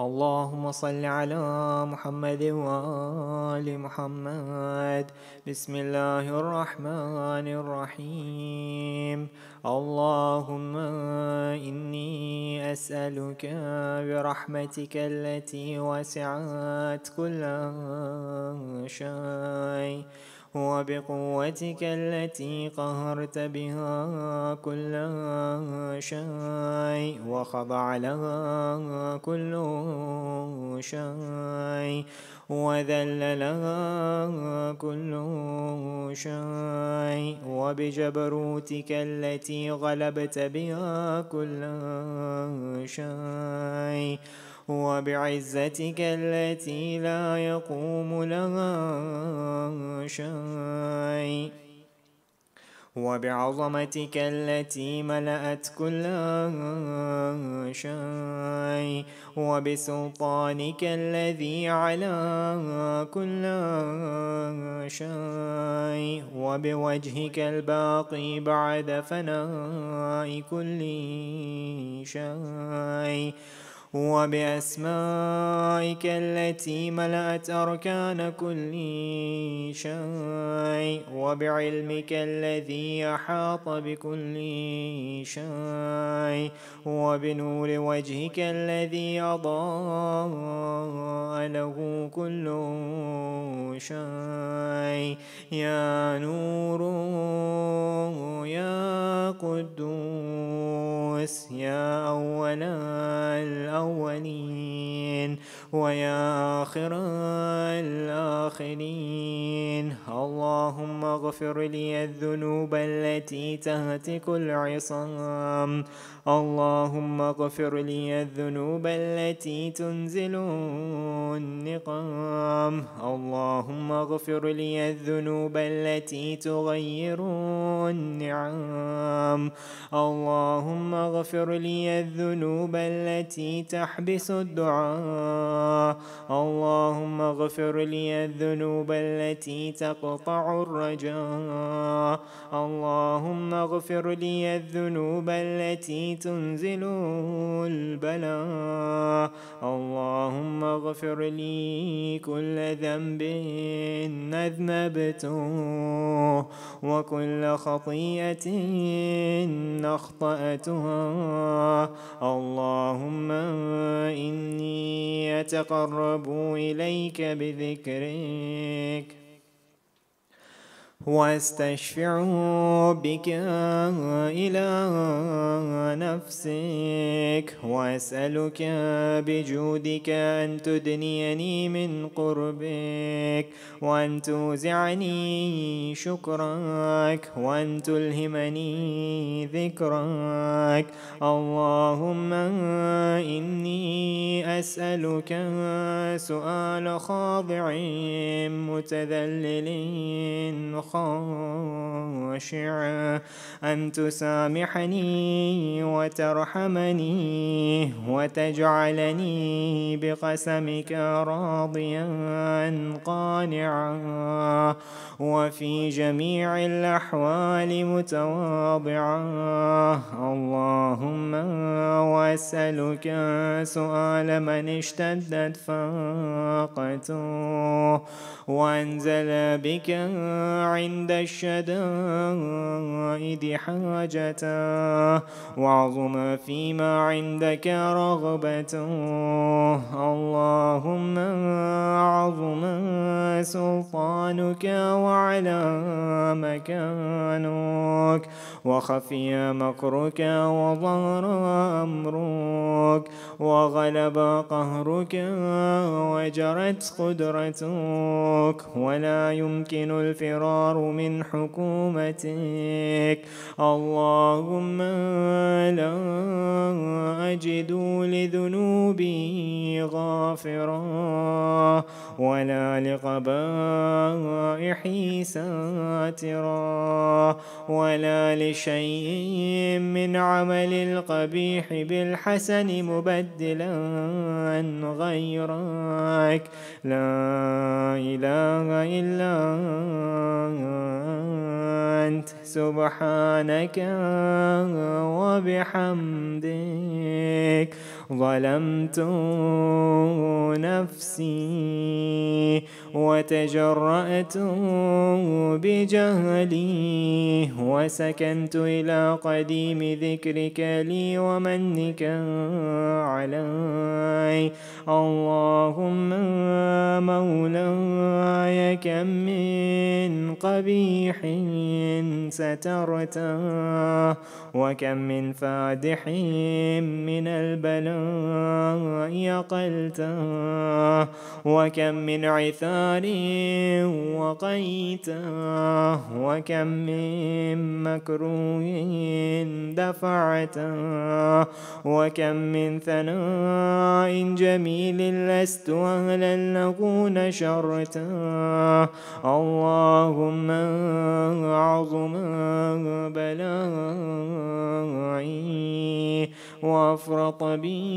اللهم صل على محمد وآل محمد بسم الله الرحمن الرحيم اللهم إني أسألك برحمتك التي وسعت كل شيء وبقوتك التي قهرت بها كل شيء وخضع لها كل شيء وذل لها كل شيء وبجبروتك التي غلبت بها كل شيء وبعزتك التي لا يقوم لها شيء وبعظمتك التي ملأت كل شيء وبسلطانك الذي على كل شيء وبوجهك الباقي بعد فناء كل شيء وبأسمائك التي ملأت أركان كل شيء وبعلمك الذي أحاط بكل شيء وبنور وجهك الذي أضاء له كل شيء يا نور يا قدوس يا أولا الأرض الأولين ويا آخر الآخرين اللهم اغفر لي الذنوب التي تهتك العصام اللهم اغفر لي الذنوب التي تنزل النقام اللهم اغفر لي الذنوب التي تغير النعام اللهم اغفر لي الذنوب التي تحبس الدعاء اللهم اغفر لي الذنوب التي تقطع الرجاء اللهم اغفر لي الذنوب التي تنزل البلاء اللهم اغفر لي كل ذنب أذنبته وكل خطيئة أخطأتها اللهم إني أتقرب إليك بذكرك واستشفعوا بك إلى نفسك وأسألك بجودك أن تدنيني من قربك وأن توزعني شكرك وأن تلهمني ذكرك اللهم إني أسألك سؤال خاضع متذلل خاضع خاشعا أن تسامحني وترحمني وتجعلني بقسمك راضيا قانعا وفي جميع الأحوال متواضعا اللهم وأسألك سؤال من اشتدت فاقته وأنزل بك عند الشدائد حاجته وعظم فيما عندك رغبته اللهم عظم سلطانك وعلى مكانك وخفي مكرك وظهر أمرك وغلب قهرك وجرت قدرتك ولا يمكن الفرار أكبر من حكومتك اللهم لا أجد لذنوبي غافرا ولا لقبائحي ساترا ولا لشيء من عمل القبيح بالحسن مبدلا غيرك لا إله إلا أنت سبحانك وبحمدك ظلمت نفسي وتجرأت بجهلي وسكنت إلى قديم ذكرك لي ومنك علي اللهم مولاي كم من قبيح سترته وكم من فادح من البلاء يقلته وكم من عثار وقيته وكم من مكروه دفعته وكم من ثناء جميل لست أهلا له نشرته اللهم عظم بلائي وأفرط بي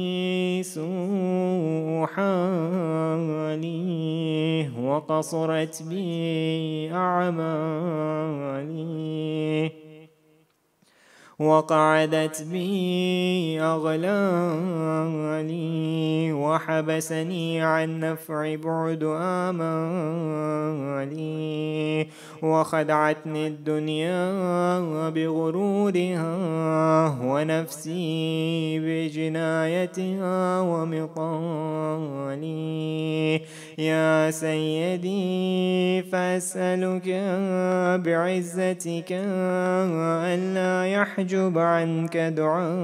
سوء حالي وقصرت بي أعمالي وقعدت بي أغلالي وحبسني عن نفع بعد آمالي وخدعتني الدنيا بغرورها ونفسي بجنايتها ومطالي يا سيدي فأسألك بعزتك ألا يحجب أجب عنك دعائي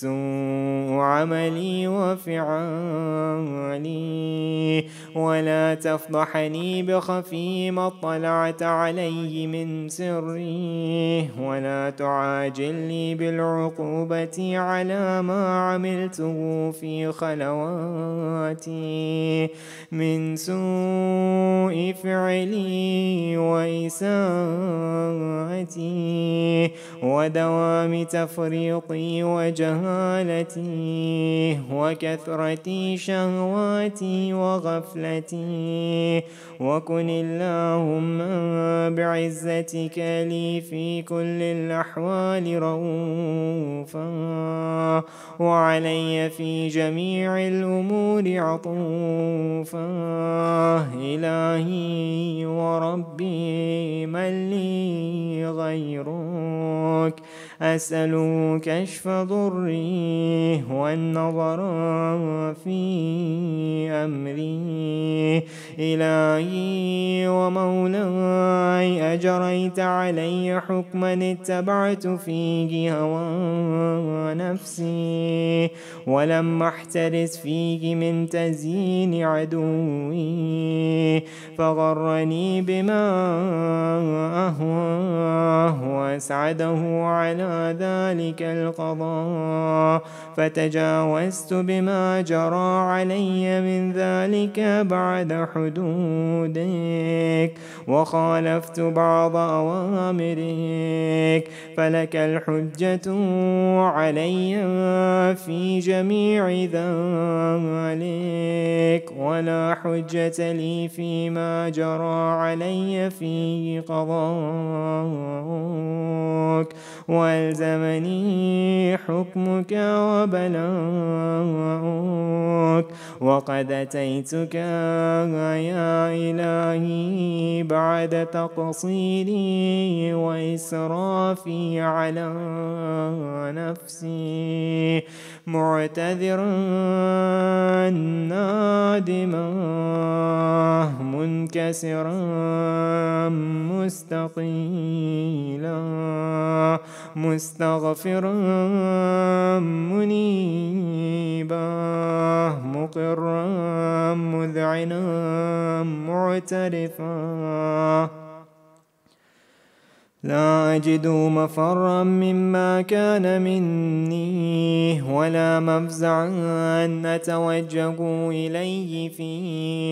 سوء عملي وفعالي ولا تفضحني بخفي ما اطلعت عليه من سري ولا تعاجلني بالعقوبة على ما عملته في خلواتي من سوء فعلي وإساءتي ودوام تفريطي وجهالي جهالتي وكثرة شهواتي وغفلتي وكن اللهم بعزتك لي في كل الأحوال رؤوفا وعلي في جميع الأمور عطوفا إلهي وربي من لي غيرك أسأله كشف ضري والنظر في أمري إلهي ومولاي أجريت علي حكما اتبعت فيه هوى نفسي ولم أحترس فيه من تزيين عدوي فغرني بما أهواه وأسعده على ذلك القضاء فتجاوزت بما جرى علي من ذلك بعد حدودك وخالفت بعض أوامرك فلك الحجة علي في جميع ذلك ولا حجة لي فيما جرى علي في قضاءك ولا ألزمني حكمك وبلاءك وقد أتيتك يا إلهي بعد تقصيري وإسرافي على نفسي معتذرا نادما منكسرا مستقيلا مستغفرا منيبا مقرا مذعنا معترفا لا أجد مفرا مما كان مني ولا مفزعا أتوجه إليه في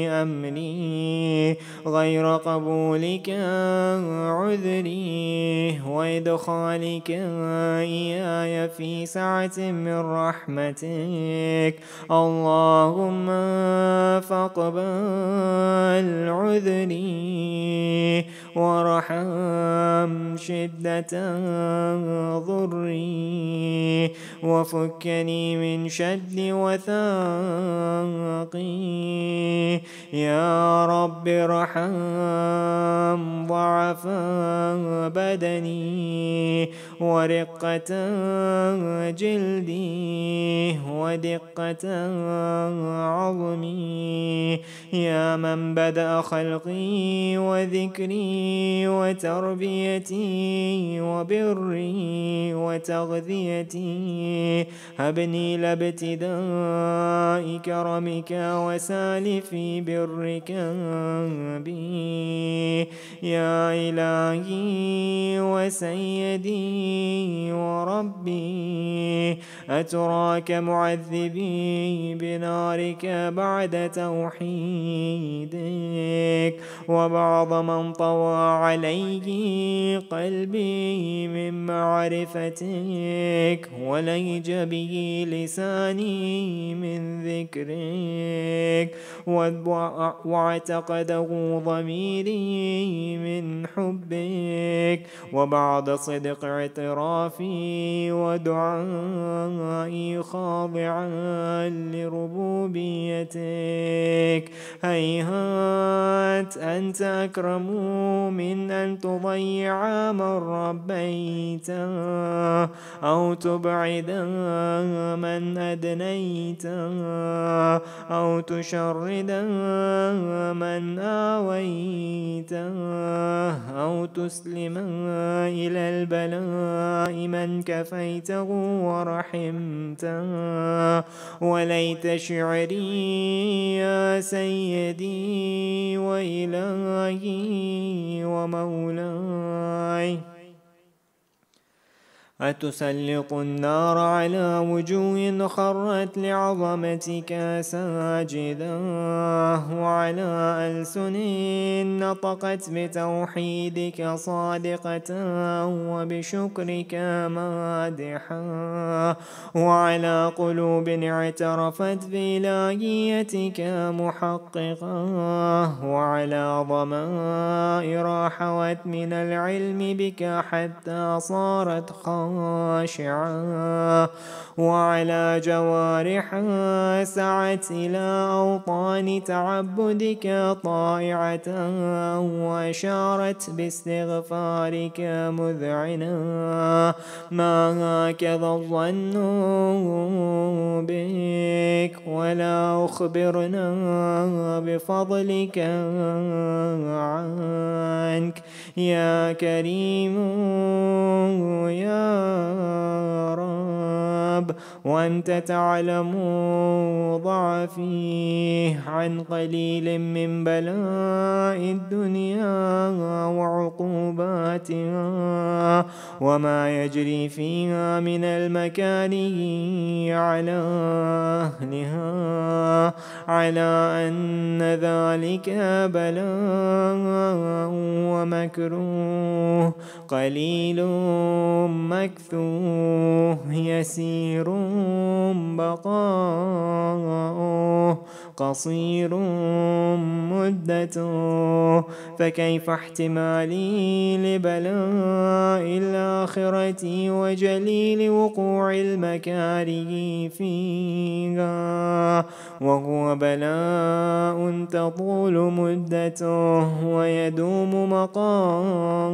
أمري غير قبولك عذري وإدخالك إياي في سعة من رحمتك اللهم فاقبل عذري ورحم شدة ضري وفكني من شد وثاقي يا رب ارحم ضعف بدني ورقة جلدي ودقة عظمي يا من بدأ خلقي وذكري وتربيتي وصدقته وبري وتغذيتي هبني لابتداء كرمك وسالفي برك بي يا إلهي وسيدي وربي أتراك معذبي بنارك بعد توحيدك وبعض من طوى عليه قلبي من معرفتك وليج به لساني من ذكرك واعتقده ضميري من حبك وبعد صدق اعترافي ودعائي خاضعا لربوبيتك هيهات أنت أكرم من أن تضيع عاما ربيته أو تبعدا من أدنيته أو تشردا من آويتا أو تسلما إلى البلاء من كفيته ورحمته وليت شعري يا سيدي وإلهي ومولاي mãe. أتسلط النار على وجوه خرت لعظمتك ساجدا وعلى ألسن نطقت بتوحيدك صادقة وبشكرك مادحا وعلى قلوب اعترفت بإلهيتك محققة وعلى ضمائر حوت من العلم بك حتى صارت خاصة خاشعا وعلى جوارحها سعت إلى أوطان تعبدك طائعة وشارت باستغفارك مذعنا ما هكذا الظن بك ولا أخبرنا بفضلك عنك يا كريم يا رب وأنت تعلم ضعفي عن قليل من بلاء الدنيا وعقوباتها وما يجري فيها من المكان على أهلها على أن ذلك بلاء ومكروه قليل ما عكثوه يسير بقاؤه قصير مدته فكيف احتمالي لبلاء الآخرة وجليل وقوع المكاره فيها وهو بلاء تطول مدته ويدوم مقامه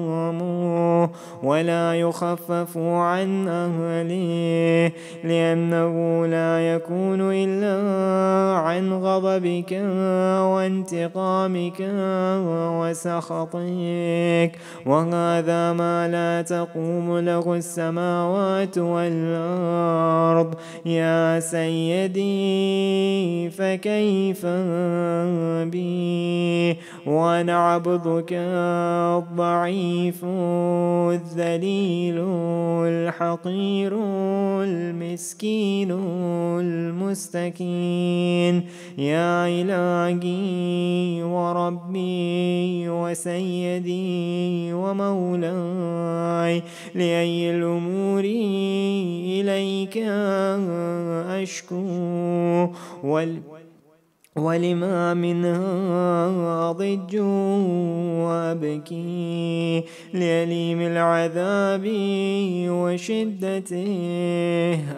ولا يخفف عن أهله لأنه لا يكون إلا عن غضبك وانتقامك وسخطك وهذا ما لا تقوم له السماوات والأرض يا سيدي فكيف بي وأنا عبدك الضعيف الذليل الحقير المسكين المستكين يا إلهي وربي وسيدي ومولاي لأي الأمور إليك أشكو والب ولما منها ضج وأبكي لأليم العذاب وشدته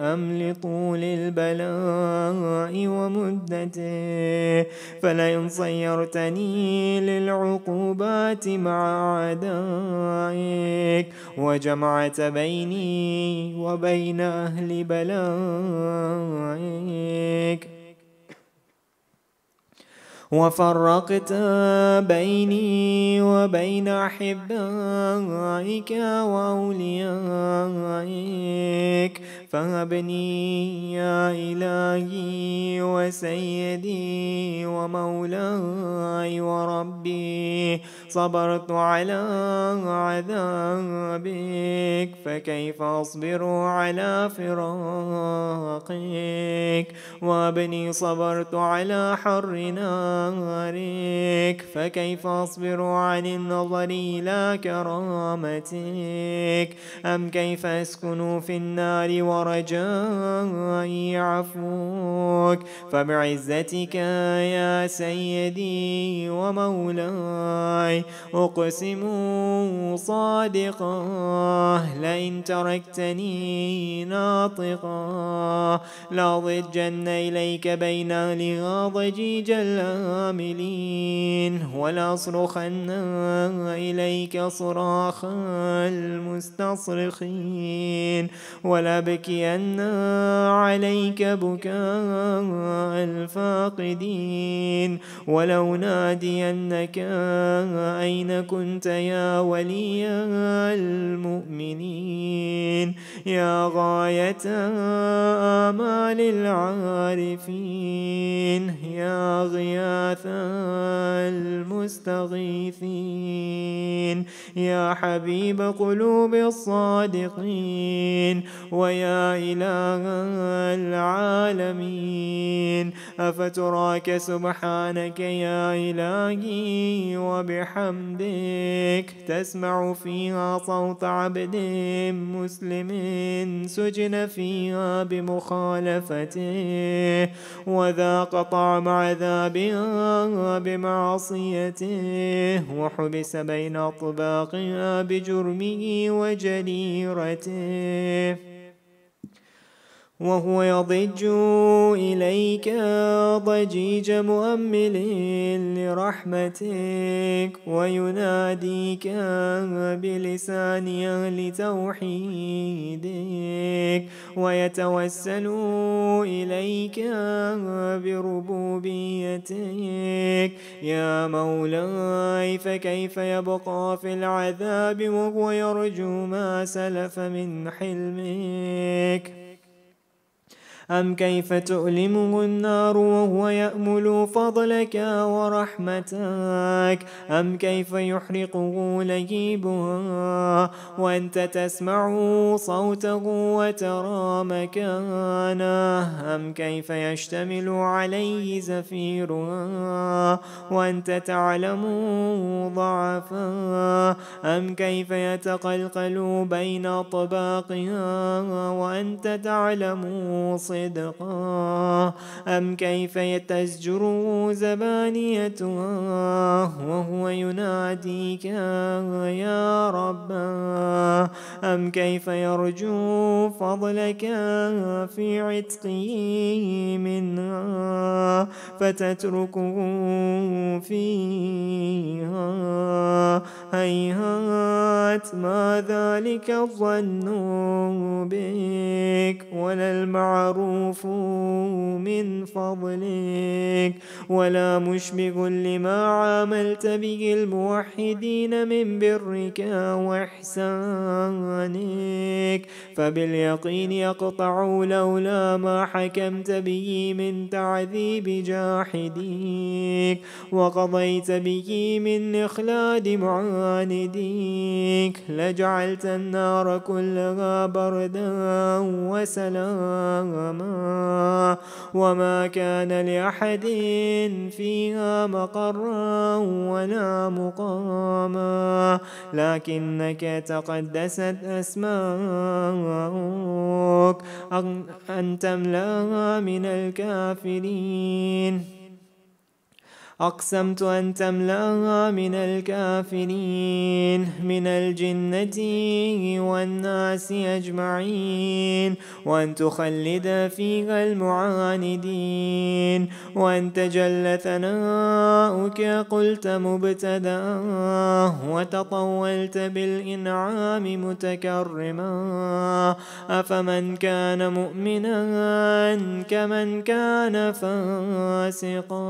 أم لطول البلاء ومدته فلئن صيرتني للعقوبات مع أعدائك وجمعت بيني وبين أهل بلائك وفرقت بيني وبين أحبائك وأوليائك فهبني يا إلهي وسيدي ومولاي وربي صبرت على عذابك فكيف أصبر على فراقك وابني صبرت على حر نارك فكيف أصبر عن النظر إلى كرامتك أم كيف أسكن في النار درجا يعفوك فبعزتك يا سيدي ومولاي أقسم صادقا لئن تركتني ناطقا لأضجن إليك بين ضجيج العاملين ولأصرخن إليك صراخ المستصرخين ولأبكي ألقينا عليك بكاء الفاقدين ولو نادينك أين كنت يا ولي المؤمنين يا غاية آمال العارفين يا غياث المستغيثين يا حبيب قلوب الصادقين ويا إله العالمين أفتراك سبحانك يا إلهي وبحمدك تسمع فيها صوت عبد مسلم سجن فيها بمخالفته وذاق طعم عذابها بمعصيته وحبس بين أطباقها بجرمه وجريرته وهو يضج إليك ضجيج مؤمل لرحمتك ويناديك بلسان أهل توحيدك ويتوسل إليك بربوبيتك يا مولاي فكيف يبقى في العذاب وهو يرجو ما سلف من حلمك أم كيف تؤلمه النار وهو يأمل فضلك ورحمتك أم كيف يحرقه لهيبها وأنت تسمع صوته وترى مكانه أم كيف يشتمل عليه زفيرها وأنت تعلم ضعفا أم كيف يتقلقل بين أطباقها وأنت تعلم صفا صدقا أم كيف يتزجر زبانيتها وهو يناديك يا ربا أم كيف يرجو فضلك في عتقه منها فتتركه فيها هيهات ما ذلك الظن بك ولا المعروف فاعفوا من فضلك ولا مشبه لما عاملت به الموحدين من برك وإحسانك فباليقين يقطع لولا ما حكمت به من تعذيب جاحديك وقضيت به من إخلاد معانديك لجعلت النار كلها بردا وسلاما السماء وما كان لأحد فيها مقرا ولا مقاما لكنك تقدست أسماءك أن تملاها من الكافرين أقسمت أن تملأها من الكافرين من الجنة والناس أجمعين وأن تخلد فيها المعاندين وأن تجل ثناؤك قلت مبتدا وتطولت بالإنعام متكرما أفمن كان مؤمنا كمن كان فاسقا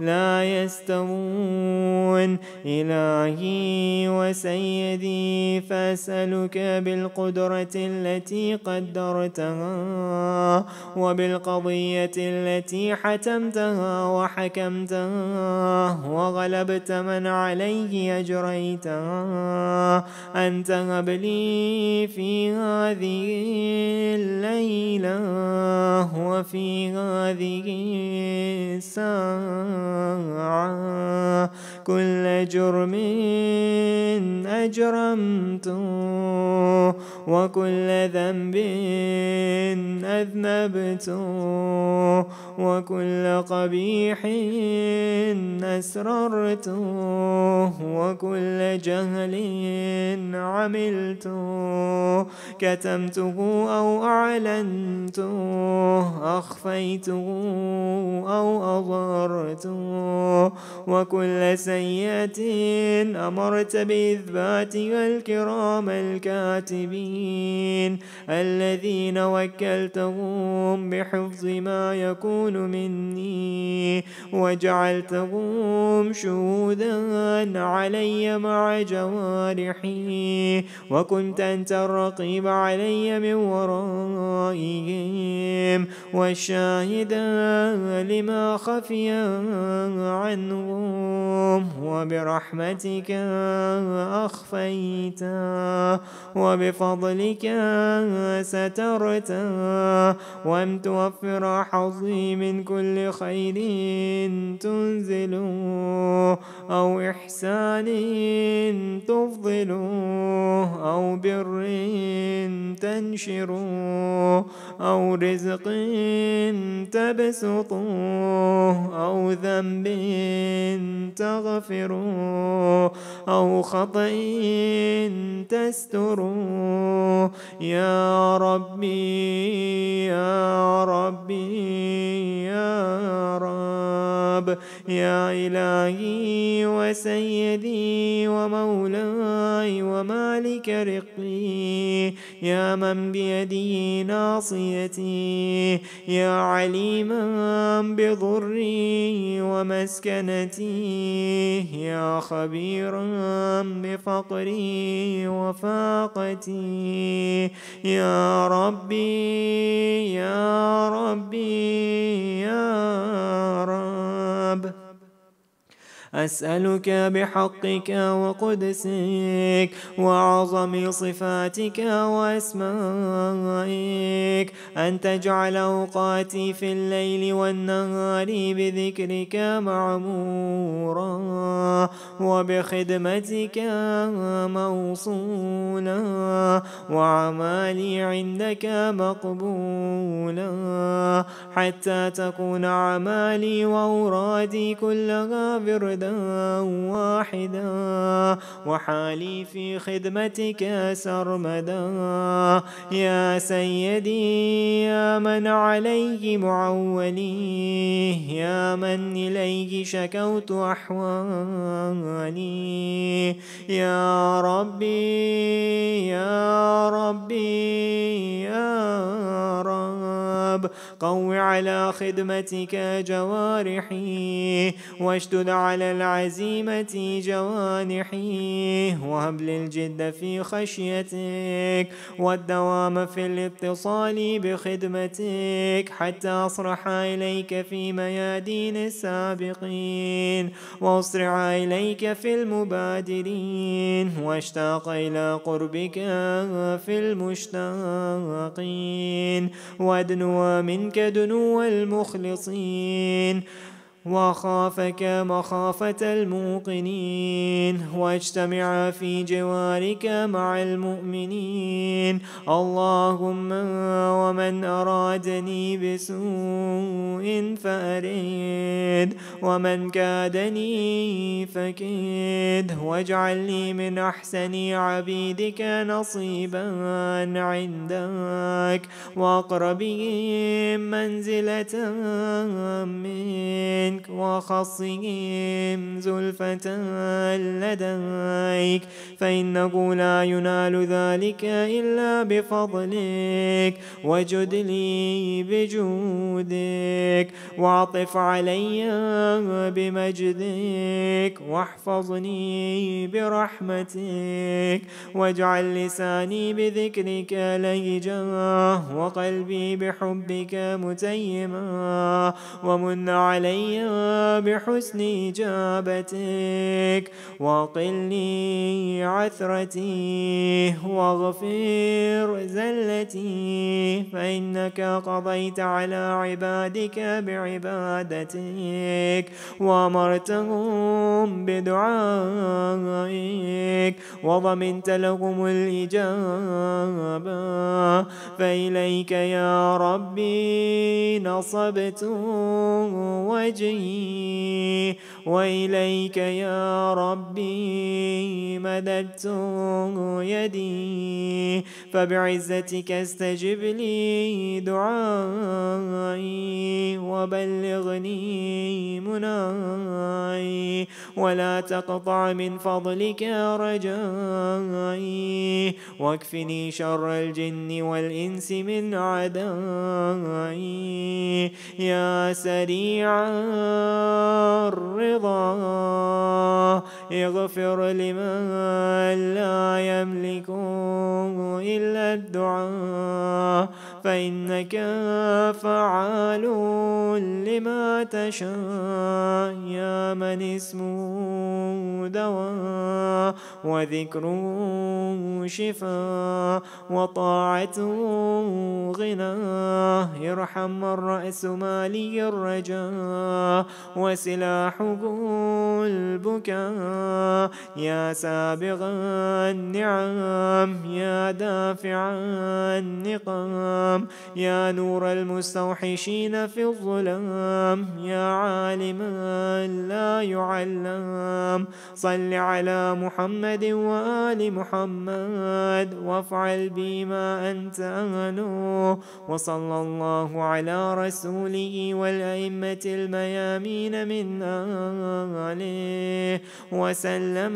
لا يستوون إلهي وسيدي فأسألك بالقدرة التي قدرتها وبالقضية التي حتمتها وحكمتها وغلبت من عليه أجريتها أن تهب لي في هذه الليلة وفي هذه الساعة كل جرم أجرمته وكل ذنب أذنبته وكل قبيح أسررته وكل جهل عملته كتمته أو أعلنته أخفيته أو أظهرته غفرته وكل سيئة أمرت بإثباتها الكرام الكاتبين الذين وكلتهم بحفظ ما يكون مني وجعلتهم شهودا علي مع جوارحي وكنت أنت الرقيب علي من ورائهم والشاهد لما خفي عنهم وبرحمتك أخفيت وبفضلك سترت وأن توفر حظي من كل خير تنزله أو إحسان تفضله أو بر تنشره أو رزق تبسطه أو ذنب تغفروه أو خطأ تستروه يا ربي يا ربي يا رب يا إلهي وسيدي ومولاي ومالك رقي يا من بيدي ناصيتي يا عليما بضري ومسكنتي يا خبيرا بفقري وفاقتي يا ربي يا ربي يا رب أسألك بحقك وقدسك وعظم صفاتك وأسمائك أن تجعل أوقاتي في الليل والنهار بذكرك معمورا وبخدمتك موصولا وعمالي عندك مقبولا حتى تكون أعمالي وأورادي كلها برد فردا واحدا وحالي في خدمتك سرمدا يا سيدي يا من عليه معولي يا من إليه شكوت أحوالي يا ربي يا ربي يا رب قو على خدمتك جوارحي واشدد على العزيمة جوانحيه وهب للجد في خشيتك والدوام في الاتصال بخدمتك حتى أصرح إليك في ميادين السابقين وأسرع إليك في المبادرين واشتاق إلى قربك في المشتاقين وادنو منك دنو المخلصين وخافك مخافة الموقنين واجتمع في جوارك مع المؤمنين اللهم ومن أرادني بسوء فأرد ومن كادني فكيد واجعل لي من أحسن عبيدك نصيبا عندك وأقربهم منزلة منك لديك وخصهم زلفة لديك فإنه لا ينال ذلك إلا بفضلك وجد لي بجودك واعطف علي بمجدك واحفظني برحمتك واجعل لساني بذكرك ليجا وقلبي بحبك متيما ومن علي بحسن إجابتك وقل لي عثرتي واغفر زلتي فإنك قضيت على عبادك بعبادتك وأمرتهم بدعائك وضمنت لهم الإجابة فإليك يا ربي نصبت وجهي عبدي وإليك يا ربي مددت يدي فبعزتك استجب لي دعائي وبلغني مناي ولا تقطع من فضلك رجائي واكفني شر الجن والإنس من عدائي يا سريعا الرضا يغفر لمن لا يملكه إلا الدعاء فإنك فعال لما تشاء يا من اسمه دواء وذكره شفاء وطاعته غنى ارحم الرأس مالي الرجاء وسلاحه البكاء يا سابغ النعم يا دافع النقام يا نور المستوحشين في الظلام يا عالما لا يعلم صل على محمد وآل محمد وافعل بما أنت أهله وصلى الله على رسوله والأئمة الميامين وبنيامين من آله وسلم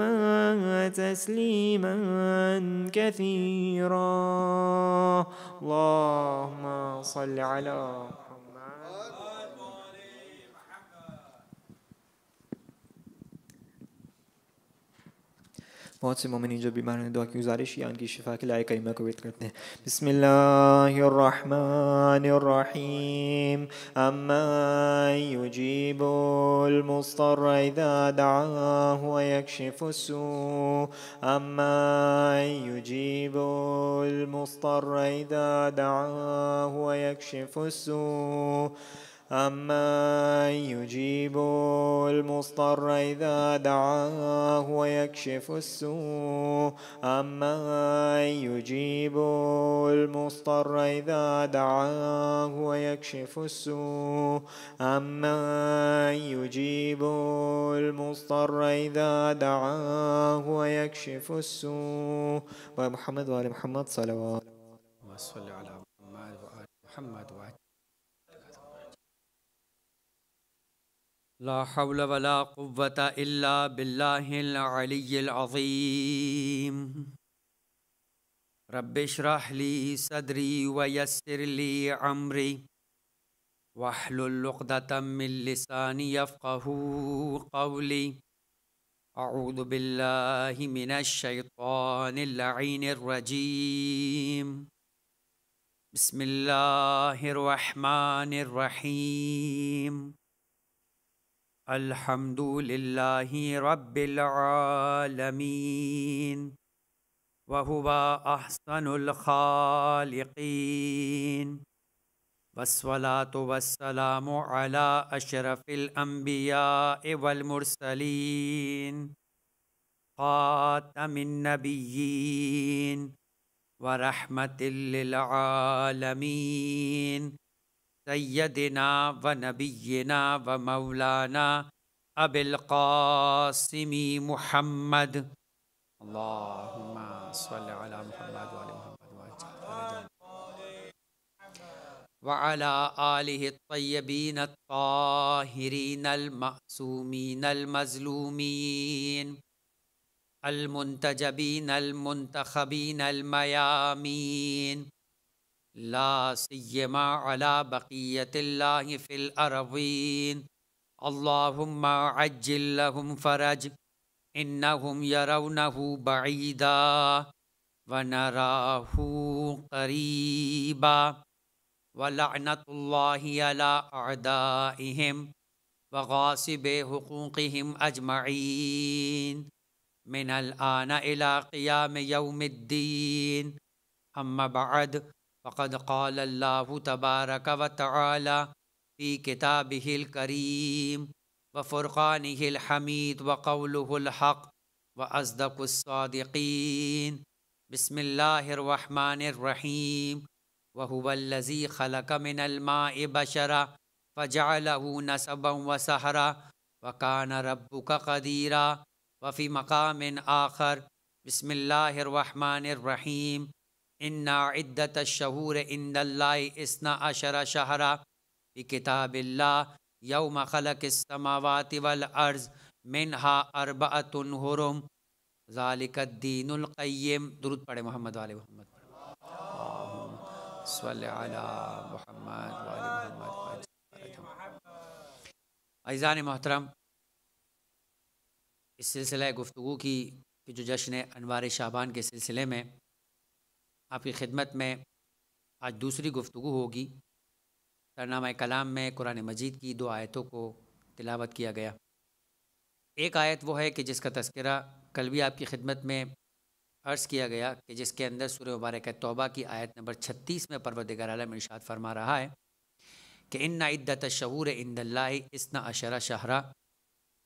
تسليما كثيرا اللهم صل على بہت سے مومنین جب بیمار ہیں دعا کی گزارش یا ان کی شفا کے لائے کریمہ کو کرتے ہیں بسم اللہ الرحمن الرحیم اما یجیب المصطر اذا دعاہ و یکشف السوء اما یجیب المصطر اذا دعاہ و یکشف السوء أما يجيب المضطر إذا دعاه ويكشف السوء أما يجيب المضطر إذا دعاه ويكشف السوء أما يجيب المضطر إذا دعاه ويكشف السوء ومحمد وآل محمد صلوات وصلي على محمد وآل محمد وآل لا حول ولا قوة إلا بالله العلي العظيم رب اشرح لي صدري ويسر لي عمري واحلل عقدة من لساني يفقه قولي أعوذ بالله من الشيطان اللعين الرجيم بسم الله الرحمن الرحيم الحمد للہ رب العالمین وهو احسن الخالقین والصلاة والسلام على اشرف الانبیاء والمرسلین خاتم النبیین ورحمت للعالمین سيدنا ونبينا ومولانا أبي القاسم محمد اللهم صل على محمد وعلى محمد وعلى آله الطيبين الطاهرين المعصومين المظلومين المنتجبين المنتخبين الميامين لا سیما علا بقیت اللہ فی الاروین اللہم عجل لہم فرج انہم یرونہ بعیدا ونراہو قریبا ولعنت اللہ علا اعدائہم وغاسب حقوقہم اجمعین من الان الى قیام یوم الدین اما بعد فقد قال الله تبارك وتعالى في كتابه الكريم وفرقانه الحميد وقوله الحق وأصدق الصادقين بسم الله الرحمن الرحيم وهو الذي خلق من الماء بشرا فجعله نسبا وسهرا وكان ربك قديرا وفي مقام آخر بسم الله الرحمن الرحيم ان عدت شہور ان اللہ اسنا اشرا شہرہ کتاب اللہ یوم خلق السماوات والارض منہا اربعت حرم ذالک الدین القیم درود پڑے محمد والے محمد صلی علی محمد والے محمد عیزان محترم اس سلسلہ گفتگو کی جو جشن انوار شعبان کے سلسلے میں آپ کی خدمت میں آج دوسری گفتگو ہوگی سرنامہ کلام میں قرآن مجید کی دو آیتوں کو تلاوت کیا گیا ایک آیت وہ ہے کہ جس کا تذکرہ کل بھی آپ کی خدمت میں عرض کیا گیا کہ جس کے اندر سورہ مبارک توبہ کی آیت نمبر چھتیس میں پروردگار عالم ارشاد فرما رہا ہے کہ ان عدت شعور ان دلّہ اِس نہ اشرا شہرا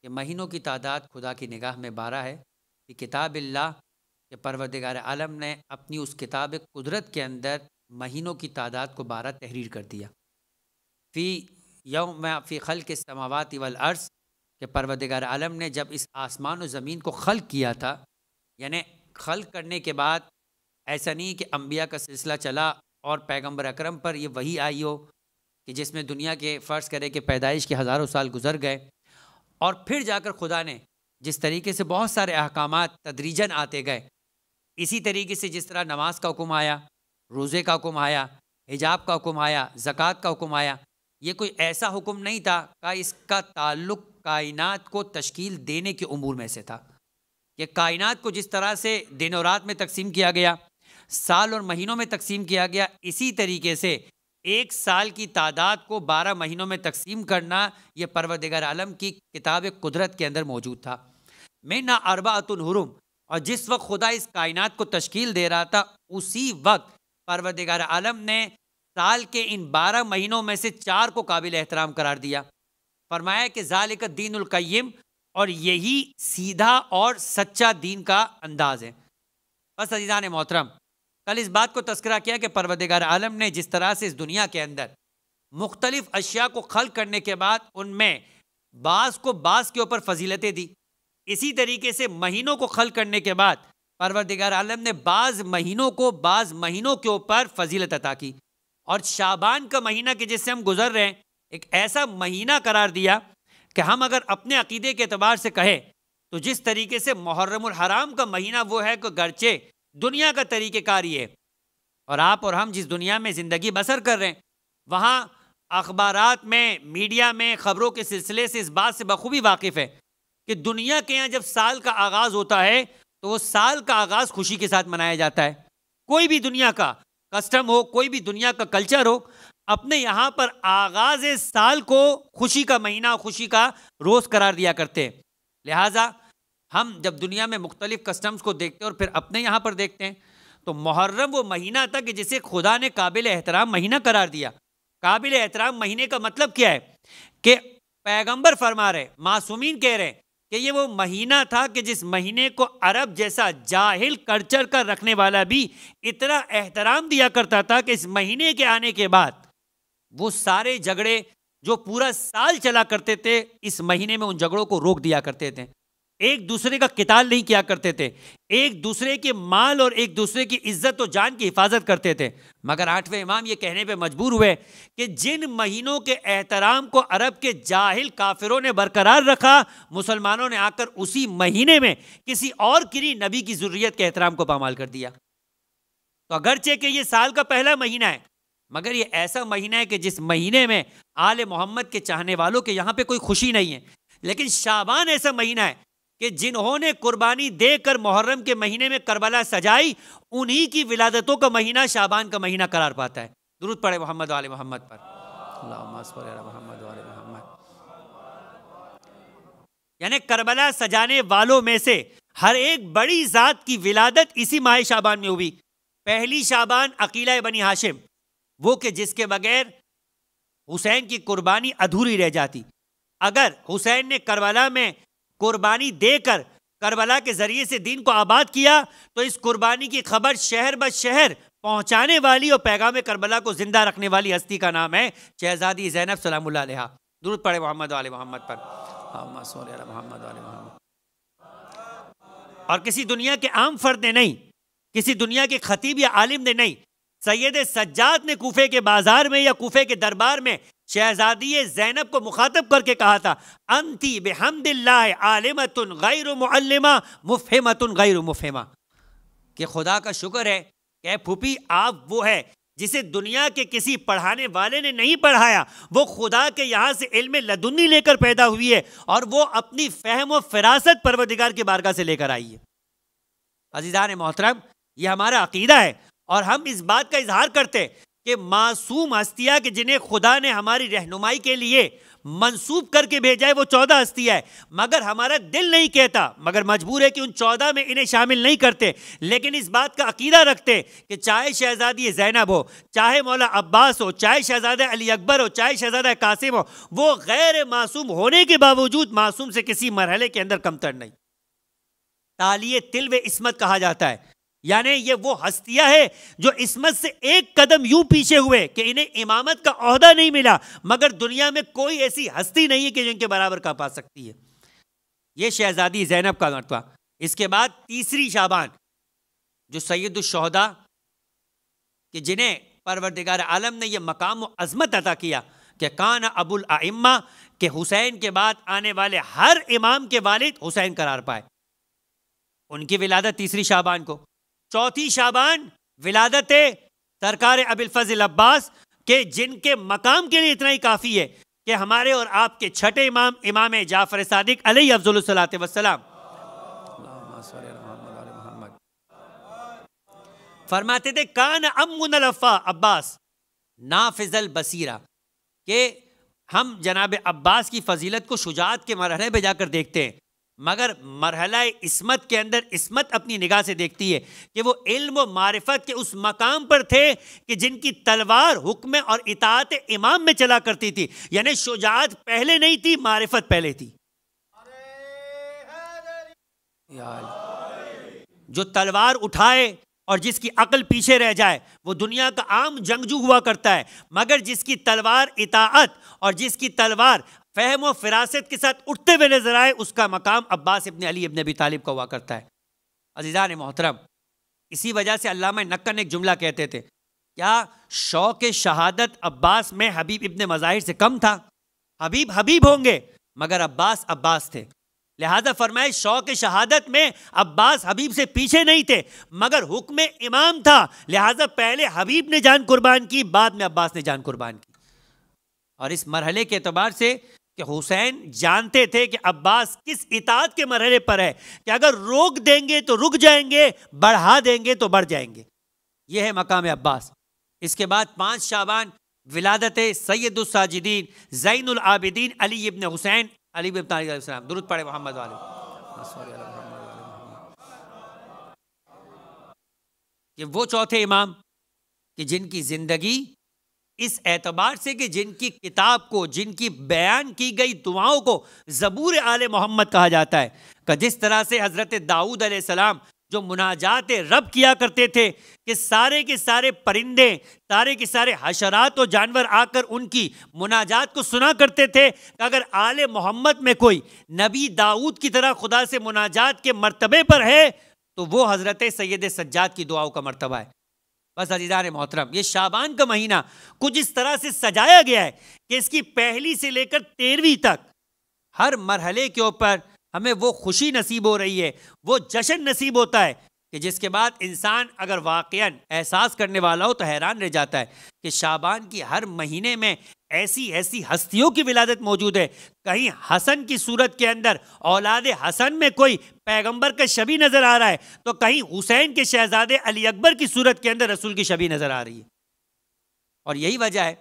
کہ مہینوں کی تعداد خدا کی نگاہ میں بارہ ہے کہ کتاب اللہ کہ پروردگار عالم نے اپنی اس کتاب قدرت کے اندر مہینوں کی تعداد کو بارہ تحریر کر دیا فی یوم فی خل کے سماوات اول عرض کہ پروردگار عالم نے جب اس آسمان و زمین کو خلق کیا تھا یعنی خلق کرنے کے بعد ایسا نہیں کہ انبیاء کا سلسلہ چلا اور پیغمبر اکرم پر یہ وہی آئی ہو کہ جس میں دنیا کے فرض کرے کہ پیدائش کے ہزاروں سال گزر گئے اور پھر جا کر خدا نے جس طریقے سے بہت سارے احکامات تدریجن آتے گئے اسی طریقے سے جس طرح نماز کا حکم آیا روزے کا حکم آیا حجاب کا حکم آیا زکوٰۃ کا حکم آیا یہ کوئی ایسا حکم نہیں تھا کا اس کا تعلق کائنات کو تشکیل دینے کے امور میں سے تھا کہ کائنات کو جس طرح سے دن و رات میں تقسیم کیا گیا سال اور مہینوں میں تقسیم کیا گیا اسی طریقے سے ایک سال کی تعداد کو بارہ مہینوں میں تقسیم کرنا یہ پروردگار عالم کی کتاب قدرت کے اندر موجود تھا میں نہ اربعۃ الحرم اور جس وقت خدا اس کائنات کو تشکیل دے رہا تھا اسی وقت پروردگار عالم نے سال کے ان بارہ مہینوں میں سے چار کو قابل احترام قرار دیا فرمایا کہ ذالک دین القیم اور یہی سیدھا اور سچا دین کا انداز ہے بس عزیزان محترم کل اس بات کو تذکرہ کیا کہ پروردگار عالم نے جس طرح سے اس دنیا کے اندر مختلف اشیاء کو خلق کرنے کے بعد ان میں بعض کو بعض کے اوپر فضیلتیں دی اسی طریقے سے مہینوں کو خل کرنے کے بعد پروردگار عالم نے بعض مہینوں کو بعض مہینوں کے اوپر فضیلت عطا کی اور شابان کا مہینہ کہ جس سے ہم گزر رہے ہیں ایک ایسا مہینہ قرار دیا کہ ہم اگر اپنے عقیدے کے اعتبار سے کہیں تو جس طریقے سے محرم الحرام کا مہینہ وہ ہے کہ گرچہ دنیا کا طریقہ کاری ہے اور آپ اور ہم جس دنیا میں زندگی بسر کر رہے ہیں وہاں اخبارات میں میڈیا میں خبروں کے سلسلے سے اس بات سے بخوبی واقف ہے کہ دنیا کے یہاں جب سال کا آغاز ہوتا ہے تو وہ سال کا آغاز خوشی کے ساتھ منایا جاتا ہے کوئی بھی دنیا کا کسٹم ہو کوئی بھی دنیا کا کلچر ہو اپنے یہاں پر آغاز سال کو خوشی کا مہینہ خوشی کا روز قرار دیا کرتے ہیں لہٰذا ہم جب دنیا میں مختلف کسٹمز کو دیکھتے ہیں اور پھر اپنے یہاں پر دیکھتے ہیں تو محرم وہ مہینہ تھا کہ جسے خدا نے قابل احترام مہینہ قرار دیا قابل احترام مہینے کا مطلب کیا ہے کہ پیغمبر فرما رہے معصومین کہہ رہے کہ یہ وہ مہینہ تھا کہ جس مہینے کو عرب جیسا جاہل کلچر کا رکھنے والا بھی اتنا احترام دیا کرتا تھا کہ اس مہینے کے آنے کے بعد وہ سارے جھگڑے جو پورا سال چلا کرتے تھے اس مہینے میں ان جھگڑوں کو روک دیا کرتے تھے ایک دوسرے کا قتال نہیں کیا کرتے تھے ایک دوسرے کے مال اور ایک دوسرے کی عزت و جان کی حفاظت کرتے تھے مگر آٹھویں امام یہ کہنے پہ مجبور ہوئے کہ جن مہینوں کے احترام کو عرب کے جاہل کافروں نے برقرار رکھا مسلمانوں نے آ کر اسی مہینے میں کسی اور کری نبی کی ضروریت کے احترام کو پامال کر دیا تو اگرچہ کہ یہ سال کا پہلا مہینہ ہے مگر یہ ایسا مہینہ ہے کہ جس مہینے میں آل محمد کے چاہنے والوں کے یہاں پہ کوئی خوشی نہیں ہے لیکن شابان ایسا مہینہ ہے کہ جنہوں نے قربانی دے کر محرم کے مہینے میں کربلا سجائی انہی کی ولادتوں کا مہینہ شابان کا مہینہ قرار پاتا ہے درود پڑے محمد والے محمد پر یعنی کربلا سجانے والوں میں سے ہر ایک بڑی ذات کی ولادت اسی ماہ شابان میں ہوئی پہلی شابان عقیلہ بنی ہاشم وہ کہ جس کے بغیر حسین کی قربانی ادھوری رہ جاتی اگر حسین نے کربلا میں قربانی دے کر کربلا کے ذریعے سے دین کو آباد کیا تو اس قربانی کی خبر شہر شہر پہنچانے والی اور پیغام کربلا کو زندہ رکھنے والی ہستی کا نام ہے شہزادی زینب سلام اللہ علیہ درود پڑے محمد محمد پر محمد محمد اور کسی دنیا کے عام فرد نے نہیں کسی دنیا کے خطیب یا عالم نے نہیں سید سجاد نے کوفے کے بازار میں یا کوفے کے دربار میں شہزادی زینب کو مخاطب کر کے کہا تھا انتی بحمد اللہ عالمت غیر معلمہ مفہمت غیر مفہمہ کہ خدا کا شکر ہے کہ پھوپھی آپ وہ ہے جسے دنیا کے کسی پڑھانے والے نے نہیں پڑھایا وہ خدا کے یہاں سے علم لدنی لے کر پیدا ہوئی ہے اور وہ اپنی فہم و فراست پروردگار کی بارگاہ سے لے کر آئی ہے عزیزان محترم یہ ہمارا عقیدہ ہے اور ہم اس بات کا اظہار کرتے کہ معصوم ہستیاں کے جنہیں خدا نے ہماری رہنمائی کے لیے منسوب کر کے بھیجا ہے وہ چودہ ہستی ہے مگر ہمارا دل نہیں کہتا مگر مجبور ہے کہ ان چودہ میں انہیں شامل نہیں کرتے لیکن اس بات کا عقیدہ رکھتے کہ چاہے شہزادی زینب ہو چاہے مولا عباس ہو چاہے شہزادہ علی اکبر ہو چاہے شہزادہ قاسم ہو وہ غیر معصوم ہونے کے باوجود معصوم سے کسی مرحلے کے اندر کمتر نہیں تالیے تلو عصمت کہا جاتا ہے یعنی یہ وہ ہستیاں ہے جو اسمت سے ایک قدم یوں پیچھے ہوئے کہ انہیں امامت کا عہدہ نہیں ملا مگر دنیا میں کوئی ایسی ہستی نہیں ہے کہ جن کے برابر کا پا سکتی ہے یہ شہزادی زینب کا مرتبہ اس کے بعد تیسری شابان جو سید الشہدا کہ جنہیں پروردگار عالم نے یہ مقام و عظمت عطا کیا کہ کان ابو العمہ کہ حسین کے بعد آنے والے ہر امام کے والد حسین قرار پائے ان کی ولادت تیسری شابان کو چوتھی شابان ولادت سرکار اب الفضل عباس کے جن کے مقام کے لیے اتنا ہی کافی ہے کہ ہمارے اور آپ کے چھٹے امام امام جعفر صادق علیہ افضل وسلام فرماتے تھے کان امن الفا عباس نافذ البصیرہ کہ ہم جناب عباس کی فضیلت کو شجاعت کے مرحلے پہ جا کر دیکھتے ہیں مگر مرحلہ عصمت کے اندر عصمت اپنی نگاہ سے دیکھتی ہے کہ وہ علم و معرفت کے اس مقام پر تھے کہ جن کی تلوار حکم اور اطاعت امام میں چلا کرتی تھی یعنی شجاعت پہلے نہیں تھی معرفت پہلے تھی جو تلوار اٹھائے اور جس کی عقل پیچھے رہ جائے وہ دنیا کا عام جنگجو ہوا کرتا ہے مگر جس کی تلوار اطاعت اور جس کی تلوار فہم و فراست کے ساتھ اٹھتے ہوئے نظر آئے اس کا مقام عباس ابن علی ابن ابی طالب کا ہوا کرتا ہے عزیزان محترم اسی وجہ سے علامہ نکن ایک جملہ کہتے تھے کیا شوق شہادت عباس میں حبیب ابن مظاہر سے کم تھا حبیب حبیب ہوں گے مگر عباس عباس تھے لہذا فرمائے شوق شہادت میں عباس حبیب سے پیچھے نہیں تھے مگر حکم امام تھا لہذا پہلے حبیب نے جان قربان کی بعد میں عباس نے جان قربان کی اور اس مرحلے کے اعتبار سے کہ حسین جانتے تھے کہ عباس کس اطاعت کے مرحلے پر ہے کہ اگر روک دیں گے تو رک جائیں گے بڑھا دیں گے تو بڑھ جائیں گے یہ ہے مقام عباس اس کے بعد پانچ شابان ولادت سید الساجدین زین العابدین علی ابن حسین علی ابن علیہ السلام درود پڑے وہ چوتھے امام کہ جن کی زندگی اس اعتبار سے کہ جن کی کتاب کو جن کی بیان کی گئی دعاؤں کو زبور آل محمد کہا جاتا ہے کہ جس طرح سے حضرت داؤد علیہ السلام جو مناجات رب کیا کرتے تھے کہ سارے کے سارے پرندے سارے کے سارے حشرات و جانور آ کر ان کی مناجات کو سنا کرتے تھے کہ اگر آل محمد میں کوئی نبی داؤد کی طرح خدا سے مناجات کے مرتبے پر ہے تو وہ حضرت سید سجاد کی دعاؤں کا مرتبہ ہے بس عزیزان محترم یہ شابان کا مہینہ کچھ اس طرح سے سجایا گیا ہے کہ اس کی پہلی سے لے کر تیرہویں تک ہر مرحلے کے اوپر ہمیں وہ خوشی نصیب ہو رہی ہے وہ جشن نصیب ہوتا ہے کہ جس کے بعد انسان اگر واقعا احساس کرنے والا ہو تو حیران رہ جاتا ہے کہ شابان کی ہر مہینے میں ایسی ایسی ہستیوں کی ولادت موجود ہے کہیں حسن کی صورت کے اندر اولاد حسن میں کوئی پیغمبر کا شبی نظر آ رہا ہے تو کہیں حسین کے شہزادے علی اکبر کی صورت کے اندر رسول کی شبی نظر آ رہی ہے اور یہی وجہ ہے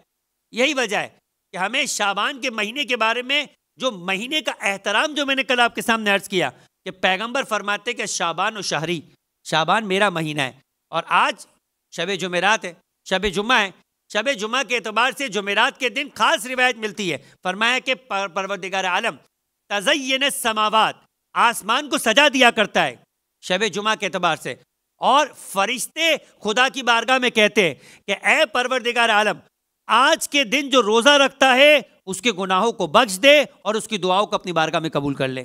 یہی وجہ ہے کہ ہمیں شابان کے مہینے کے بارے میں جو مہینے کا احترام جو میں نے کل آپ کے سامنے عرض کیا کہ پیغمبر فرماتے کہ شابان و شہری شابان میرا مہینہ ہے اور آج شب جمعرات ہے شب جمعہ ہے شب جمعہ کے اعتبار سے جمعرات کے دن خاص روایت ملتی ہے فرمایا کہ پروردگار عالم تزین سماوات آسمان کو سجا دیا کرتا ہے شب جمعہ کے اعتبار سے اور فرشتے خدا کی بارگاہ میں کہتے ہیں کہ اے پروردگار عالم آج کے دن جو روزہ رکھتا ہے اس کے گناہوں کو بخش دے اور اس کی دعاؤں کو اپنی بارگاہ میں قبول کر لے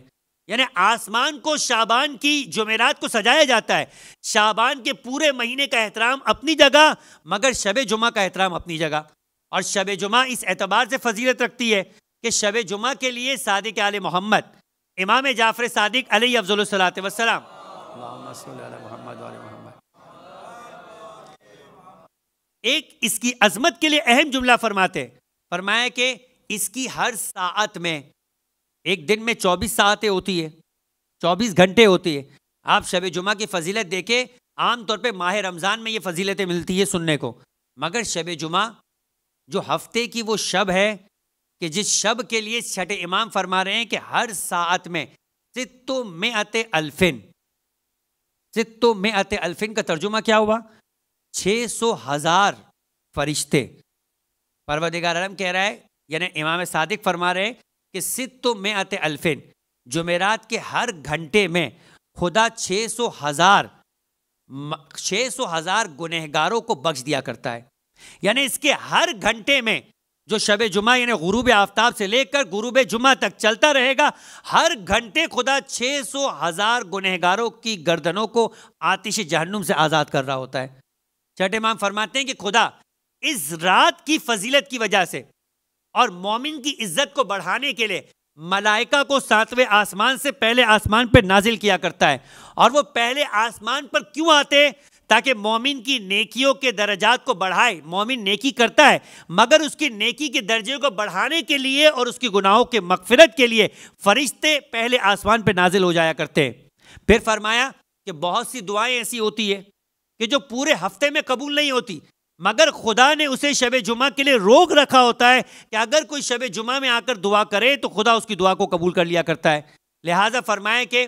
یعنی آسمان کو شابان کی جمعرات کو سجایا جاتا ہے شابان کے پورے مہینے کا احترام اپنی جگہ مگر شب جمعہ کا احترام اپنی جگہ اور شب جمعہ اس اعتبار سے فضیلت رکھتی ہے کہ شب جمعہ کے لیے صادق علیہ محمد امام جعفر صادق علیہ افضل الصلاۃ وسلام ایک اس کی عظمت کے لیے اہم جملہ فرماتے فرمایا کہ اس کی ہر ساعت میں ایک دن میں چوبیس ساعتیں ہوتی ہے چوبیس گھنٹے ہوتی ہے آپ شب جمعہ کی فضیلت دیکھے عام طور پہ ماہ رمضان میں یہ فضیلتیں ملتی ہے سننے کو مگر شب جمعہ جو ہفتے کی وہ شب ہے کہ جس شب کے لیے چھٹے امام فرما رہے ہیں کہ ہر ساعت میں ستو میں الفن ستو میں الفن کا ترجمہ کیا ہوا چھ سو ہزار فرشتے پروردگار عالم کہہ رہا ہے یعنی امام صادق فرما رہے کہ ست میں آتے الفین جمعرات کے ہر گھنٹے میں خدا چھ سو ہزار چھ سو گنہ گاروں کو بخش دیا کرتا ہے یعنی اس کے ہر گھنٹے میں جو شب جمعہ یعنی غروب آفتاب سے لے کر غروب جمعہ تک چلتا رہے گا ہر گھنٹے خدا چھ سو ہزار گنہ گاروں کی گردنوں کو آتش جہنم سے آزاد کر رہا ہوتا ہے چھٹے مام فرماتے ہیں کہ خدا اس رات کی فضیلت کی وجہ سے اور مومن کی عزت کو بڑھانے کے لیے ملائکہ کو ساتویں آسمان سے پہلے آسمان پہ نازل کیا کرتا ہے اور وہ پہلے آسمان پر کیوں آتے تاکہ مومن کی نیکیوں کے درجات کو بڑھائے مومن نیکی کرتا ہے مگر اس کی نیکی کے درجے کو بڑھانے کے لیے اور اس کی گناہوں کے مغفرت کے لیے فرشتے پہلے آسمان پہ نازل ہو جایا کرتے پھر فرمایا کہ بہت سی دعائیں ایسی ہوتی ہے کہ جو پورے ہفتے میں قبول نہیں ہوتی مگر خدا نے اسے شب جمعہ کے لیے روک رکھا ہوتا ہے کہ اگر کوئی شب جمعہ میں آ کر دعا کرے تو خدا اس کی دعا کو قبول کر لیا کرتا ہے لہٰذا فرمائے کہ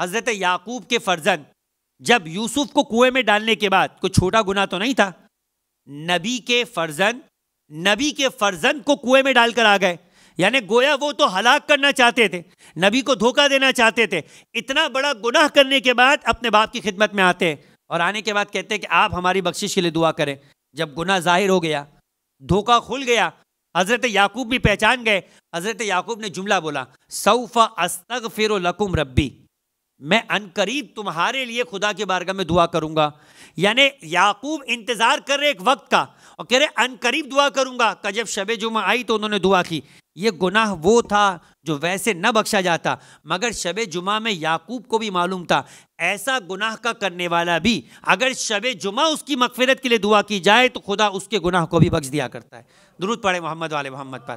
حضرت یعقوب کے فرزند جب یوسف کو کنویں میں ڈالنے کے بعد کوئی چھوٹا گناہ تو نہیں تھا نبی کے فرزند نبی کے فرزند کو کنویں میں ڈال کر آ گئے یعنی گویا وہ تو ہلاک کرنا چاہتے تھے نبی کو دھوکہ دینا چاہتے تھے اتنا بڑا گناہ کرنے کے بعد اپنے باپ کی خدمت میں آتے ہیں اور آنے کے بعد کہتے ہیں کہ آپ ہماری بخشش کے لیے دعا کریں جب گناہ ظاہر ہو گیا دھوکہ کھل گیا حضرت یعقوب بھی پہچان گئے حضرت یعقوب نے جملہ بولا لکم ربی میں ان قریب تمہارے لیے خدا کے بارگاہ میں دعا کروں گا یعنی یعقوب انتظار کر رہے ایک وقت کا اور کہہ رہے ان قریب دعا کروں گا کہ جب شب جمعہ آئی تو انہوں نے دعا کی یہ گناہ وہ تھا جو ویسے نہ بخشا جاتا مگر شب جمعہ میں یعقوب کو بھی معلوم تھا ایسا گناہ کا کرنے والا بھی اگر شب جمعہ اس کی مغفرت کے لیے دعا کی جائے تو خدا اس کے گناہ کو بھی بخش دیا کرتا ہے درود پڑھے محمد والے محمد پر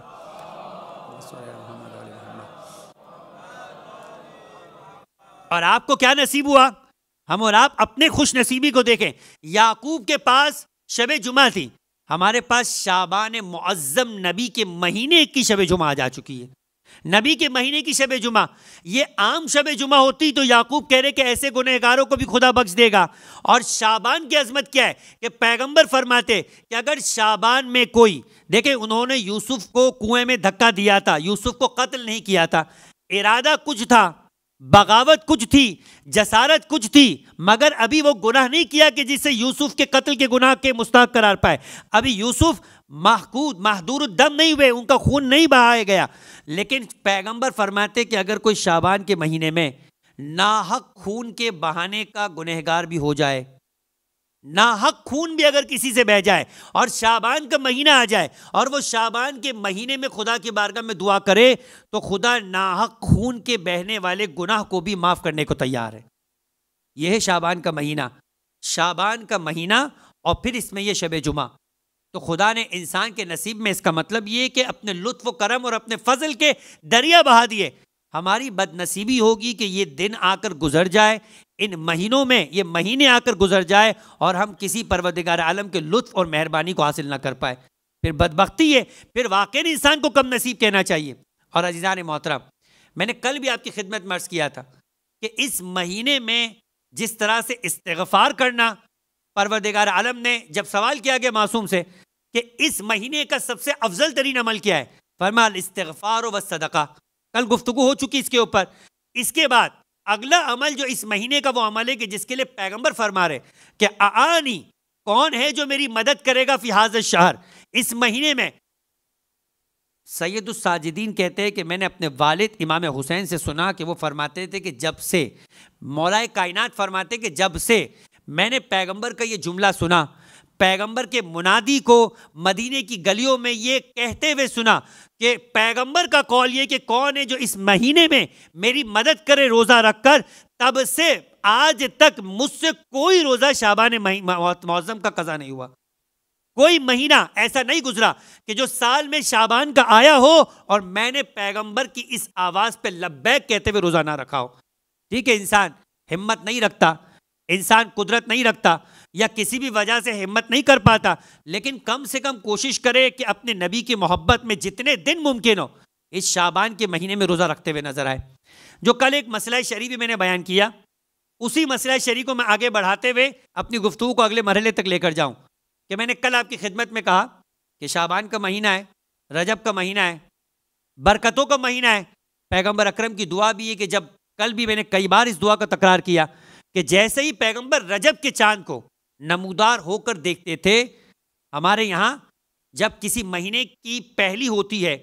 اور آپ کو کیا نصیب ہوا ہم اور آپ اپنے خوش نصیبی کو دیکھیں یعقوب کے پاس شب جمعہ تھی ہمارے پاس شابان معظم نبی کے مہینے کی شب جمعہ آ جا چکی ہے نبی کے مہینے کی شب جمعہ یہ عام شب جمعہ ہوتی تو یعقوب کہہ رہے کہ ایسے گنہ گاروں کو بھی خدا بخش دے گا اور شابان کی عظمت کیا ہے کہ پیغمبر فرماتے کہ اگر شابان میں کوئی دیکھیں انہوں نے یوسف کو کنویں میں دھکا دیا تھا یوسف کو قتل نہیں کیا تھا ارادہ کچھ تھا بغاوت کچھ تھی جسارت کچھ تھی مگر ابھی وہ گناہ نہیں کیا کہ جس سے یوسف کے قتل کے گناہ کے مستحق قرار پائے ابھی یوسف محقود محدور دم نہیں ہوئے ان کا خون نہیں بہایا گیا لیکن پیغمبر فرماتے کہ اگر کوئی شابان کے مہینے میں ناحق خون کے بہانے کا گنہگار بھی ہو جائے ناحق خون بھی اگر کسی سے بہ جائے اور شابان کا مہینہ آ جائے اور وہ شابان کے مہینے میں خدا کی بارگاہ میں دعا کرے تو خدا ناحق خون کے بہنے والے گناہ کو بھی معاف کرنے کو تیار ہے یہ ہے شابان کا مہینہ شابان کا مہینہ اور پھر اس میں یہ شب جمعہ تو خدا نے انسان کے نصیب میں اس کا مطلب یہ کہ اپنے لطف و کرم اور اپنے فضل کے دریا بہا دیے ہماری بد نصیبی ہوگی کہ یہ دن آ کر گزر جائے ان مہینوں میں یہ مہینے آ کر گزر جائے اور ہم کسی پروردگار عالم کے لطف اور مہربانی کو حاصل نہ کر پائے پھر بد بختی ہے پھر واقع انسان کو کم نصیب کہنا چاہیے اور عزیزان محترم میں نے کل بھی آپ کی خدمت مرض کیا تھا کہ اس مہینے میں جس طرح سے استغفار کرنا پروردگار عالم نے جب سوال کیا گیا معصوم سے کہ اس مہینے کا سب سے افضل ترین عمل کیا ہے فرمال استغفار و صدقہ کل گفتگو ہو چکی اس کے اوپر اس کے بعد اگلا عمل جو اس مہینے کا وہ عمل ہے کہ جس کے لیے پیغمبر فرما رہے کہ آنی کون ہے جو میری مدد کرے گا شہر اس مہینے میں سید الساجدین کہتے ہیں کہ میں نے اپنے والد امام حسین سے سنا کہ وہ فرماتے تھے کہ جب سے مولا کائنات فرماتے کہ جب سے میں نے پیغمبر کا یہ جملہ سنا پیغمبر کے منادی کو مدینے کی گلیوں میں یہ کہتے ہوئے سنا کہ پیغمبر کا کال یہ کہ کون ہے جو اس مہینے میں میری مدد کرے روزہ رکھ کر تب سے آج تک مجھ سے کوئی روزہ شاہبان موزم کا قضا نہیں ہوا کوئی مہینہ ایسا نہیں گزرا کہ جو سال میں شابان کا آیا ہو اور میں نے پیغمبر کی اس آواز پہ لبیک کہتے ہوئے روزہ نہ رکھا ہو ٹھیک ہے انسان ہمت نہیں رکھتا انسان قدرت نہیں رکھتا یا کسی بھی وجہ سے ہمت نہیں کر پاتا لیکن کم سے کم کوشش کرے کہ اپنے نبی کی محبت میں جتنے دن ممکن ہو اس شابان کے مہینے میں روزہ رکھتے ہوئے نظر آئے جو کل ایک مسئلہ شریف بھی میں نے بیان کیا اسی مسئلہ شریف کو میں آگے بڑھاتے ہوئے اپنی گفتگو کو اگلے مرحلے تک لے کر جاؤں کہ میں نے کل آپ کی خدمت میں کہا کہ شابان کا مہینہ ہے رجب کا مہینہ ہے برکتوں کا مہینہ ہے پیغمبر اکرم کی دعا بھی ہے کہ جب کل بھی میں نے کئی بار اس دعا کا تکرار کیا کہ جیسے ہی پیغمبر رجب کے چاند کو نمودار ہو کر دیکھتے تھے ہمارے یہاں جب کسی مہینے کی پہلی ہوتی ہے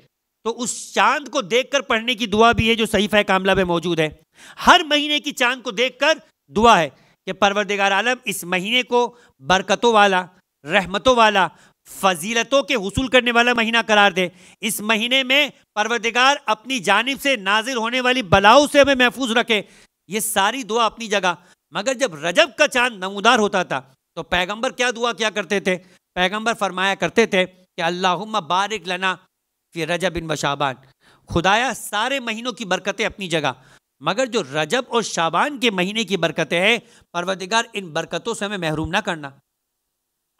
تو اس چاند کو دیکھ کر پڑھنے کی دعا بھی ہے جو صحیح کاملہ میں موجود ہے ہر مہینے کی چاند کو دیکھ کر دعا ہے کہ پروردگار عالم اس مہینے کو برکتوں والا رحمتوں والا فضیلتوں کے حصول کرنے والا مہینہ قرار دے اس مہینے میں پروردگار اپنی جانب سے نازل ہونے والی بلاؤ سے ہمیں محفوظ رکھے یہ ساری دعا اپنی جگہ مگر جب رجب کا چاند نمودار ہوتا تھا تو پیغمبر کیا دعا کیا کرتے تھے پیغمبر فرمایا کرتے تھے کہ اللہ بارک لنا فی رجب ان و شابان خدایا سارے مہینوں کی برکتیں اپنی جگہ مگر جو رجب اور شابان کے مہینے کی برکتیں ہیں پروردگار ان برکتوں سے ہمیں محروم نہ کرنا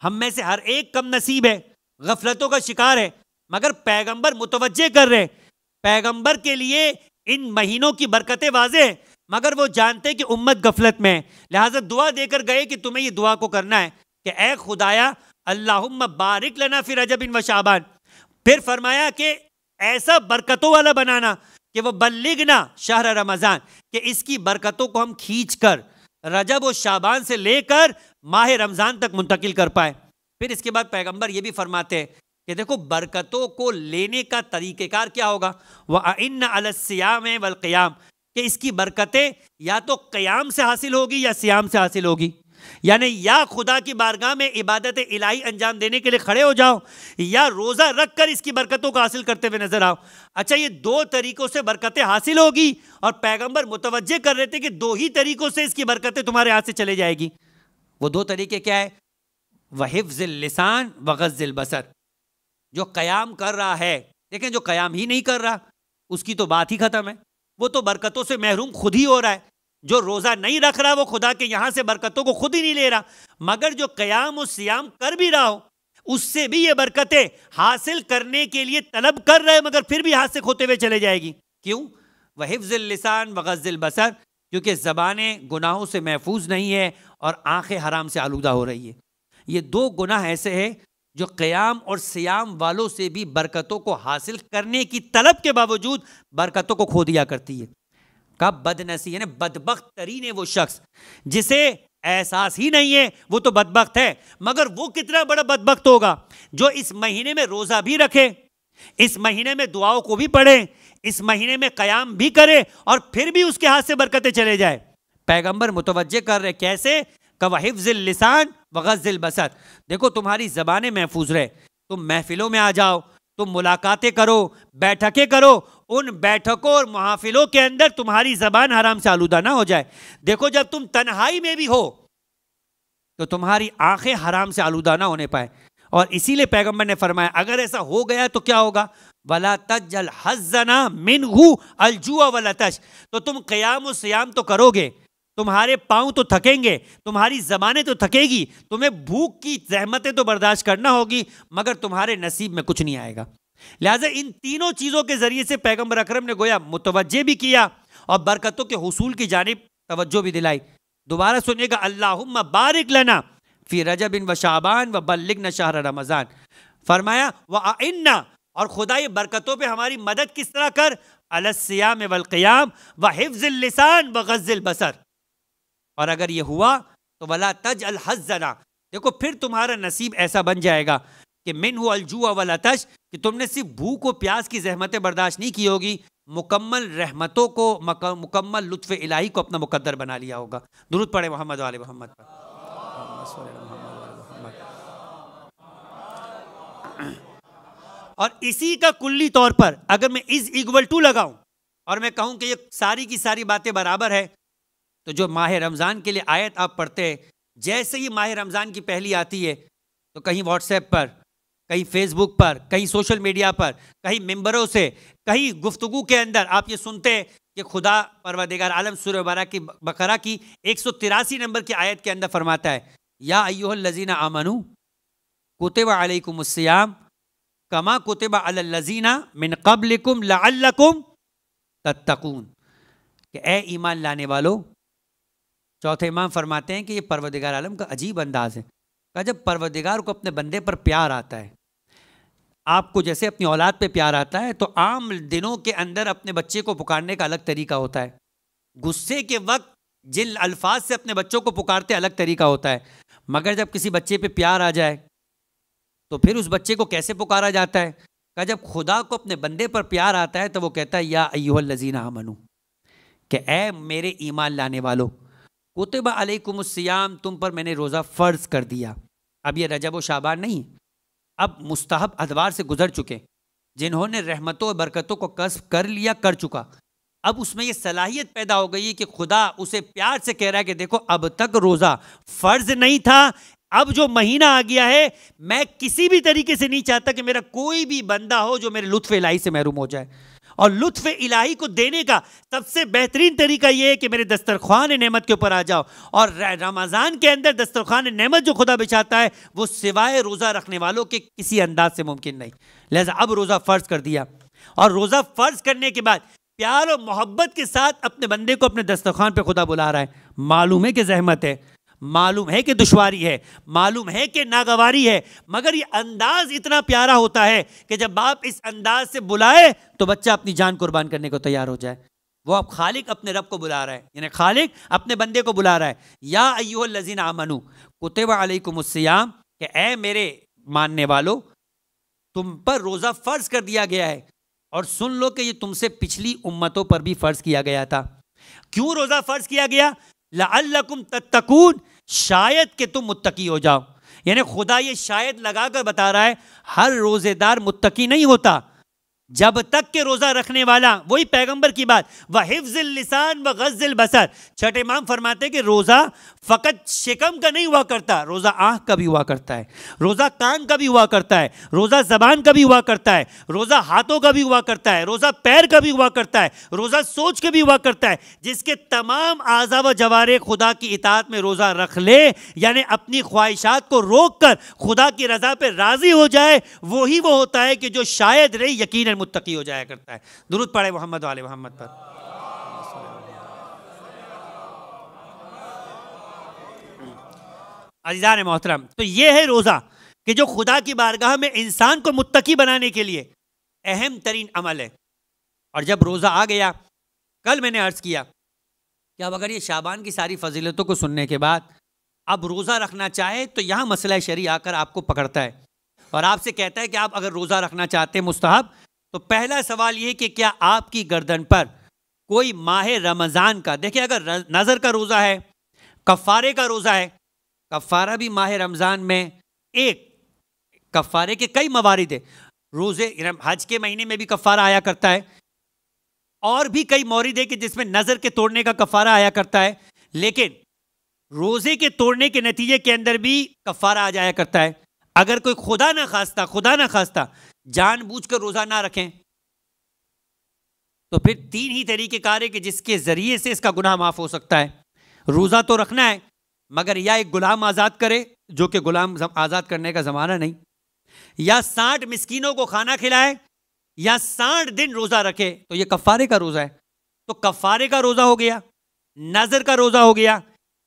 ہم میں سے ہر ایک کم نصیب ہے غفلتوں کا شکار ہے مگر پیغمبر متوجہ کر رہے پیغمبر کے لیے ان مہینوں کی برکتیں واضح ہیں مگر وہ جانتے کہ امت غفلت میں ہے لہٰذا دعا دے کر گئے کہ تمہیں یہ دعا کو کرنا ہے کہ اے خدایا اللہ بارک لنا رجب و شعبان پھر فرمایا کہ ایسا برکتوں والا بنانا کہ وہ بلگنا شہر رمضان کہ اس کی برکتوں کو ہم کھینچ کر رجب و شعبان سے لے کر ماہ رمضان تک منتقل کر پائے پھر اس کے بعد پیغمبر یہ بھی فرماتے ہیں کہ دیکھو برکتوں کو لینے کا طریقہ کار کیا ہوگا وہ ان السیام القیام کہ اس کی برکتیں یا تو قیام سے حاصل ہوگی یا سیام سے حاصل ہوگی یعنی یا خدا کی بارگاہ میں عبادت الہی انجام دینے کے لیے کھڑے ہو جاؤ یا روزہ رکھ کر اس کی برکتوں کو حاصل کرتے ہوئے نظر آؤ اچھا یہ دو طریقوں سے برکتیں حاصل ہوگی اور پیغمبر متوجہ کر رہے تھے کہ دو ہی طریقوں سے اس کی برکتیں تمہارے ہاتھ سے چلے جائے گی وہ دو طریقے کیا ہے البصر جو قیام کر رہا ہے جو قیام ہی نہیں کر رہا اس کی تو بات ہی ختم ہے وہ تو برکتوں سے محروم خود ہی ہو رہا ہے جو روزہ نہیں رکھ رہا وہ خدا کے یہاں سے برکتوں کو خود ہی نہیں لے رہا مگر جو قیام و سیام کر بھی رہا ہو اس سے بھی یہ برکتیں حاصل کرنے کے لیے طلب کر رہے مگر پھر بھی ہاتھ سے کھوتے ہوئے چلے جائے گی کیوں وہ حفظ السان و غز بسر کیونکہ زبانیں گناہوں سے محفوظ نہیں ہے اور آنکھیں حرام سے آلودہ ہو رہی ہے یہ دو گناہ ایسے ہیں جو قیام اور سیام والوں سے بھی برکتوں کو حاصل کرنے کی طلب کے باوجود برکتوں کو کھو دیا کرتی ہے کا بد نسی یعنی بدبخت ترین ہے وہ شخص جسے احساس ہی نہیں ہے وہ تو بدبخت ہے مگر وہ کتنا بڑا بدبخت ہوگا جو اس مہینے میں روزہ بھی رکھے اس مہینے میں دعاؤں کو بھی پڑھے اس مہینے میں قیام بھی کرے اور پھر بھی اس کے ہاتھ سے برکتیں چلے جائے پیغمبر متوجہ کر رہے کیسے کہ وہ حفظ اللسان وغز البصت دیکھو تمہاری زبانیں محفوظ رہے تم محفلوں میں آ جاؤ تم ملاقاتیں کرو بیٹھکیں کرو ان بیٹھکوں اور محافلوں کے اندر تمہاری زبان حرام سے آلودہ نہ ہو جائے دیکھو جب تم تنہائی میں بھی ہو تو تمہاری آنکھیں حرام سے آلودہ نہ ہونے پائے اور اسی لیے پیغمبر نے فرمایا اگر ایسا ہو گیا تو کیا ہوگا ولا تجل ہسز نہ من گھو تو تم قیام و سیام تو کرو گے تمہارے پاؤں تو تھکیں گے تمہاری زبانیں تو تھکے گی تمہیں بھوک کی زحمتیں تو برداشت کرنا ہوگی مگر تمہارے نصیب میں کچھ نہیں آئے گا لہٰذا ان تینوں چیزوں کے ذریعے سے پیغمبر اکرم نے گویا متوجہ بھی کیا اور برکتوں کے حصول کی جانب توجہ بھی دلائی دوبارہ سنیے گا اللہ بارک لنا فی رجب ان و شعبان و بلگن شاہ رمضان فرمایا وہ اور خدا یہ برکتوں پہ ہماری مدد کس طرح کر السیام والقیام و حفظ و غزل بسر اور اگر یہ ہوا تو ولا تج الحزنا دیکھو پھر تمہارا نصیب ایسا بن جائے گا کہ من ہو الجوا ولا کہ تم نے صرف بھوک و پیاس کی زحمتیں برداشت نہیں کی ہوگی مکمل رحمتوں کو مکمل لطف الہی کو اپنا مقدر بنا لیا ہوگا درود پڑے محمد محمد پر اور اسی کا کلی طور پر اگر میں از اکول ٹو لگاؤں اور میں کہوں کہ یہ ساری کی ساری باتیں برابر ہے تو جو ماہ رمضان کے لیے آیت آپ پڑھتے ہیں جیسے ہی ماہ رمضان کی پہلی آتی ہے تو کہیں واٹس ایپ پر کہیں فیس بک پر کہیں سوشل میڈیا پر کہیں ممبروں سے کہیں گفتگو کے اندر آپ یہ سنتے کہ خدا پروردگار عالم سورہ بارہ کی بقرہ کی ایک سو تراسی نمبر کی آیت کے اندر فرماتا ہے یا ایوہ الزینہ آمنو کتب علیکم السیام کما کتب علی الزینہ من قبلکم لعلکم تتقون کہ اے ایمان لانے والو چوتھے امام فرماتے ہیں کہ یہ پرودگار عالم کا عجیب انداز ہے جب پرودگار کو اپنے بندے پر پیار آتا ہے آپ کو جیسے اپنی اولاد پہ پیار آتا ہے تو عام دنوں کے اندر اپنے بچے کو پکارنے کا الگ طریقہ ہوتا ہے غصے کے وقت جن الفاظ سے اپنے بچوں کو پکارتے الگ طریقہ ہوتا ہے مگر جب کسی بچے پہ پیار آ جائے تو پھر اس بچے کو کیسے پکارا جاتا ہے کہا جب خدا کو اپنے بندے پر پیار آتا ہے تو وہ کہتا ہے یا ائی الزین احمن کہ اے میرے ایمان لانے والوں علیکم السیام تم پر میں نے روزہ فرض کر دیا اب یہ رجب و شعبان نہیں اب مستحب ادوار سے گزر چکے جنہوں نے رحمتوں برکتوں کو کسب کر لیا کر چکا اب اس میں یہ صلاحیت پیدا ہو گئی کہ خدا اسے پیار سے کہہ رہا ہے کہ دیکھو اب تک روزہ فرض نہیں تھا اب جو مہینہ آ گیا ہے میں کسی بھی طریقے سے نہیں چاہتا کہ میرا کوئی بھی بندہ ہو جو میرے لطف الہی سے محروم ہو جائے اور لطف الہی کو دینے کا سب سے بہترین طریقہ یہ ہے کہ میرے دسترخوان نعمت کے اوپر آ جاؤ اور رمضان کے اندر دسترخوان نعمت جو خدا بچھاتا ہے وہ سوائے روزہ رکھنے والوں کے کسی انداز سے ممکن نہیں لہذا اب روزہ فرض کر دیا اور روزہ فرض کرنے کے بعد پیار اور محبت کے ساتھ اپنے بندے کو اپنے دسترخوان پہ خدا بلا رہا ہے معلوم ہے کہ زحمت ہے معلوم ہے کہ دشواری ہے معلوم ہے کہ ناگواری ہے مگر یہ انداز اتنا پیارا ہوتا ہے کہ جب باپ اس انداز سے بلائے تو بچہ اپنی جان قربان کرنے کو تیار ہو جائے وہ اب خالق اپنے رب کو بلا رہا ہے یعنی خالق اپنے بندے کو بلا رہا ہے یا یازین آمنو علیہ کو مسیام کہ اے میرے ماننے والو تم پر روزہ فرض کر دیا گیا ہے اور سن لو کہ یہ تم سے پچھلی امتوں پر بھی فرض کیا گیا تھا کیوں روزہ فرض کیا گیا لعلکم شاید کہ تم متقی ہو جاؤ یعنی خدا یہ شاید لگا کر بتا رہا ہے ہر روزے دار متقی نہیں ہوتا جب تک کہ روزہ رکھنے والا وہی پیغمبر کی بات وہ حفظ السان و غز بسر چھٹے امام فرماتے کہ روزہ فقط شکم کا نہیں ہوا کرتا روزہ آنکھ کا بھی ہوا کرتا ہے روزہ کان کا بھی ہوا کرتا ہے روزہ زبان کا بھی ہوا کرتا ہے روزہ ہاتھوں کا بھی ہوا کرتا ہے روزہ پیر کا بھی ہوا کرتا ہے روزہ سوچ کا بھی ہوا کرتا ہے جس کے تمام اعضا و جوارے خدا کی اطاعت میں روزہ رکھ لے یعنی اپنی خواہشات کو روک کر خدا کی رضا پہ راضی ہو جائے وہی وہ ہوتا ہے کہ جو شاید رہی یقین متقی ہو جایا کرتا ہے درود پڑھے محمد والے محمد پر عزیزان محترم تو یہ ہے روزہ کہ جو خدا کی بارگاہ میں انسان کو متقی بنانے کے لیے اہم ترین عمل ہے اور جب روزہ آ گیا کل میں نے عرض کیا کہ اب اگر یہ شابان کی ساری فضیلتوں کو سننے کے بعد اب روزہ رکھنا چاہے تو یہاں مسئلہ شریع آ کر آپ کو پکڑتا ہے اور آپ سے کہتا ہے کہ آپ اگر روزہ رکھنا چاہتے ہیں مستحب تو پہلا سوال یہ کہ کیا آپ کی گردن پر کوئی ماہ رمضان کا دیکھیں اگر نظر کا روزہ ہے کفارے کا روزہ ہے کفارہ بھی ماہ رمضان میں ایک کفارے کے کئی موارد ہے روزے حج کے مہینے میں بھی کفارہ آیا کرتا ہے اور بھی کئی مورد ہے کہ جس میں نظر کے توڑنے کا کفارہ آیا کرتا ہے لیکن روزے کے توڑنے کے نتیجے کے اندر بھی کفارہ آ جایا کرتا ہے اگر کوئی خدا نہ خواستہ خدا نہ خواستہ جان بوجھ کر روزہ نہ رکھیں تو پھر تین ہی طریقے کار ہے کہ جس کے ذریعے سے اس کا گناہ معاف ہو سکتا ہے روزہ تو رکھنا ہے مگر یا ایک غلام آزاد کرے جو کہ غلام آزاد کرنے کا زمانہ نہیں یا ساٹھ مسکینوں کو کھانا کھلائے یا ساٹھ دن روزہ رکھے تو یہ کفارے کا روزہ ہے تو کفارے کا روزہ ہو گیا نظر کا روزہ ہو گیا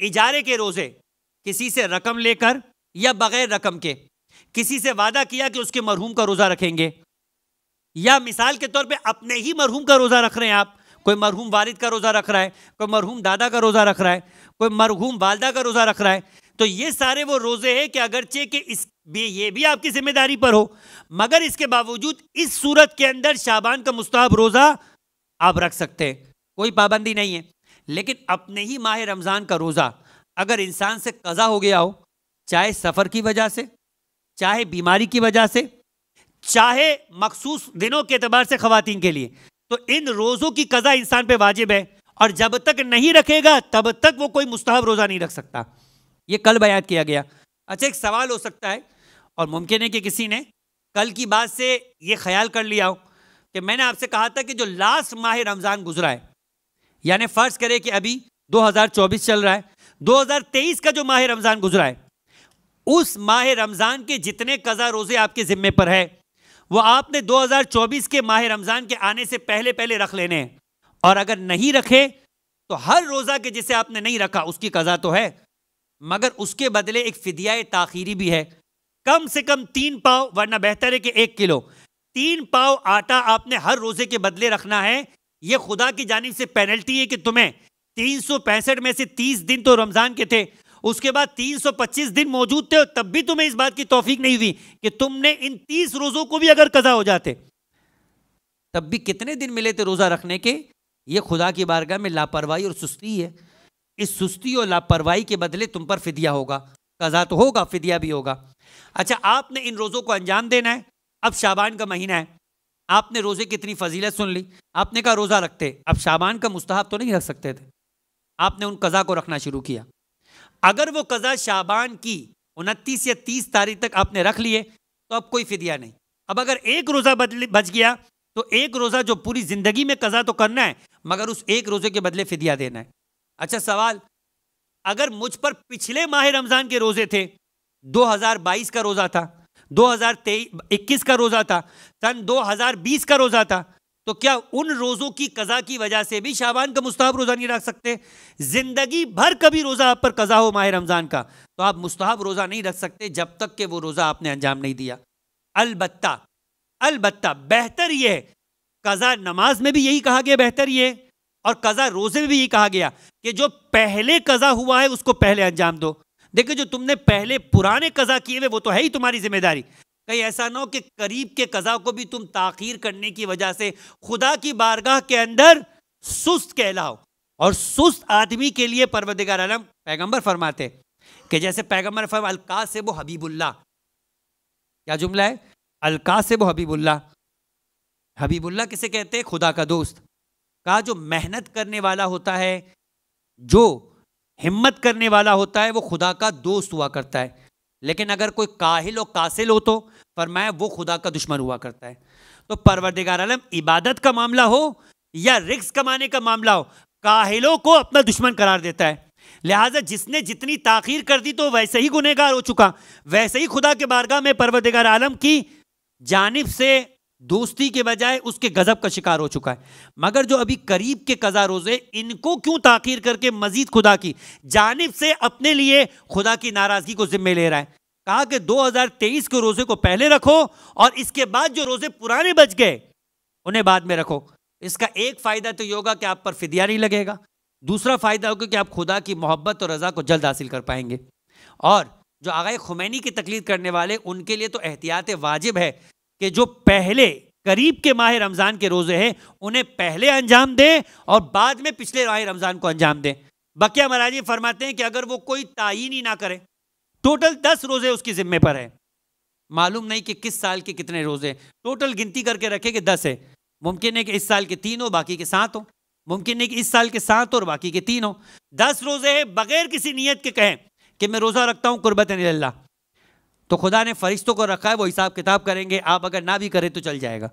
اجارے کے روزے کسی سے رقم لے کر یا بغیر رقم کے کسی سے وعدہ کیا کہ اس کے مرحوم کا روزہ رکھیں گے یا مثال کے طور پہ اپنے ہی مرحوم کا روزہ رکھ رہے ہیں آپ کوئی مرحوم والد کا روزہ رکھ رہا ہے کوئی مرحوم دادا کا روزہ رکھ رہا ہے کوئی مرحوم والدہ کا روزہ رکھ رہا ہے تو یہ سارے وہ روزے ہیں کہ اگرچہ کہ یہ بھی آپ کی ذمہ داری پر ہو مگر اس کے باوجود اس صورت کے اندر شابان کا مستحب روزہ آپ رکھ سکتے ہیں کوئی پابندی نہیں ہے لیکن اپنے ہی ماہ رمضان کا روزہ اگر انسان سے قضا ہو گیا ہو چاہے سفر کی وجہ سے چاہے بیماری کی وجہ سے چاہے مخصوص دنوں کے اعتبار سے خواتین کے لیے تو ان روزوں کی قضا انسان پہ واجب ہے اور جب تک نہیں رکھے گا تب تک وہ کوئی مستحب روزہ نہیں رکھ سکتا یہ کل بیان کیا گیا اچھا ایک سوال ہو سکتا ہے اور ممکن ہے کہ کسی نے کل کی بات سے یہ خیال کر لیا ہو کہ میں نے آپ سے کہا تھا کہ جو لاسٹ ماہ رمضان گزرا ہے یعنی فرض کرے کہ ابھی دو ہزار چوبیس چل رہا ہے دو ہزار تیئیس کا جو ماہ رمضان گزرا ہے اس ماہ رمضان کے جتنے قضا روزے آپ کے ذمے پر ہے وہ آپ نے دو ہزار چوبیس کے ماہ رمضان کے آنے سے پہلے پہلے رکھ لینے اور اگر نہیں رکھے تو ہر روزہ کے جسے آپ نے نہیں رکھا اس کی قضا تو ہے مگر اس کے بدلے ایک فدیہ تاخیری بھی ہے کم سے کم تین پاؤ ورنہ بہتر ہے کہ ایک کلو تین پاؤ آٹا آپ نے ہر روزے کے بدلے رکھنا ہے یہ خدا کی جانب سے پینلٹی ہے کہ تمہیں تین سو پینسٹھ میں سے تیس دن تو رمضان کے تھے اس کے بعد تین سو پچیس دن موجود تھے تب بھی تمہیں اس بات کی توفیق نہیں ہوئی کہ تم نے ان تیس روزوں کو بھی اگر قضا ہو جاتے تب بھی کتنے دن ملے تھے روزہ رکھنے کے یہ خدا کی بارگاہ میں لاپرواہی اور سستی ہے اس سستی اور لاپرواہی کے بدلے تم پر فدیہ ہوگا قضا تو ہوگا فدیہ بھی ہوگا اچھا آپ نے ان روزوں کو انجام دینا ہے اب شابان کا مہینہ ہے آپ نے روزے کی اتنی فضیلت سن لی آپ نے کہا روزہ رکھتے اب شابان کا مستحب تو نہیں رکھ سکتے تھے آپ نے ان قضا کو رکھنا شروع کیا اگر وہ قضا شابان کی انتیس یا تیس تاریخ تک آپ نے رکھ لیے تو اب کوئی فدیہ نہیں اب اگر ایک روزہ بچ گیا تو ایک روزہ جو پوری زندگی میں قضا تو کرنا ہے مگر اس ایک روزے کے بدلے فدیہ دینا ہے اچھا سوال اگر مجھ پر پچھلے ماہ رمضان کے روزے تھے دو ہزار بائیس کا روزہ تھا دو ہزار اکیس کا روزہ تھا سن دو ہزار بیس کا روزہ تھا تو کیا ان روزوں کی قضا کی وجہ سے بھی شابان کا مستحب روزہ نہیں رکھ سکتے زندگی بھر کبھی روزہ آپ پر قضا ہو ماہ رمضان کا تو آپ مستحب روزہ نہیں رکھ سکتے جب تک کہ وہ روزہ آپ نے انجام نہیں دیا البتہ البتہ بہتر یہ ہے قضا نماز میں بھی یہی کہا گیا بہتر یہ اور قضا روزے میں بھی یہی کہا گیا کہ جو پہلے قضا ہوا ہے اس کو پہلے انجام دو دیکھیں جو تم نے پہلے پرانے قضا کیے ہوئے وہ تو ہے ہی تمہاری ذمہ داری کہیں ایسا نہ ہو کہ قریب کے قضا کو بھی تم تاخیر کرنے کی وجہ سے خدا کی بارگاہ کے اندر سست کہلاؤ اور سست آدمی کے لیے پروردگار عالم پیغمبر فرماتے کہ جیسے پیغمبر فرما القا سے وہ حبیب اللہ کیا جملہ ہے القا سے وہ حبیب اللہ حبیب اللہ کسے کہتے ہیں خدا کا دوست کا جو محنت کرنے والا ہوتا ہے جو ہمت کرنے والا ہوتا ہے وہ خدا کا دوست ہوا کرتا ہے لیکن اگر کوئی کاہل و قاصل ہو تو فرمایا وہ خدا کا دشمن ہوا کرتا ہے تو پروردگار عالم عبادت کا معاملہ ہو یا رکس کمانے کا معاملہ ہو کاہلوں کو اپنا دشمن قرار دیتا ہے لہٰذا جس نے جتنی تاخیر کر دی تو ویسے ہی گنہ گار ہو چکا ویسے ہی خدا کے بارگاہ میں پروردگار عالم کی جانب سے دوستی کے بجائے اس کے غضب کا شکار ہو چکا ہے مگر جو ابھی قریب کے قضا روزے ان کو کیوں تاخیر کر کے مزید خدا کی جانب سے اپنے لیے خدا کی ناراضگی کو ذمہ لے رہا ہے کہا کہ دو ہزار تیئیس کے روزے کو پہلے رکھو اور اس کے بعد جو روزے پرانے بچ گئے انہیں بعد میں رکھو اس کا ایک فائدہ تو یہ ہوگا کہ آپ پر فدیہ نہیں لگے گا دوسرا فائدہ ہوگا کہ آپ خدا کی محبت اور رضا کو جلد حاصل کر پائیں گے اور جو آغائے خمینی کی تقلید کرنے والے ان کے لیے تو احتیاط واجب ہے کہ جو پہلے قریب کے ماہ رمضان کے روزے ہیں انہیں پہلے انجام دیں اور بعد میں پچھلے ماہ رمضان کو انجام دیں بقیہ مراجی فرماتے ہیں کہ اگر وہ کوئی تعین ہی نہ کرے ٹوٹل دس روزے اس کی ذمے پر ہیں معلوم نہیں کہ کس سال کے کتنے روزے ٹوٹل گنتی کر کے رکھے کہ دس ہے ممکن ہے کہ اس سال کے تین ہو باقی کے سات ہوں ممکن ہے کہ اس سال کے سات ہو اور باقی کے تین ہو دس روزے ہیں بغیر کسی نیت کے کہیں کہ میں روزہ رکھتا ہوں قربت اللہ تو خدا نے فرشتوں کو رکھا ہے وہ حساب کتاب کریں گے آپ اگر نہ بھی کریں تو چل جائے گا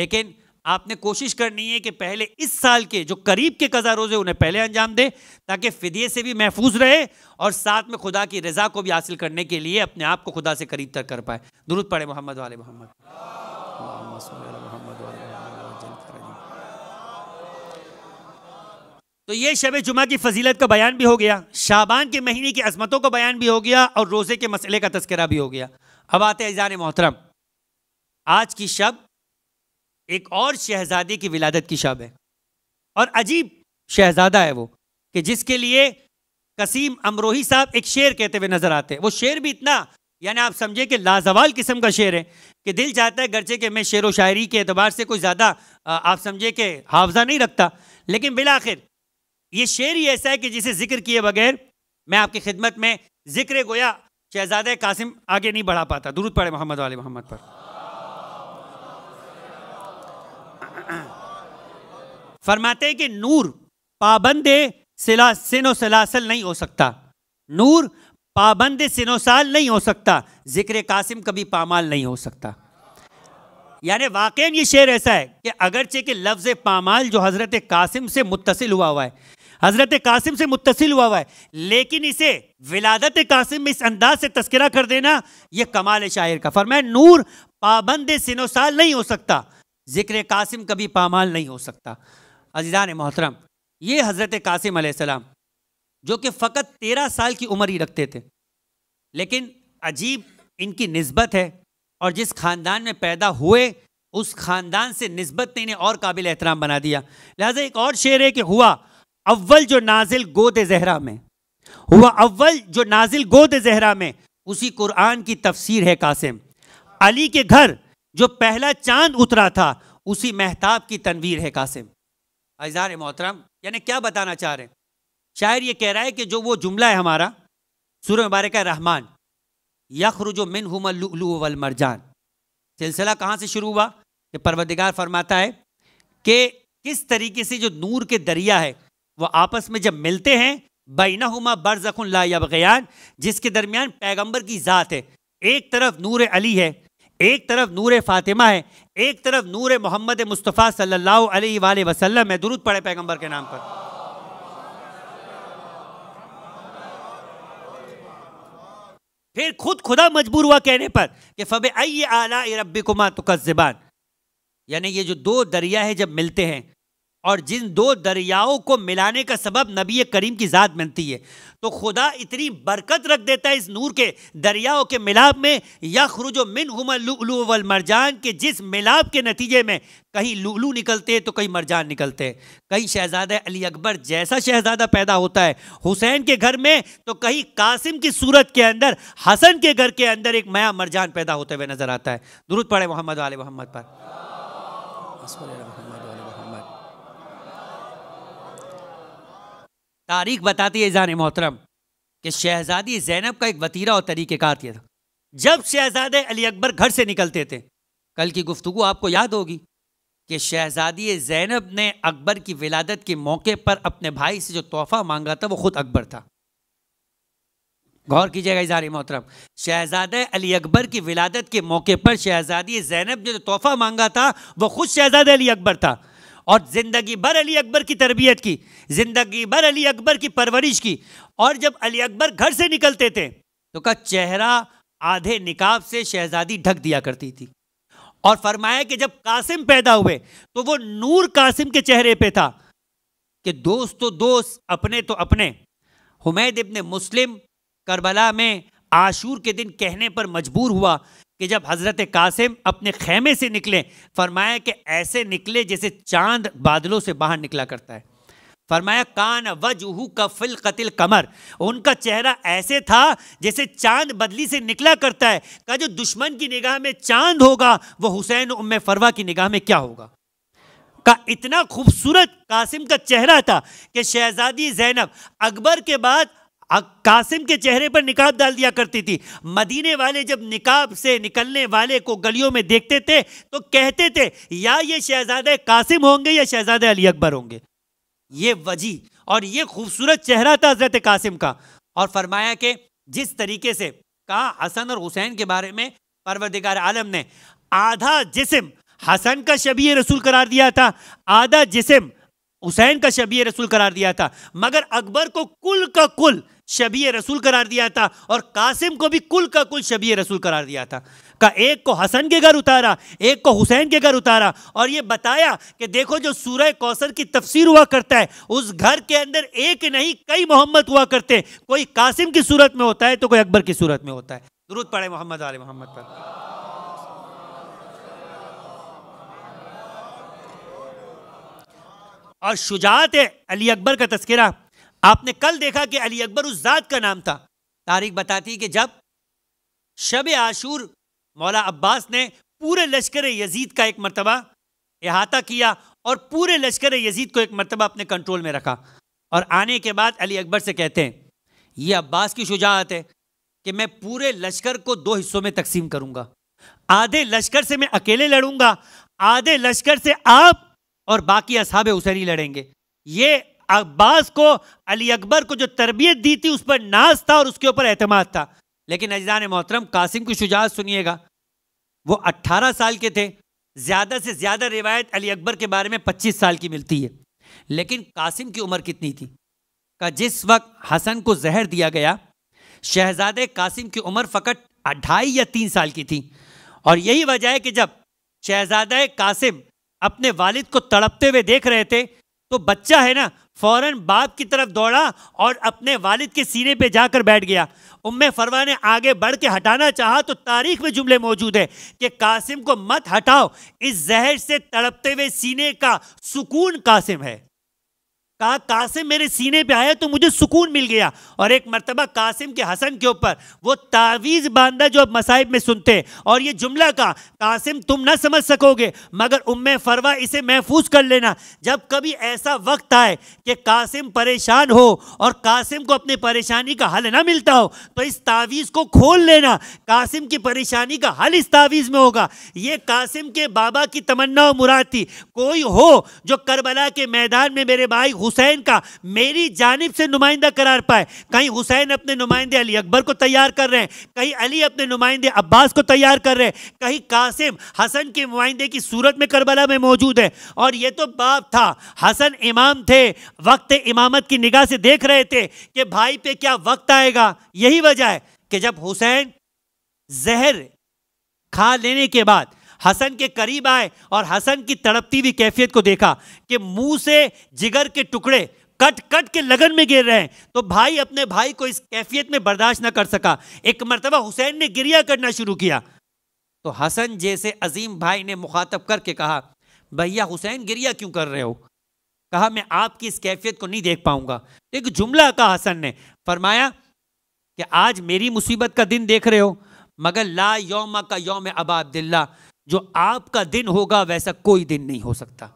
لیکن آپ نے کوشش کرنی ہے کہ پہلے اس سال کے جو قریب کے قضا روزے انہیں پہلے انجام دے تاکہ فدیے سے بھی محفوظ رہے اور ساتھ میں خدا کی رضا کو بھی حاصل کرنے کے لیے اپنے آپ کو خدا سے قریب تر کر پائے درود پڑھے محمد والے محمد تو یہ شب جمعہ کی فضیلت کا بیان بھی ہو گیا شابان کے مہینے کی عظمتوں کا بیان بھی ہو گیا اور روزے کے مسئلے کا تذکرہ بھی ہو گیا اب آتے ہیں محترم آج کی شب ایک اور شہزادی کی ولادت کی شب ہے اور عجیب شہزادہ ہے وہ کہ جس کے لیے قسیم امروہی صاحب ایک شعر کہتے ہوئے نظر آتے ہیں وہ شعر بھی اتنا یعنی آپ سمجھے کہ لازوال قسم کا شعر ہے کہ دل چاہتا ہے گرچہ کہ میں شعر و شاعری کے اعتبار سے کوئی زیادہ آپ سمجھے کہ حافظہ نہیں رکھتا لیکن بالآخر یہ شعر ہی ایسا ہے کہ جسے ذکر کیے بغیر میں آپ کی خدمت میں ذکر گویا شہزادہ قاسم آگے نہیں بڑھا پاتا درود پڑے محمد والے محمد پر فرماتے کہ نور پابند سن و سلاسل نہیں ہو سکتا نور پابند سن و سال نہیں ہو سکتا ذکر قاسم کبھی پامال نہیں ہو سکتا یعنی واقع یہ شعر ایسا ہے کہ اگرچہ کہ لفظ پامال جو حضرت قاسم سے متصل ہوا ہوا ہے حضرت قاسم سے متصل ہوا ہوا ہے لیکن اسے ولادت قاسم اس انداز سے تذکرہ کر دینا یہ کمال شاعر کا فرمائے نور پابند سن و سال نہیں ہو سکتا ذکر قاسم کبھی پامال نہیں ہو سکتا عزیزان محترم یہ حضرت قاسم علیہ السلام جو کہ فقط تیرہ سال کی عمر ہی رکھتے تھے لیکن عجیب ان کی نسبت ہے اور جس خاندان میں پیدا ہوئے اس خاندان سے نسبت نے انہیں اور قابل احترام بنا دیا لہٰذا ایک اور شعر ہے کہ ہوا اول جو نازل گود زہرہ میں ہوا اول جو نازل گود زہرہ میں اسی قرآن کی تفسیر ہے قاسم علی کے گھر جو پہلا چاند اترا تھا اسی محتاب کی تنویر ہے قاسم اظہار محترم یعنی کیا بتانا چاہ رہے ہیں شاعر یہ کہہ رہا ہے کہ جو وہ جملہ ہے ہمارا سورہ مبارکہ رحمان یخرج منہم اللؤلؤ والمرجان سلسلہ کہاں سے شروع ہوا کہ پروردگار فرماتا ہے کہ کس طریقے سے جو نور کے دریا ہے وہ آپس میں جب ملتے ہیں بینہما برزخ لا یبغیان جس کے درمیان پیغمبر کی ذات ہے ایک طرف نور علی ہے ایک طرف نور فاطمہ ہے ایک طرف نور محمد مصطفیٰ صلی اللہ علیہ وآلہ وسلم میں درود پڑے پیغمبر کے نام پر پھر خود خدا مجبور ہوا کہنے پر کہ فَبِعَيِّ اعلی ربی تُقَذِّبَان یعنی یہ جو دو دریا ہے جب ملتے ہیں اور جن دو دریاؤں کو ملانے کا سبب نبی کریم کی ذات بنتی ہے تو خدا اتنی برکت رکھ دیتا ہے اس نور کے دریاؤں کے ملاب میں یا خروج و من لولو والمرجان کے جس ملاب کے نتیجے میں کہیں لولو نکلتے تو کہیں مرجان نکلتے کہیں شہزادہ علی اکبر جیسا شہزادہ پیدا ہوتا ہے حسین کے گھر میں تو کہیں قاسم کی صورت کے اندر حسن کے گھر کے اندر ایک میا مرجان پیدا ہوتے ہوئے نظر آتا ہے درود پڑے محمد محمد پر تاریخ بتاتی ہے زان محترم کہ شہزادی زینب کا ایک وطیرہ اور طریقہ کار تھا جب شہزادے علی اکبر گھر سے نکلتے تھے کل کی گفتگو آپ کو یاد ہوگی کہ شہزادی زینب نے اکبر کی ولادت کے موقع پر اپنے بھائی سے جو تحفہ مانگا تھا وہ خود اکبر تھا غور کیجیے گا اظہار محترم شہزاد علی اکبر کی ولادت کے موقع پر شہزادی زینب نے جو تحفہ مانگا تھا وہ خود شہزاد علی اکبر تھا اور زندگی بھر علی اکبر کی تربیت کی زندگی بھر علی اکبر کی پرورش کی اور جب علی اکبر گھر سے نکلتے تھے تو چہرہ آدھے نکاب سے شہزادی ڈھک دیا کرتی تھی اور فرمایا کہ جب قاسم پیدا ہوئے تو وہ نور قاسم کے چہرے پہ تھا کہ دوست تو دوست اپنے تو اپنے حمید ابن مسلم کربلا میں آشور کے دن کہنے پر مجبور ہوا کہ جب حضرت قاسم اپنے خیمے سے نکلے فرمایا کہ ایسے نکلے جیسے چاند بادلوں سے باہر نکلا کرتا ہے فرمایا کان وجہ کا کا فل قتل کمر ان چہرہ ایسے تھا جیسے چاند بدلی سے نکلا کرتا ہے کہ جو دشمن کی نگاہ میں چاند ہوگا وہ حسین ام فروا کی نگاہ میں کیا ہوگا کا اتنا خوبصورت قاسم کا چہرہ تھا کہ شہزادی زینب اکبر کے بعد قاسم کے چہرے پر نکاب ڈال دیا کرتی تھی مدینے والے جب نکاب سے نکلنے والے کو گلیوں میں دیکھتے تھے تو کہتے تھے یا یہ شہزادہ قاسم ہوں گے یا شہزادہ علی اکبر ہوں گے یہ وجی اور یہ خوبصورت چہرہ تھا حضرت قاسم کا اور فرمایا کہ جس طریقے سے کہا حسن اور حسین کے بارے میں پروردگار عالم نے آدھا جسم حسن کا شبیہ رسول قرار دیا تھا آدھا جسم حسین کا شبیہ رسول قرار دیا تھا مگر اکبر کو کل کا کل شبی رسول قرار دیا تھا اور قاسم کو بھی کل کا کل شبی رسول قرار دیا تھا کا ایک کو حسن کے گھر اتارا ایک کو حسین کے گھر اتارا اور یہ بتایا کہ دیکھو جو سورہ کوثر کی تفسیر ہوا کرتا ہے اس گھر کے اندر ایک نہیں کئی محمد ہوا کرتے کوئی قاسم کی صورت میں ہوتا ہے تو کوئی اکبر کی صورت میں ہوتا ہے درود پڑھے محمد علیہ محمد پر اور شجاعت ہے علی اکبر کا تذکرہ آپ نے کل دیکھا کہ علی اکبر اس ذات کا نام تھا تاریخ بتاتی کہ جب شب آشور مولا عباس نے پورے لشکر یزید کا ایک مرتبہ احاطہ کیا اور پورے لشکر یزید کو ایک مرتبہ اپنے کنٹرول میں رکھا اور آنے کے بعد علی اکبر سے کہتے ہیں یہ عباس کی شجاعت ہے کہ میں پورے لشکر کو دو حصوں میں تقسیم کروں گا آدھے لشکر سے میں اکیلے لڑوں گا آدھے لشکر سے آپ اور باقی اصحاب حسینی لڑیں گے یہ عباس کو علی اکبر کو جو تربیت دی تھی اس پر ناز تھا اور اس کے اوپر اعتماد تھا لیکن عزیزان محترم قاسم کی شجاعت سنیے گا وہ اٹھارہ سال کے تھے زیادہ سے زیادہ روایت علی اکبر کے بارے میں پچیس سال کی ملتی ہے لیکن قاسم کی عمر کتنی تھی کہ جس وقت حسن کو زہر دیا گیا شہزادے قاسم کی عمر فقط اڈھائی یا تین سال کی تھی اور یہی وجہ ہے کہ جب شہزادہ قاسم اپنے والد کو تڑپتے ہوئے دیکھ رہے تھے تو بچہ ہے نا فوراً باپ کی طرف دوڑا اور اپنے والد کے سینے پہ جا کر بیٹھ گیا ام فروا نے آگے بڑھ کے ہٹانا چاہا تو تاریخ میں جملے موجود ہیں کہ قاسم کو مت ہٹاؤ اس زہر سے تڑپتے ہوئے سینے کا سکون قاسم ہے کہا قاسم میرے سینے پہ آیا تو مجھے سکون مل گیا اور ایک مرتبہ قاسم کے حسن کے اوپر وہ تعویذ باندھا جو اب مصائب میں سنتے اور یہ جملہ کہا قاسم تم نہ سمجھ سکو گے مگر ام فروا اسے محفوظ کر لینا جب کبھی ایسا وقت آئے کہ قاسم پریشان ہو اور قاسم کو اپنی پریشانی کا حل نہ ملتا ہو تو اس تعویذ کو کھول لینا قاسم کی پریشانی کا حل اس تعویذ میں ہوگا یہ قاسم کے بابا کی تمنا و مراد تھی کوئی ہو جو کربلا کے میدان میں میرے بھائی حسین کا میری جانب سے نمائندہ قرار پائے کہیں حسین اپنے نمائندے علی اکبر کو تیار کر رہے ہیں کہیں علی اپنے نمائندے عباس کو تیار کر رہے ہیں کہیں قاسم حسن کے نمائندے کی صورت میں کربلا میں موجود ہے اور یہ تو باپ تھا حسن امام تھے وقت امامت کی نگاہ سے دیکھ رہے تھے کہ بھائی پہ کیا وقت آئے گا یہی وجہ ہے کہ جب حسین زہر کھا لینے کے بعد حسن کے قریب آئے اور حسن کی تڑپتی ہوئی کیفیت کو دیکھا کہ منہ سے جگر کے ٹکڑے کٹ کٹ کے لگن میں گر رہے ہیں تو بھائی اپنے بھائی کو اس کیفیت میں برداشت نہ کر سکا ایک مرتبہ حسین نے گریا کرنا شروع کیا تو حسن جیسے عظیم بھائی نے مخاطب کر کے کہا بھیا حسین گریا کیوں کر رہے ہو کہا میں آپ کی اس کیفیت کو نہیں دیکھ پاؤں گا ایک جملہ کا حسن نے فرمایا کہ آج میری مصیبت کا دن دیکھ رہے ہو مگر لا یوم کا یوم ابا عبداللہ جو آپ کا دن ہوگا ویسا کوئی دن نہیں ہو سکتا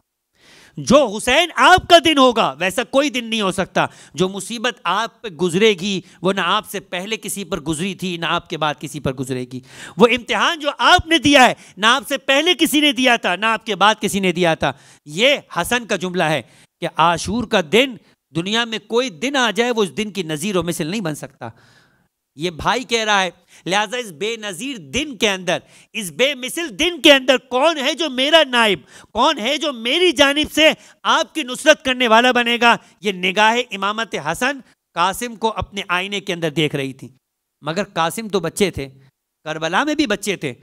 جو حسین آپ کا دن ہوگا ویسا کوئی دن نہیں ہو سکتا جو مصیبت آپ پہ گزرے گی وہ نہ آپ سے پہلے کسی پر گزری تھی نہ آپ کے بعد کسی پر گزرے گی وہ امتحان جو آپ نے دیا ہے نہ آپ سے پہلے کسی نے دیا تھا نہ آپ کے بعد کسی نے دیا تھا یہ حسن کا جملہ ہے کہ آشور کا دن دنیا میں کوئی دن آ جائے وہ اس دن کی نظیروں میں سے نہیں بن سکتا یہ بھائی کہہ رہا ہے لہذا اس بے نظیر دن کے اندر اس بے مثل دن کے اندر کون ہے جو میرا نائب کون ہے جو میری جانب سے آپ کی نصرت کرنے والا بنے گا یہ نگاہ امامت حسن قاسم کو اپنے آئینے کے اندر دیکھ رہی تھی مگر قاسم تو بچے تھے کربلا میں بھی بچے تھے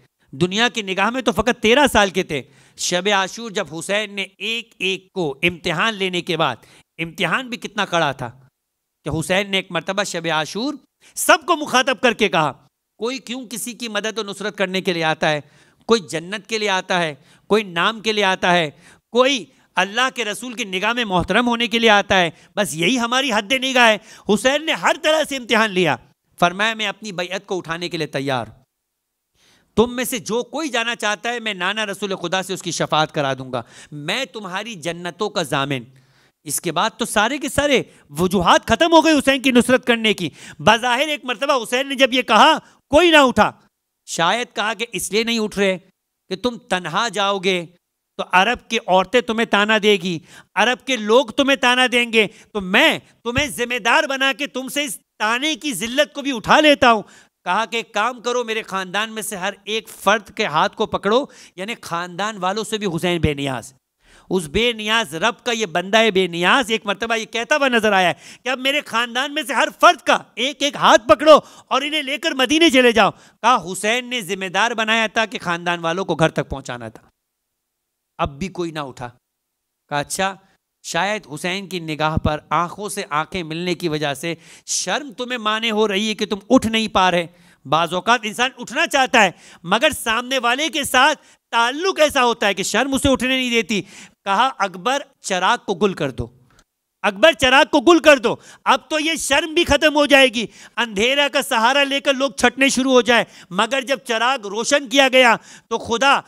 دنیا کی نگاہ میں تو فقط تیرہ سال کے تھے شب آشور جب حسین نے ایک ایک کو امتحان لینے کے بعد امتحان بھی کتنا کڑا تھا کہ حسین نے ایک مرتبہ شب آشور سب کو مخاطب کر کے کہا کوئی کیوں کسی کی مدد و نصرت کرنے کے لیے آتا ہے کوئی جنت کے لیے آتا ہے کوئی نام کے لیے آتا ہے کوئی اللہ کے رسول کی نگاہ میں محترم ہونے کے لیے آتا ہے بس یہی ہماری حد نگاہ ہے حسین نے ہر طرح سے امتحان لیا فرمایا میں اپنی بیعت کو اٹھانے کے لیے تیار تم میں سے جو کوئی جانا چاہتا ہے میں نانا رسول خدا سے اس کی شفاعت کرا دوں گا میں تمہاری جنتوں کا ضامن اس کے بعد تو سارے کے سارے وجوہات ختم ہو گئے حسین کی نصرت کرنے کی بظاہر ایک مرتبہ حسین نے جب یہ کہا کوئی نہ اٹھا شاید کہا کہ اس لیے نہیں اٹھ رہے کہ تم تنہا جاؤ گے تو عرب کی عورتیں تمہیں تانا دے گی عرب کے لوگ تمہیں تانا دیں گے تو میں تمہیں ذمہ دار بنا کے تم سے اس تانے کی ذلت کو بھی اٹھا لیتا ہوں کہا کہ کام کرو میرے خاندان میں سے ہر ایک فرد کے ہاتھ کو پکڑو یعنی خاندان والوں سے بھی حسین بے نیاز اس بے نیاز رب کا یہ بندہ ہے بے نیاز ایک مرتبہ یہ کہتا ہوا نظر آیا ہے کہ اب میرے خاندان میں سے ہر فرد کا ایک ایک ہاتھ پکڑو اور انہیں لے کر مدینے چلے جاؤ کہا حسین نے ذمہ دار بنایا تھا کہ خاندان والوں کو گھر تک پہنچانا تھا اب بھی کوئی نہ اٹھا کہا اچھا شاید حسین کی نگاہ پر آنکھوں سے آنکھیں ملنے کی وجہ سے شرم تمہیں مانے ہو رہی ہے کہ تم اٹھ نہیں پا رہے بعض اوقات انسان اٹھنا چاہتا ہے مگر سامنے والے کے ساتھ تعلق ایسا ہوتا ہے کہ شرم اسے اٹھنے نہیں دیتی کہا اکبر چراغ کو گل کر دو اکبر چراغ کو گل کر دو اب تو یہ شرم بھی ختم ہو جائے گی اندھیرا کا سہارا لے کر لوگ چھٹنے شروع ہو جائے مگر جب چراغ روشن کیا گیا تو خدا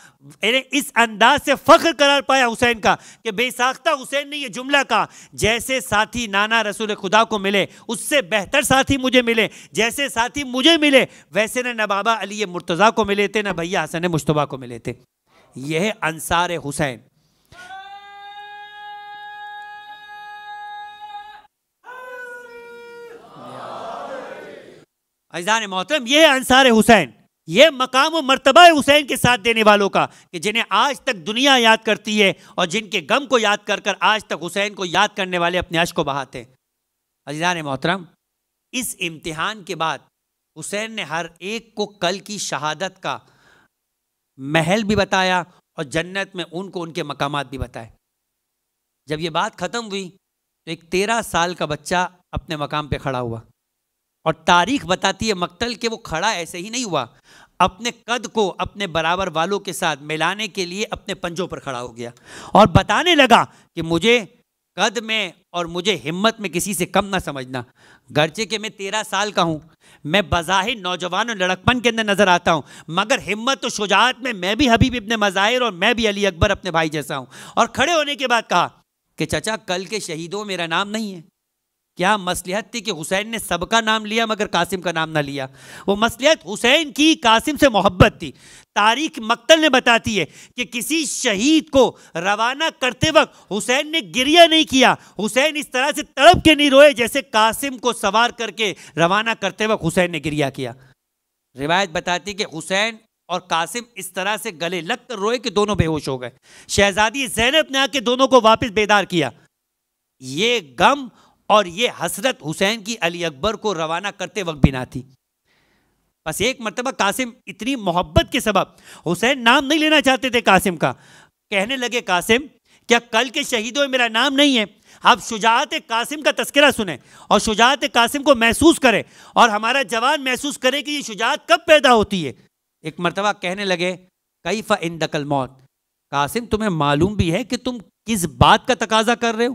یعنی اس انداز سے فخر قرار پایا حسین کا کہ بے ساختہ حسین نے یہ جملہ کہا جیسے ساتھی نانا رسول خدا کو ملے اس سے بہتر ساتھی مجھے ملے جیسے ساتھی مجھے ملے ویسے نہ بابا علی مرتضیٰ کو ملے تھے نہ بھیا حسن مشتبہ کو ملے تھے یہ انصار حسین اجدان محترم یہ انصار حسین یہ مقام و مرتبہ حسین کے ساتھ دینے والوں کا کہ جنہیں آج تک دنیا یاد کرتی ہے اور جن کے غم کو یاد کر کر آج تک حسین کو یاد کرنے والے اپنے عشق کو بہاتے ہیں اجدان محترم اس امتحان کے بعد حسین نے ہر ایک کو کل کی شہادت کا محل بھی بتایا اور جنت میں ان کو ان کے مقامات بھی بتائے جب یہ بات ختم ہوئی تو ایک تیرہ سال کا بچہ اپنے مقام پہ کھڑا ہوا اور تاریخ بتاتی ہے مقتل کہ وہ کھڑا ایسے ہی نہیں ہوا اپنے قد کو اپنے برابر والوں کے ساتھ ملانے کے لیے اپنے پنجوں پر کھڑا ہو گیا اور بتانے لگا کہ مجھے قد میں اور مجھے ہمت میں کسی سے کم نہ سمجھنا گرچہ کہ میں تیرہ سال کا ہوں میں بظاہر نوجوان اور لڑکپن کے اندر نظر آتا ہوں مگر ہمت و شجاعت میں میں بھی حبیب ابن مظاہر اور میں بھی علی اکبر اپنے بھائی جیسا ہوں اور کھڑے ہونے کے بعد کہا کہ چچا کل کے شہیدوں میرا نام نہیں ہے مسلحت تھی کہ حسین نے سب کا نام لیا مگر قاسم کا نام نہ لیا وہ مسلحت حسین کی قاسم سے محبت تھی تاریخ مقتل نے بتاتی ہے کہ کسی شہید کو کو روانہ کرتے وقت حسین حسین نے گریہ نہیں نہیں کیا اس طرح سے تڑپ کے روئے جیسے قاسم سوار کر کے روانہ کرتے وقت حسین نے گریہ کیا روایت بتاتی کہ حسین اور قاسم اس طرح سے گلے لگ کر روئے کہ دونوں بے ہوش ہو گئے شہزادی زینب نے آ کے دونوں کو واپس بیدار کیا یہ غم اور یہ حسرت حسین کی علی اکبر کو روانہ کرتے وقت بھی نہ تھی بس ایک مرتبہ قاسم اتنی محبت کے سبب حسین نام نہیں لینا چاہتے تھے قاسم کا کہنے لگے قاسم کیا کل کے شہیدوں میں میرا نام نہیں ہے آپ شجاعت قاسم کا تذکرہ سنیں اور شجاعت قاسم کو محسوس کریں اور ہمارا جوان محسوس کرے کہ یہ شجاعت کب پیدا ہوتی ہے ایک مرتبہ کہنے لگے کئی دقل موت قاسم تمہیں معلوم بھی ہے کہ تم کس بات کا تقاضا کر رہے ہو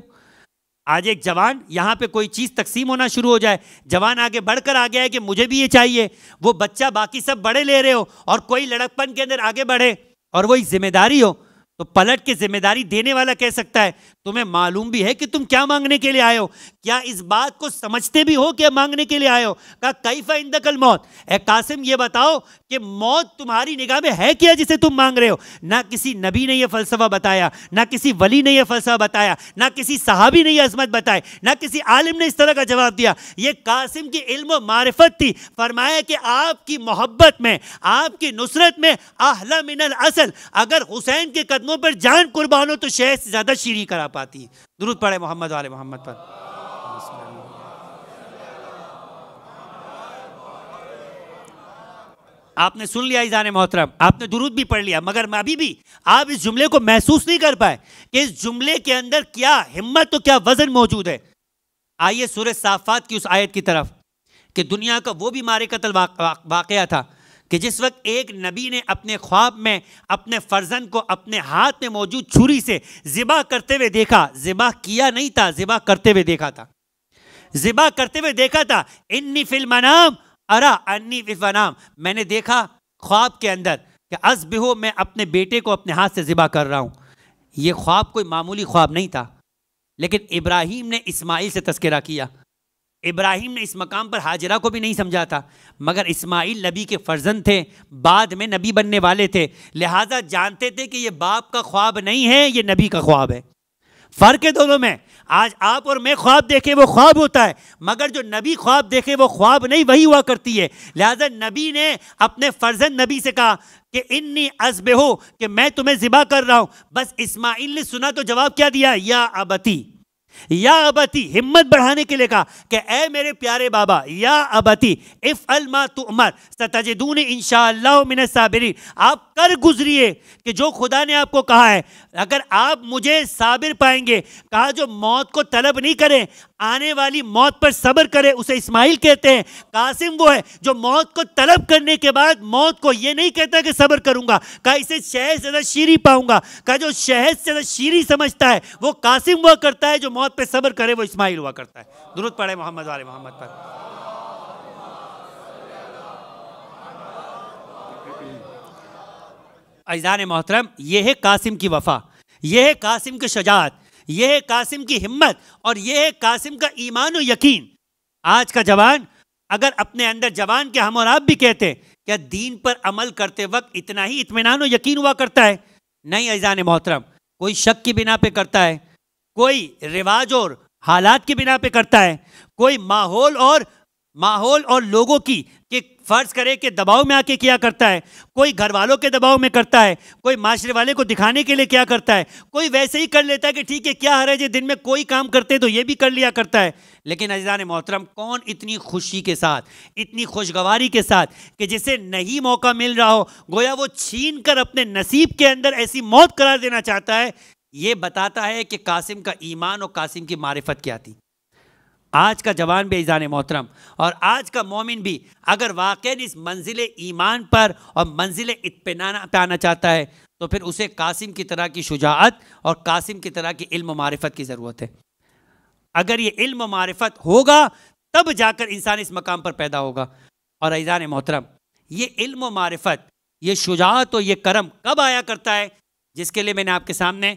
آج ایک جوان یہاں پہ کوئی چیز تقسیم ہونا شروع ہو جائے جوان آگے بڑھ کر آگے ہے کہ مجھے بھی یہ چاہیے وہ بچہ باقی سب بڑے لے رہے ہو اور کوئی لڑکپن کے اندر آگے بڑھے اور وہی ذمہ داری ہو تو پلٹ کے ذمہ داری دینے والا کہہ سکتا ہے تمہیں معلوم بھی ہے کہ تم کیا مانگنے کے لیے آئے ہو کیا اس بات کو سمجھتے بھی ہو کہ مانگنے کے لیے آئے ہو کہا کیفہ اندکل موت اے قاسم یہ بتاؤ کہ موت تمہاری نگاہ میں ہے کیا جسے تم مانگ رہے ہو نہ کسی نبی نے یہ فلسفہ بتایا نہ کسی ولی نے یہ فلسفہ بتایا نہ کسی صحابی نے یہ عظمت بتایا نہ کسی عالم نے اس طرح کا جواب دیا یہ قاسم کی علم و معرفت تھی فرمایا کہ آپ کی محبت میں آپ کی نصرت میں اہلا من الاصل اگر حسین کے قدم قدموں پر جان قربان ہو تو شہر سے زیادہ شیر کرا پاتی درود پڑھے محمد والے محمد پر آپ نے سن لیا ایزان محترم آپ نے درود بھی پڑھ لیا مگر میں ابھی بھی آپ اس جملے کو محسوس نہیں کر پائے کہ اس جملے کے اندر کیا ہمت تو کیا وزن موجود ہے آئیے سورہ صافات کی اس آیت کی طرف کہ دنیا کا وہ بھی مارے قتل واقعہ تھا کہ جس وقت ایک نبی نے اپنے خواب میں اپنے فرزن کو اپنے ہاتھ میں موجود چھری سے ذبح کرتے ہوئے دیکھا ذبح کیا نہیں تھا ذبح کرتے ہوئے دیکھا تھا ذبح کرتے ہوئے دیکھا تھا انی فی المنام ارا انی فی فنام میں نے دیکھا خواب کے اندر کہ از بہو میں اپنے بیٹے کو اپنے ہاتھ سے ذبح کر رہا ہوں یہ خواب کوئی معمولی خواب نہیں تھا لیکن ابراہیم نے اسماعیل سے تذکرہ کیا ابراہیم نے اس مقام پر حاجرہ کو بھی نہیں سمجھا تھا مگر اسماعیل نبی کے فرزند تھے بعد میں نبی بننے والے تھے لہذا جانتے تھے کہ یہ باپ کا خواب نہیں ہے یہ نبی کا خواب ہے فرق ہے دونوں میں آج آپ اور میں خواب دیکھے وہ خواب ہوتا ہے مگر جو نبی خواب دیکھے وہ خواب نہیں وہی ہوا کرتی ہے لہٰذا نبی نے اپنے فرزن نبی سے کہا کہ انی ازب ہو کہ میں تمہیں ذبح کر رہا ہوں بس اسماعیل نے سنا تو جواب کیا دیا یا ابتی یا ابتی ہمت بڑھانے کے لئے کہا کہ اے میرے پیارے بابا یا ابتی اف الما تو عمر ستجدون انشاءاللہ من السابری آپ کر گزریے کہ جو خدا نے آپ کو کہا ہے اگر آپ مجھے سابر پائیں گے کہا جو موت کو طلب نہیں کریں آنے والی موت پر صبر کرے اسے اسماعیل کہتے ہیں قاسم وہ ہے جو موت کو طلب کرنے کے بعد موت کو یہ نہیں کہتا کہ صبر کروں گا کہا اسے شہد سے زیادہ پاؤں گا کہا جو شہد سے زیادہ شیریں سمجھتا ہے وہ قاسم ہوا کرتا ہے جو موت پہ صبر کرے وہ اسماعیل ہوا کرتا ہے درود پڑھے محمد والے محمد پر اجدان محترم یہ ہے قاسم کی وفا یہ ہے قاسم کے شجاعت یہ ہے قاسم کی ہمت اور یہ ہے قاسم کا ایمان و یقین آج کا جوان اگر اپنے اندر جوان کے ہم اور آپ بھی کہتے کیا دین پر عمل کرتے وقت اتنا ہی اطمینان و یقین ہوا کرتا ہے نہیں ایزان محترم کوئی شک کی بنا پہ کرتا ہے کوئی رواج اور حالات کی بنا پہ کرتا ہے کوئی ماحول اور ماحول اور لوگوں کی فرض کرے کہ دباؤ میں آ کے کیا کرتا ہے کوئی گھر والوں کے دباؤ میں کرتا ہے کوئی معاشرے والے کو دکھانے کے لیے کیا کرتا ہے کوئی ویسے ہی کر لیتا ہے کہ ٹھیک ہے کیا ہر ہے جی دن میں کوئی کام کرتے تو یہ بھی کر لیا کرتا ہے لیکن عزیزان محترم کون اتنی خوشی کے ساتھ اتنی خوشگواری کے ساتھ کہ جسے نہیں موقع مل رہا ہو گویا وہ چھین کر اپنے نصیب کے اندر ایسی موت قرار دینا چاہتا ہے یہ بتاتا ہے کہ قاسم کا ایمان اور قاسم کی معرفت کیا تھی آج کا جوان بھی ایزان محترم اور آج کا مومن بھی اگر واقع اس منزل ایمان پر اور منزل اطمینان پہ آنا چاہتا ہے تو پھر اسے قاسم کی طرح کی شجاعت اور قاسم کی طرح کی علم و معرفت کی ضرورت ہے اگر یہ علم و معرفت ہوگا تب جا کر انسان اس مقام پر پیدا ہوگا اور ایزان محترم یہ علم و معرفت یہ شجاعت اور یہ کرم کب آیا کرتا ہے جس کے لیے میں نے آپ کے سامنے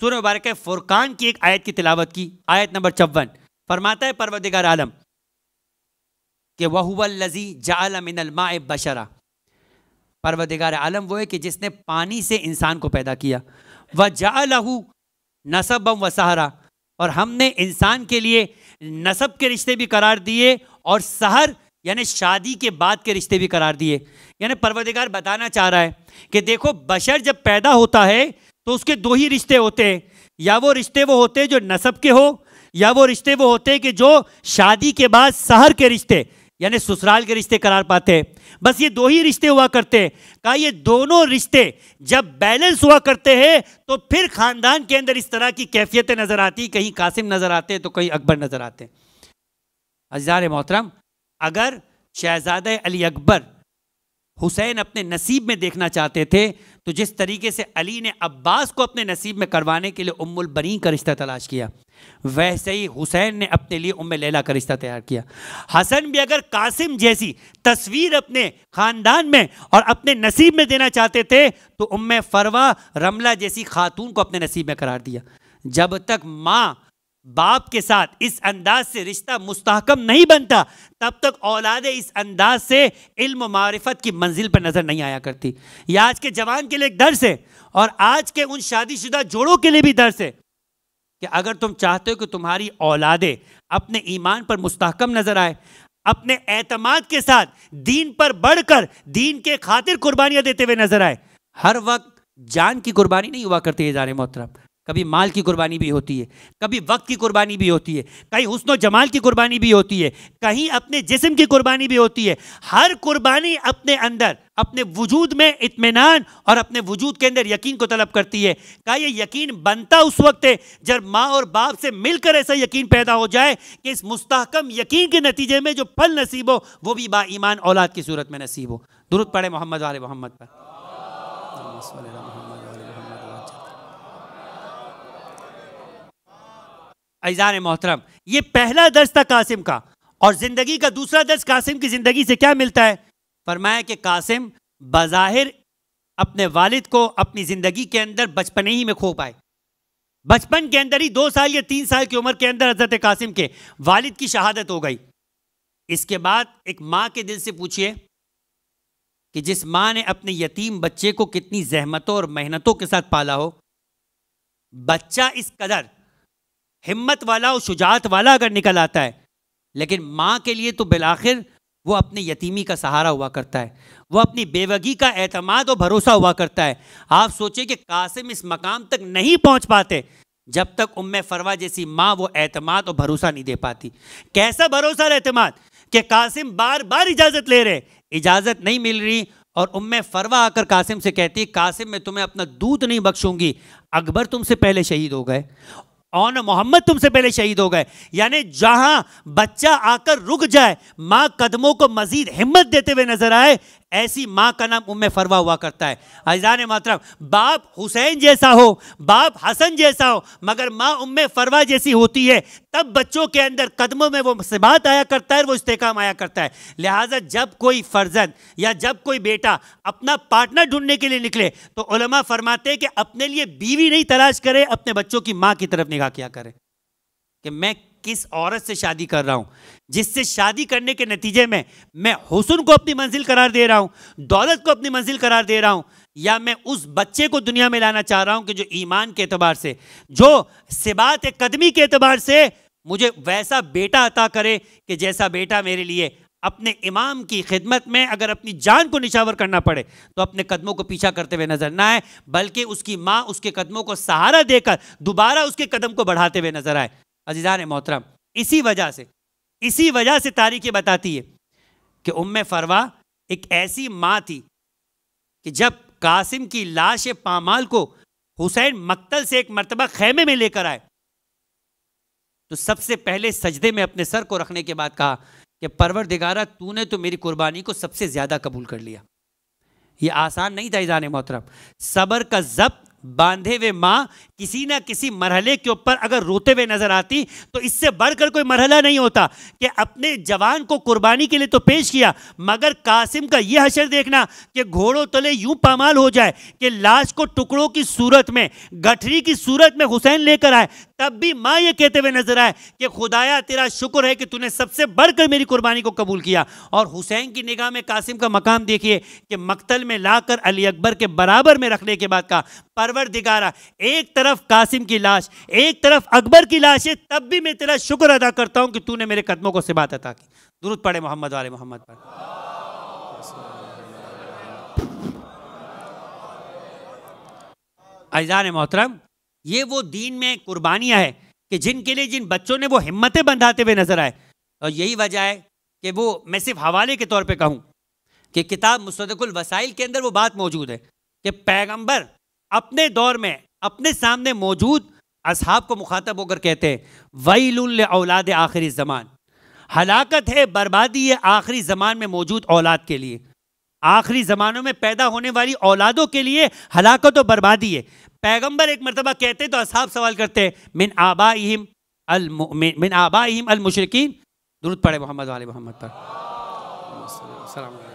سورہ مبارک فرقان کی ایک آیت کی تلاوت کی آیت نمبر چون فرماتا ہے پروردگار عالم کہ وہ الزی جعل من الماء بشرا پروردگار عالم وہ ہے کہ جس نے پانی سے انسان کو پیدا کیا وہ جعلہ نصب و سہارا اور ہم نے انسان کے لیے نصب کے رشتے بھی قرار دیے اور سہر یعنی شادی کے بعد کے رشتے بھی قرار دیے یعنی پروردگار بتانا چاہ رہا ہے کہ دیکھو بشر جب پیدا ہوتا ہے تو اس کے دو ہی رشتے ہوتے ہیں یا وہ رشتے وہ ہوتے ہیں جو نصب کے ہو یا وہ رشتے وہ ہوتے کہ جو شادی کے بعد سہر کے رشتے یعنی سسرال کے رشتے قرار پاتے ہیں بس یہ دو ہی رشتے ہوا کرتے ہیں کہا یہ دونوں رشتے جب بیلنس ہوا کرتے ہیں تو پھر خاندان کے اندر اس طرح کی کیفیتیں نظر آتی کہیں قاسم نظر آتے تو کہیں اکبر نظر آتے عزیزار محترم اگر شہزادہ علی اکبر حسین اپنے نصیب میں دیکھنا چاہتے تھے تو جس طریقے سے علی نے عباس کو اپنے نصیب میں کروانے کے لیے ام البرین کا رشتہ تلاش کیا ویسے ہی حسین نے اپنے لیے ام لیلا کا رشتہ تیار کیا حسن بھی اگر قاسم جیسی تصویر اپنے خاندان میں اور اپنے نصیب میں دینا چاہتے تھے تو ام فروا رملہ جیسی خاتون کو اپنے نصیب میں قرار دیا جب تک ماں باپ کے ساتھ اس انداز سے رشتہ مستحکم نہیں بنتا تب تک اولادیں اس انداز سے علم و معرفت کی منزل پر نظر نہیں آیا کرتی یہ آج کے جوان کے لیے ایک درس ہے اور آج کے ان شادی شدہ جوڑوں کے لیے بھی درس ہے کہ اگر تم چاہتے ہو کہ تمہاری اولادیں اپنے ایمان پر مستحکم نظر آئے اپنے اعتماد کے ساتھ دین پر بڑھ کر دین کے خاطر قربانیاں دیتے ہوئے نظر آئے ہر وقت جان کی قربانی نہیں ہوا کرتی ہے زارے محترم کبھی مال کی قربانی بھی ہوتی ہے کبھی وقت کی قربانی بھی ہوتی ہے کہیں حسن و جمال کی قربانی بھی ہوتی ہے کہیں اپنے جسم کی قربانی بھی ہوتی ہے ہر قربانی اپنے اندر اپنے وجود میں اطمینان اور اپنے وجود کے اندر یقین کو طلب کرتی ہے کا یہ یقین بنتا اس وقت ہے جب ماں اور باپ سے مل کر ایسا یقین پیدا ہو جائے کہ اس مستحکم یقین کے نتیجے میں جو پھل نصیب ہو وہ بھی با ایمان اولاد کی صورت میں نصیب ہو درود پڑے محمد والے محمد پر ایزان محترم یہ پہلا درس تھا قاسم کا اور زندگی کا دوسرا درس قاسم کی زندگی سے کیا ملتا ہے فرمایا کہ قاسم بظاہر اپنے والد کو اپنی زندگی کے اندر بچپنے ہی میں کھو پائے بچپن کے اندر ہی دو سال یا تین سال کی عمر کے اندر حضرت قاسم کے والد کی شہادت ہو گئی اس کے بعد ایک ماں کے دل سے پوچھئے کہ جس ماں نے اپنے یتیم بچے کو کتنی زحمتوں اور محنتوں کے ساتھ پالا ہو بچہ اس قدر ہمت والا اور شجاعت والا اگر نکل آتا ہے لیکن ماں کے لیے تو بالآخر وہ اپنے یتیمی کا سہارا ہوا کرتا ہے وہ اپنی بیوگی کا اعتماد اور بھروسہ ہوا کرتا ہے آپ سوچیں کہ قاسم اس مقام تک نہیں پہنچ پاتے جب تک ام فروا جیسی ماں وہ اعتماد اور بھروسہ نہیں دے پاتی کیسا بھروسہ اور اعتماد کہ قاسم بار بار اجازت لے رہے اجازت نہیں مل رہی اور ام فروا آ کر قاسم سے کہتی قاسم میں تمہیں اپنا دودھ نہیں بخشوں گی اکبر تم سے پہلے شہید ہو گئے آن محمد تم سے پہلے شہید ہو گئے یعنی جہاں بچہ آ کر رک جائے ماں قدموں کو مزید ہمت دیتے ہوئے نظر آئے ایسی ماں کا نام ام فروا ہوا کرتا ہے اجزان محترم باپ حسین جیسا ہو باپ حسن جیسا ہو مگر ماں ام فروا جیسی ہوتی ہے تب بچوں کے اندر قدموں میں وہ مصبات آیا کرتا ہے وہ استحکام آیا کرتا ہے لہٰذا جب کوئی فرزند یا جب کوئی بیٹا اپنا پارٹنر ڈھونڈنے کے لیے نکلے تو علماء فرماتے کہ اپنے لیے بیوی نہیں تلاش کرے اپنے بچوں کی ماں کی طرف نگاہ کیا کرے کہ میں کس عورت سے شادی کر رہا ہوں جس سے شادی کرنے کے نتیجے میں میں حسن کو اپنی منزل قرار دے رہا ہوں دولت کو اپنی منزل قرار دے رہا ہوں یا میں اس بچے کو دنیا میں لانا چاہ رہا ہوں کہ جو ایمان کے اعتبار سے جو سبات قدمی کے اعتبار سے مجھے ویسا بیٹا عطا کرے کہ جیسا بیٹا میرے لیے اپنے امام کی خدمت میں اگر اپنی جان کو نشاور کرنا پڑے تو اپنے قدموں کو پیچھا کرتے ہوئے نظر نہ آئے بلکہ اس کی ماں اس کے قدموں کو سہارا دے کر دوبارہ اس کے قدم کو بڑھاتے ہوئے نظر آئے عزیزان محترم اسی وجہ سے اسی وجہ سے تاریخ بتاتی ہے کہ کہ ام ایک ایک ایسی ماں تھی جب قاسم کی لاش پامال کو حسین مقتل سے مرتبہ خیمے میں لے کر آئے تو سب سے پہلے سجدے میں اپنے سر کو رکھنے کے بعد کہا کہ پرور تو نے تو میری قربانی کو سب سے زیادہ قبول کر لیا یہ آسان نہیں تھا ایزان محترم سبر کا ضبط باندھے ہوئے ماں کسی نہ کسی مرحلے کے اوپر اگر روتے ہوئے نظر آتی تو اس سے بڑھ کر کوئی مرحلہ نہیں ہوتا کہ اپنے جوان کو قربانی کے لیے تو پیش کیا مگر قاسم کا یہ حشر دیکھنا کہ گھوڑوں تلے یوں پامال ہو جائے کہ لاش کو ٹکڑوں کی صورت میں گٹھری کی صورت میں حسین لے کر آئے تب بھی ماں یہ کہتے ہوئے نظر آئے کہ خدایا تیرا شکر ہے کہ نے سب سے بڑھ کر میری قربانی کو قبول کیا اور حسین کی نگاہ میں قاسم کا مقام دیکھیے کہ مقتل میں لا کر علی اکبر کے برابر میں رکھنے کے بعد کہا پر پروردگارہ ایک طرف قاسم کی لاش ایک طرف اکبر کی لاش ہے تب بھی میں تیرا شکر ادا کرتا ہوں کہ تُو نے میرے قدموں کو سبات عطا کی درود پڑے محمد والے محمد پر عزان محترم یہ وہ دین میں قربانیاں ہیں کہ جن کے لئے جن بچوں نے وہ حمتیں بندھاتے ہوئے نظر آئے اور یہی وجہ ہے کہ وہ میں صرف حوالے کے طور پر کہوں کہ کتاب مصدق الوسائل کے اندر وہ بات موجود ہے کہ پیغمبر اپنے دور میں اپنے سامنے موجود اصحاب کو مخاطب ہو کر کہتے ویل اولاد آخری زمان ہلاکت ہے بربادی ہے آخری زمان میں موجود اولاد کے لیے آخری زمانوں میں پیدا ہونے والی اولادوں کے لیے ہلاکت و بربادی ہے پیغمبر ایک مرتبہ کہتے تو اصحاب سوال کرتے من آبا من آبا المشرقین درود پڑے محمد محمد پر السلام علیکم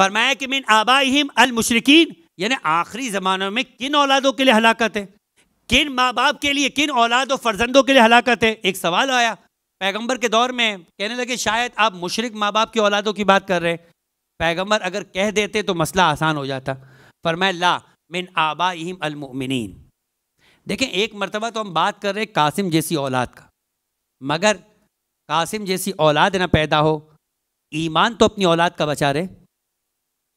فرمایا کہ من آبا المشرقین یعنی آخری زمانوں میں کن اولادوں کے لیے ہلاکت ہے کن ماں باپ کے لیے کن اولاد و فرزندوں کے لیے ہلاکت ہے ایک سوال آیا پیغمبر کے دور میں کہنے لگے شاید آپ مشرق ماں باپ کی اولادوں کی بات کر رہے ہیں پیغمبر اگر کہہ دیتے تو مسئلہ آسان ہو جاتا فرمایا لا من آبا المؤمنین دیکھیں ایک مرتبہ تو ہم بات کر رہے قاسم جیسی اولاد کا مگر قاسم جیسی اولاد نہ پیدا ہو ایمان تو اپنی اولاد کا بچا رہے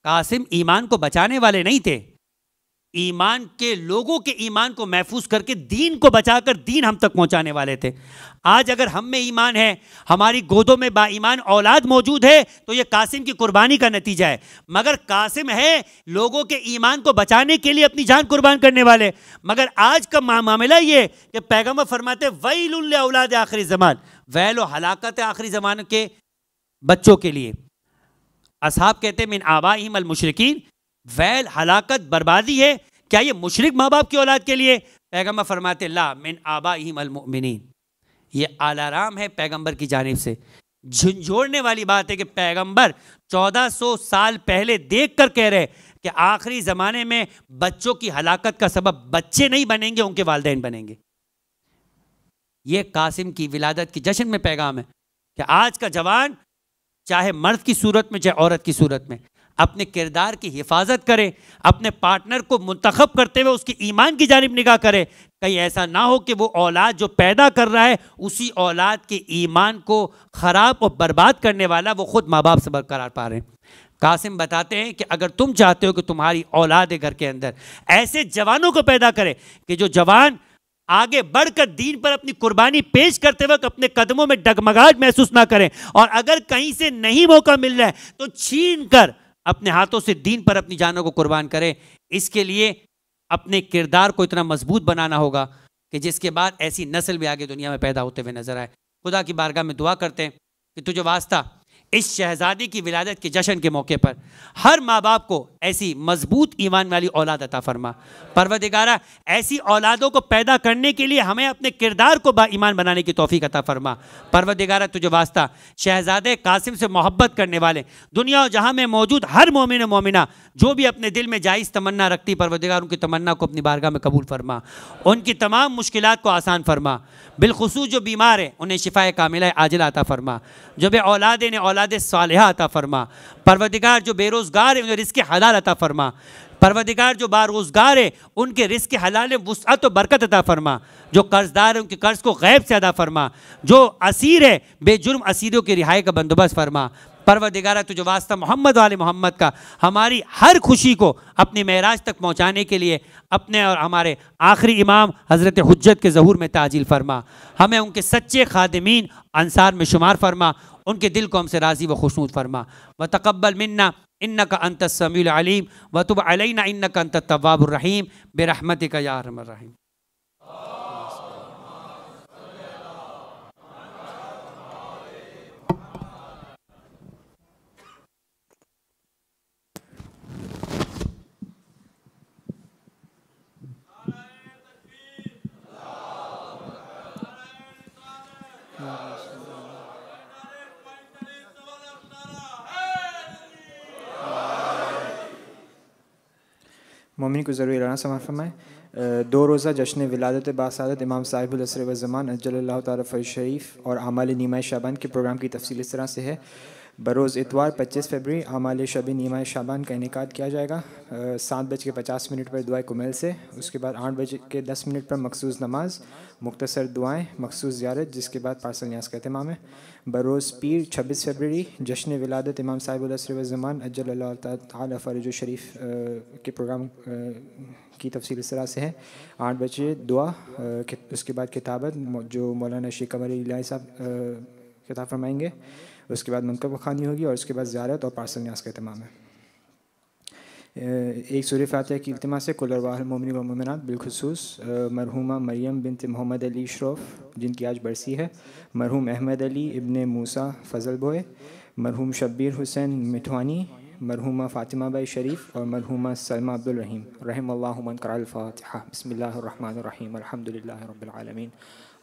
قاسم ایمان کو بچانے والے نہیں تھے ایمان کے لوگوں کے ایمان کو محفوظ کر کے دین کو بچا کر دین ہم تک پہنچانے والے تھے آج اگر ہم میں ایمان ہے ہماری گودوں میں با ایمان اولاد موجود ہے تو یہ قاسم کی قربانی کا نتیجہ ہے مگر قاسم ہے لوگوں کے ایمان کو بچانے کے لیے اپنی جان قربان کرنے والے مگر آج کا معاملہ یہ کہ پیغمبر فرماتے ویل اللہ اولاد آخری زمان ویل و ہلاکت آخری زمان کے بچوں کے لیے اصحاب کہتے ہیں من آبائیم المشرقین ویل ہلاکت بربادی ہے کیا یہ مشرق ماں باپ کی اولاد کے لیے پیغمبر فرماتے لا من آبا المؤمنین یہ آلارام ہے پیغمبر کی جانب سے جھنجھوڑنے والی بات ہے کہ پیغمبر چودہ سو سال پہلے دیکھ کر کہہ رہے کہ آخری زمانے میں بچوں کی ہلاکت کا سبب بچے نہیں بنیں گے ان کے والدین بنیں گے یہ قاسم کی ولادت کی جشن میں پیغام ہے کہ آج کا جوان چاہے مرد کی صورت میں چاہے عورت کی صورت میں اپنے کردار کی حفاظت کرے اپنے پارٹنر کو منتخب کرتے ہوئے اس کے ایمان کی جانب نگاہ کرے کہیں ایسا نہ ہو کہ وہ اولاد جو پیدا کر رہا ہے اسی اولاد کے ایمان کو خراب اور برباد کرنے والا وہ خود ماں باپ سے برقرار پا رہے ہیں قاسم بتاتے ہیں کہ اگر تم چاہتے ہو کہ تمہاری اولاد ہے گھر کے اندر ایسے جوانوں کو پیدا کرے کہ جو جوان آگے بڑھ کر دین پر اپنی قربانی پیش کرتے وقت اپنے قدموں میں ڈگمگاہٹ محسوس نہ کریں اور اگر کہیں سے نہیں موقع مل رہا ہے تو چھین کر اپنے ہاتھوں سے دین پر اپنی جانوں کو قربان کریں اس کے لیے اپنے کردار کو اتنا مضبوط بنانا ہوگا کہ جس کے بعد ایسی نسل بھی آگے دنیا میں پیدا ہوتے ہوئے نظر آئے خدا کی بارگاہ میں دعا کرتے ہیں کہ تجھے واسطہ اس شہزادی کی ولادت کے جشن کے موقع پر ہر ماں باپ کو ایسی مضبوط ایمان والی اولاد عطا فرما پروردگارہ ایسی اولادوں کو پیدا کرنے کے لیے ہمیں اپنے کردار کو با ایمان بنانے کی توفیق عطا فرما پروردگارہ تجھے واسطہ شہزادے قاسم سے محبت کرنے والے دنیا جہاں میں موجود ہر مومن مومنہ جو بھی اپنے دل میں جائز تمنا رکھتی پروردگار ان کی تمنا کو اپنی بارگاہ میں قبول فرما ان کی تمام مشکلات کو آسان فرما بالخصوص جو بیمار ہے انہیں شفائے کاملہ عجلہ عطا فرما جو بے اولاد نے اولاد اولاد صالحہ عطا فرما پروردگار جو بے روزگار ہیں انہیں رزق حلال عطا فرما پروردگار جو باروزگار ہیں ان کے رزق حلال وسعت و برکت عطا فرما جو قرض دار ہیں ان کے قرض کو غیب سے ادا فرما جو اسیر ہے بے جرم اسیروں کی رہائی کا بندوبست فرما پروردگارہ تو جو واسطہ محمد والے محمد کا ہماری ہر خوشی کو اپنی معراج تک پہنچانے کے لیے اپنے اور ہمارے آخری امام حضرت حجت کے ظہور میں تعجیل فرما ہمیں ان کے سچے خادمین انصار میں شمار فرما ان کے دل کو ہم سے راضی و خوشنود فرما و تقبل منا ان کا انت انتص العلیم و تب علینہ ان کا انت طواب الرحیم بے رحمتِ کا یارم الرحیم مومن کو ضروری سما فرمائے دو روزہ جشن ولادت باسعادت امام صاحب و زمان اجل اللہ تعالی شریف اور اعمال نیمہ شابان کے پروگرام کی تفصیل اس طرح سے ہے بروز اتوار پچیس فیبری عمال شبی نیمہ شابان کا انعقاد کیا جائے گا سات بج کے پچاس منٹ پر دعائیں کمیل سے اس کے بعد آٹھ بج کے دس منٹ پر مخصوص نماز مختصر دعائیں مخصوص زیارت جس کے بعد پارسل نیاز کا اہتمام ہے بروز پیر چھبیس فیبری جشن ولادت امام صاحب اجل اللہ تعالیٰ فرج و شریف کے پروگرام کی تفصیل اس طرح سے ہے آٹھ بجے دعا اس کے بعد کتابت جو مولانا شیخ قمر علیہ صاحب کتاب فرمائیں گے اس کے بعد منقبہ خوانی ہوگی اور اس کے بعد زیارت اور پارسل نیاز کا اہتمام ہے ایک سوری فاتحہ کی اجتماع سے کلروا الحمن و مومنات بالخصوص مرحومہ مریم بنت محمد علی شروف جن کی آج برسی ہے مرحوم احمد علی ابن موسیٰ فضل بھوئے مرحوم شبیر حسین مٹھوانی مرحومہ فاطمہ بائی شریف اور مرحومہ سلمہ عبد الرحیم رحم اللہ من قرآن الفاتحہ بسم اللہ الرحمن الرحیم الحمد رب العالمین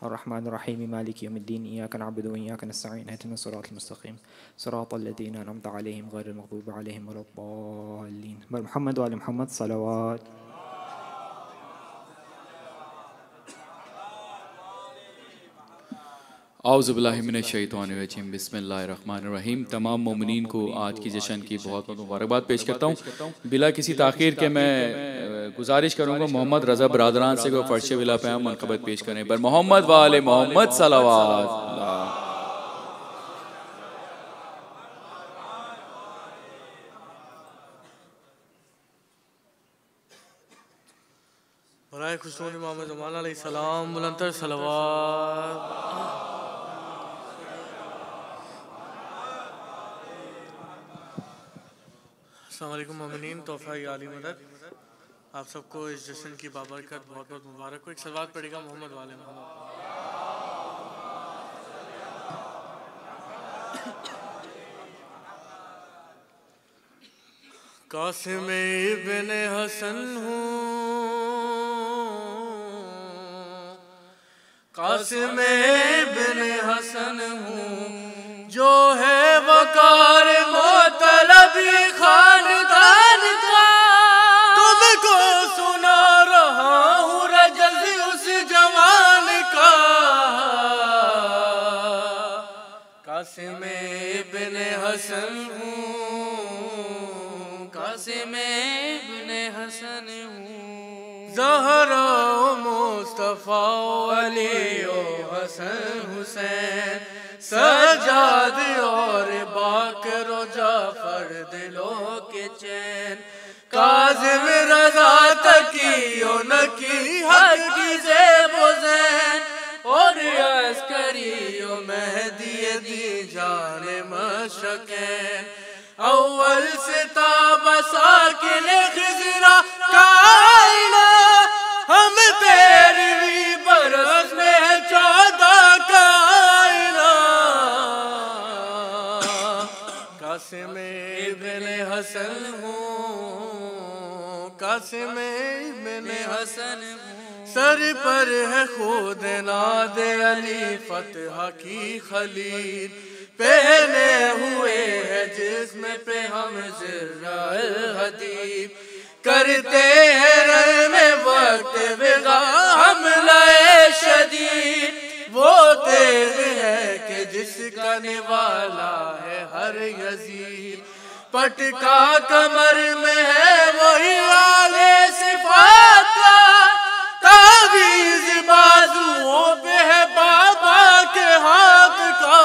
الرحمن الرحيم مالك يوم الدين إياك نعبد وإياك نستعين اهدنا الصراط المستقيم صراط الذين أنعمت عليهم غير المغضوب عليهم ولا الضالين بل محمد وآل محمد صلوات اعوذ باللہ من الشیطان الرجیم بسم اللہ الرحمن الرحیم تمام مومنین کو آج کی جشن کی بہت بہت مبارک بات پیش کرتا ہوں بلا کسی تاخیر کے میں گزارش کروں گا محمد رضا برادران سے کوئی فرش بلا پیام منقبت پیش کریں بر محمد والے محمد صلوات برائے خسرون امام زمان علیہ السلام بلندر صلوات السلام علیکم مومنین تحفہ علی مدد آپ سب کو اس جشن کی بابرکت بہت بہت مبارک ہو ایک سلوات پڑے گا محمد والے محمد قاسم ابن حسن ہوں قاسم ابن حسن ہوں جو ہے وقار حسن ہوں قاسم ابن حسن ہوں زہر و مصطفیٰ علی و حسن حسین سجاد اور باکر و جعفر دلوں کے چین قاظم رضا تکی و نکی حق کی زیب و زین اور عسکری و مہدی دی جان مشکین اول سے تاب ساکن خزرا کائنا ہم تیرہویں برس میں ہے چودہ کائنا قاسم ابن حسن ہوں قاسم ابن حسن ہوں سر پر ہے خود ناد علی فتح کی خلیل پہنے ہوئے ہے جسم پہ ہم حدیب کرتے ہیں رر میں وقت بغا ہم لئے شدید وہ تیز ہے کہ جس کا نوالا ہے ہر یزید پٹکا کمر میں ہے وہی آلے صفات پہ ہے بابا کے ہاتھ کا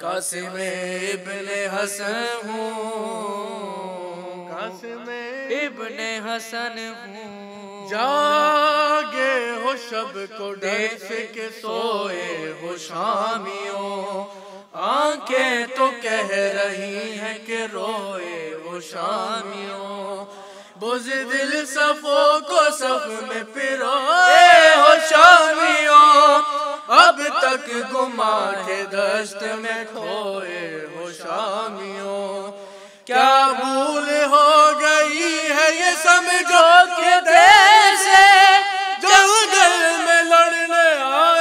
قاسم ابن حسن ہوں قاسم ابن حسن ہوں جاگے ہو شب کو ڈیس کے سوئے ہو شامیوں آنکھیں تو کہہ رہی ہیں کہ روئے شامیوں بوز دل صفو کو صف میں پھرو اے ہو شامیوں اب تک گما کے دست میں کھوئے ہو شامیوں کیا بھول ہو گئی ہے یہ سمجھو کے دیسے جنگل میں لڑنے آئے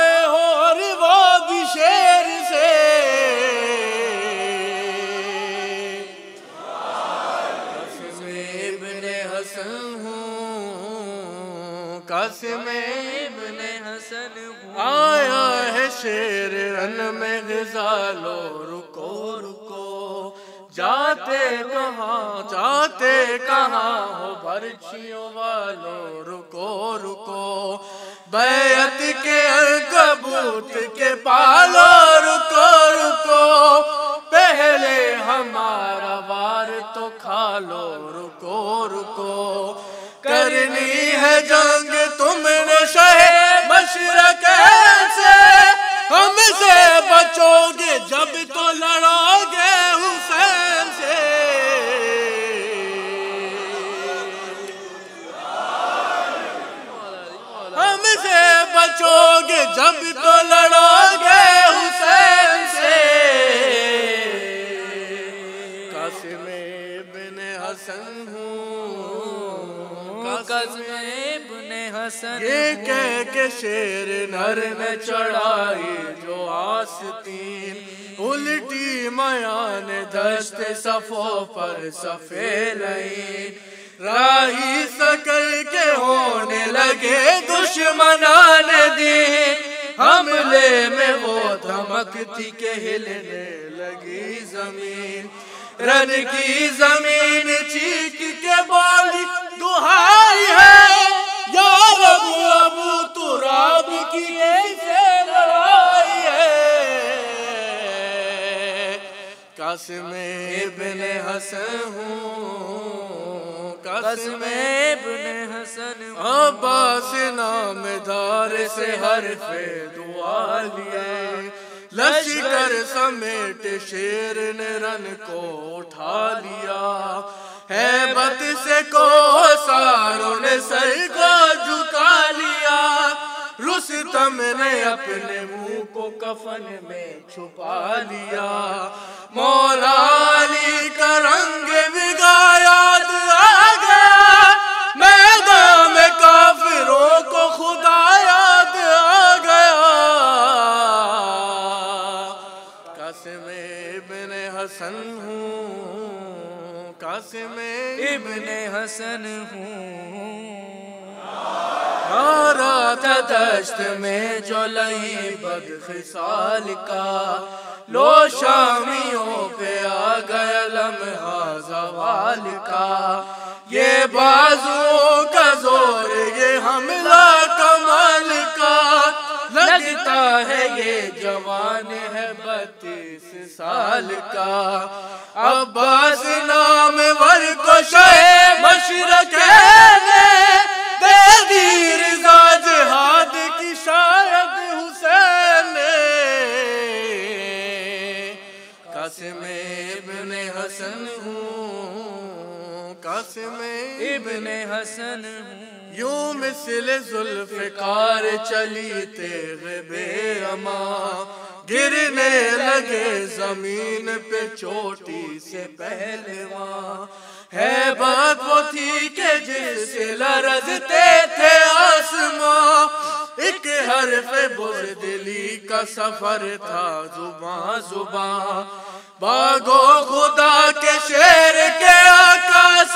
میں آیا ہے شیر میں غزالو رکو رکو رکو جاتے جاتے کہاں کہاں ہو برچیوں والو رکو بیعت کے کے پالو رکو رکو پہلے ہمارا وار تو کھا لو رکو کو کرنی ہے جنگ تم نے شہ مشرق سے ہم سے بچو گے جب تو لڑو گے حسین سے ہم سے بچو گے جب کہہ کے شیر نر چڑھائی جو آس الٹی میان صفو پر سفید راہی سکل کے ہونے لگے دشمنان حملے میں وہ دھمکتی کے ہلنے لگی زمین رن کی زمین چیخ کے دہائی ہے قسم ابن حسن قسم ابن حسن عباس نام دار سے حرف دعا لیے لشکر سمیٹ شیر نے رن کو اٹھا لیا ہے بت سے کو ساروں نے سر کو جھکا لیا رستم نے اپنے منہ کو کفن میں چھپا لیا مولا علی کا رنگ بگا یاد آ گیا میدان میں کافروں کو خدا یاد آ گیا قاسم ابن حسن ہوں قاسم ابن حسن ہوں ہاں دشت میں جو لئی خسال کا لو شامیوں پہ آ لمحہ زوال کا یہ بازو کا زور یہ حملہ کمال کا لگتا ہے یہ جوان ہے بتیس سال کا عباس نام ورکو شہ مشرق ہے سے میں ابن حسن ہوں یوں مثل ذلفقار چلی تیغ بے اما گرنے لگے زمین پہ چوٹی سے پہلے ماں ہے بات وہ تھی کہ جس لرزتے تھے آسمان ایک حرف بردلی کا سفر تھا زبان زبان باغو خدا کے شیر کے آسمان حضرت آواس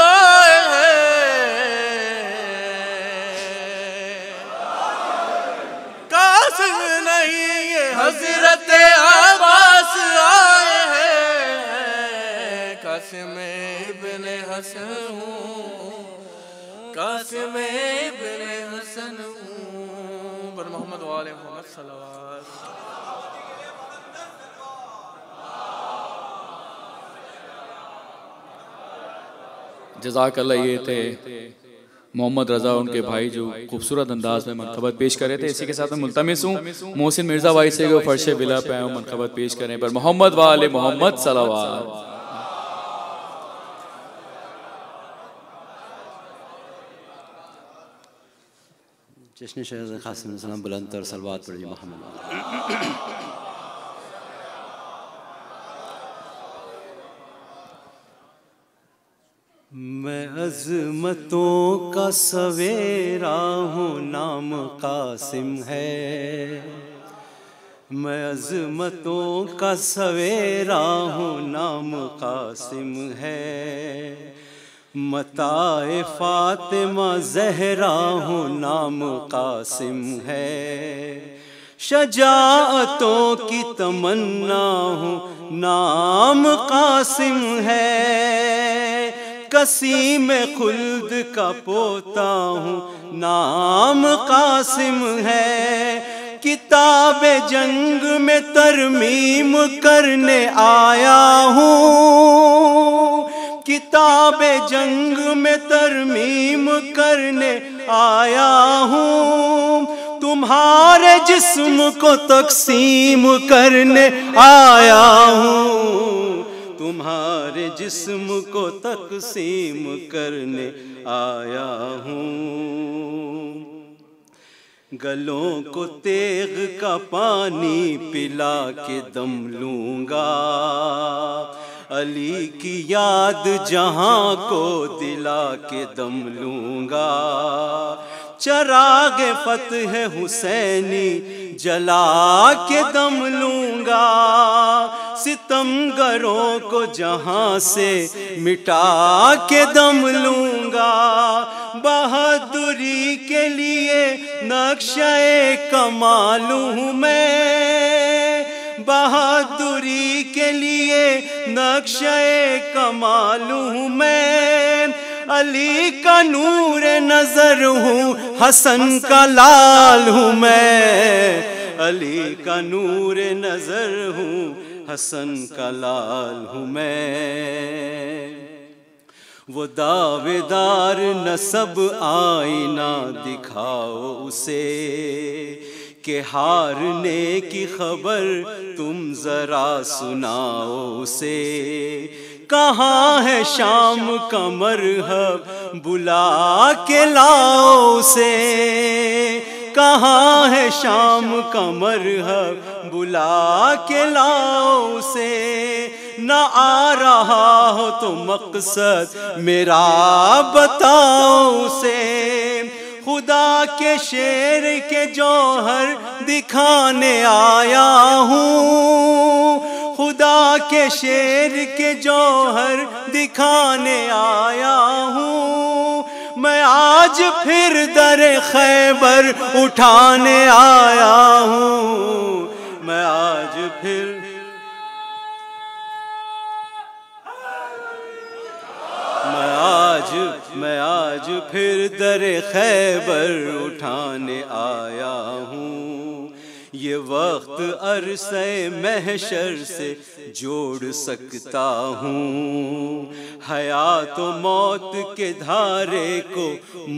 آئے کش نہیں ہے حضرت آواس آئے کشمے حسن کشم حسنوں بحمد والے مارسل جزاک اللہ یہ تھے محمد رضا ان کے بھائی جو خوبصورت انداز میں منقبت پیش کر رہے تھے اسی کے ساتھ میں ملتمس ہوں محسن مرزا بھائی سے جو فرش بلا پہ ہوں منقبت پیش کریں پر محمد والے محمد صلوات جشن شہر خاصم السلام بلند تر سلوات پر جی محمد اللہ میں عظمتوں کا سویرا ہوں نام قاسم ہے میں عظمتوں کا سویرا ہوں نام قاسم ہے متا فاطمہ زہرا ہوں نام قاسم ہے شجاعتوں کی تمنا ہوں نام قاسم ہے میں خلد کا پوتا ہوں نام قاسم ہے کتاب جنگ میں ترمیم کرنے آیا ہوں کتاب جنگ میں ترمیم کرنے آیا ہوں تمہارے جسم کو تقسیم کرنے آیا ہوں تمہارے جسم کو تقسیم کرنے آیا ہوں گلوں کو تیغ کا پانی پلا کے دم لوں گا علی کی یاد جہاں کو دلا کے دم لوں گا چراغ فتح حسینی جلا کے دم لوں گا ستم گروں کو جہاں سے مٹا کے دم لوں گا بہادری کے لیے کمال کمالوں میں بہادری کے لیے کمال کمالوں میں علی کا نور نظر ہوں حسن کا لال ہوں میں علی کا نور نظر ہوں حسن کا لال ہوں میں وہ دعویدار نصب آئی نہ دکھاؤ اسے کہ ہارنے کی خبر تم ذرا سناؤ اسے کہاں ہے شام کا مرحب بلا کے لاؤ سے کہاں ہے شام کا مرحب بلا کے لاؤ سے نہ آ رہا ہو تو مقصد میرا بتاؤ سے خدا کے شیر کے جوہر دکھانے آیا ہوں خدا کے شیر کے جوہر دکھانے آیا ہوں میں آج پھر در خیبر اٹھانے آیا ہوں میں آج پھر میں آج میں آج پھر در خیبر اٹھانے آیا ہوں یہ وقت عرصے محشر سے جوڑ سکتا ہوں حیات و موت کے دھارے کو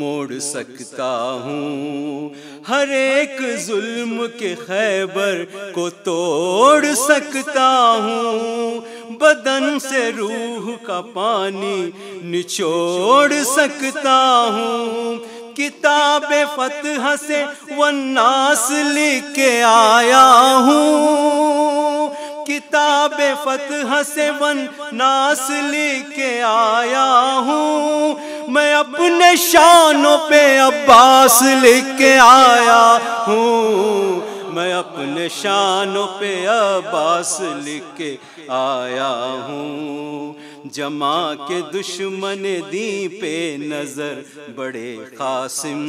موڑ سکتا ہوں ہر ایک ظلم کے خیبر کو توڑ سکتا ہوں بدن سے روح کا پانی نچوڑ سکتا ہوں کتاب فتح سے والناس ناس کے آیا ہوں کتاب فتح سے والناس ناز کے آیا ہوں میں اپنے شانوں پہ عباس لکھے کے آیا ہوں میں اپنے شانوں پہ عباس لکھے کے آیا ہوں جمع کے دشمن دی پہ نظر بڑے قاسم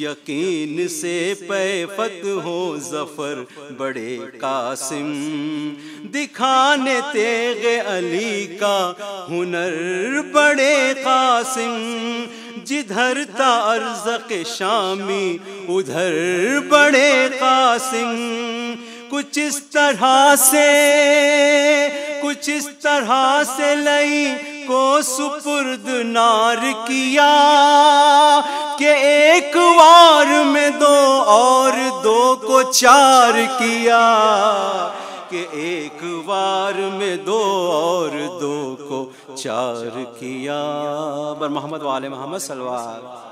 یقین سے پے فت ہو ظفر بڑے قاسم دکھانے تیغ علی کا ہنر بڑے قاسم جدھر تا ارزق شامی ادھر بڑے قاسم کچھ اس طرح سے کچھ اس طرح سے لئی کو سپرد نار کیا کہ ایک وار میں دو اور دو کو چار کیا کہ ایک وار میں دو اور دو کو چار کیا بر محمد والے محمد سلوار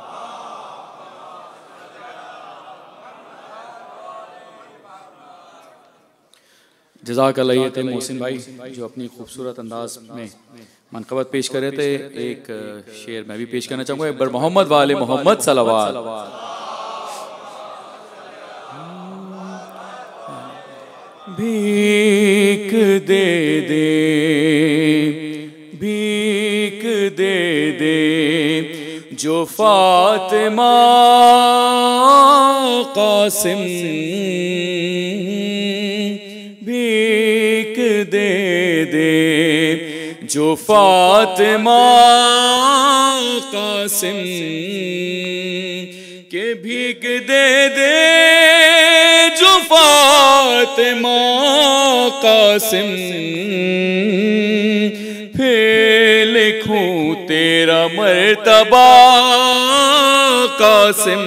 جزاک اللہ یہ تھے محسن بھائی جو اپنی خوبصورت انداز میں منقبت پیش کر رہے تھے ایک شعر میں بھی پیش کرنا چاہوں گا ابر محمد والے محمد صلوات بھیک دے دے دے دے بھیک جو فاطمہ قاسم جو فاطمہ قاسم کے بھیک دے دے جو فاطمہ قاسم پھر لکھوں تیرا مرتبہ قاسم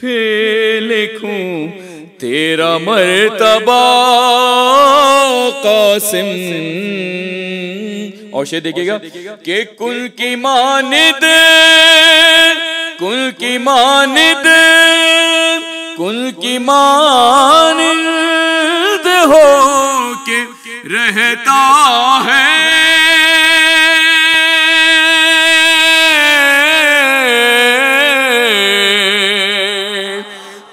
پھر لکھوں تیرا مرتبہ قاسم اور شدید دیکھیے گا کہ کل کی ماند کل کی ماند کل کی ماند ہو کے رہتا ہے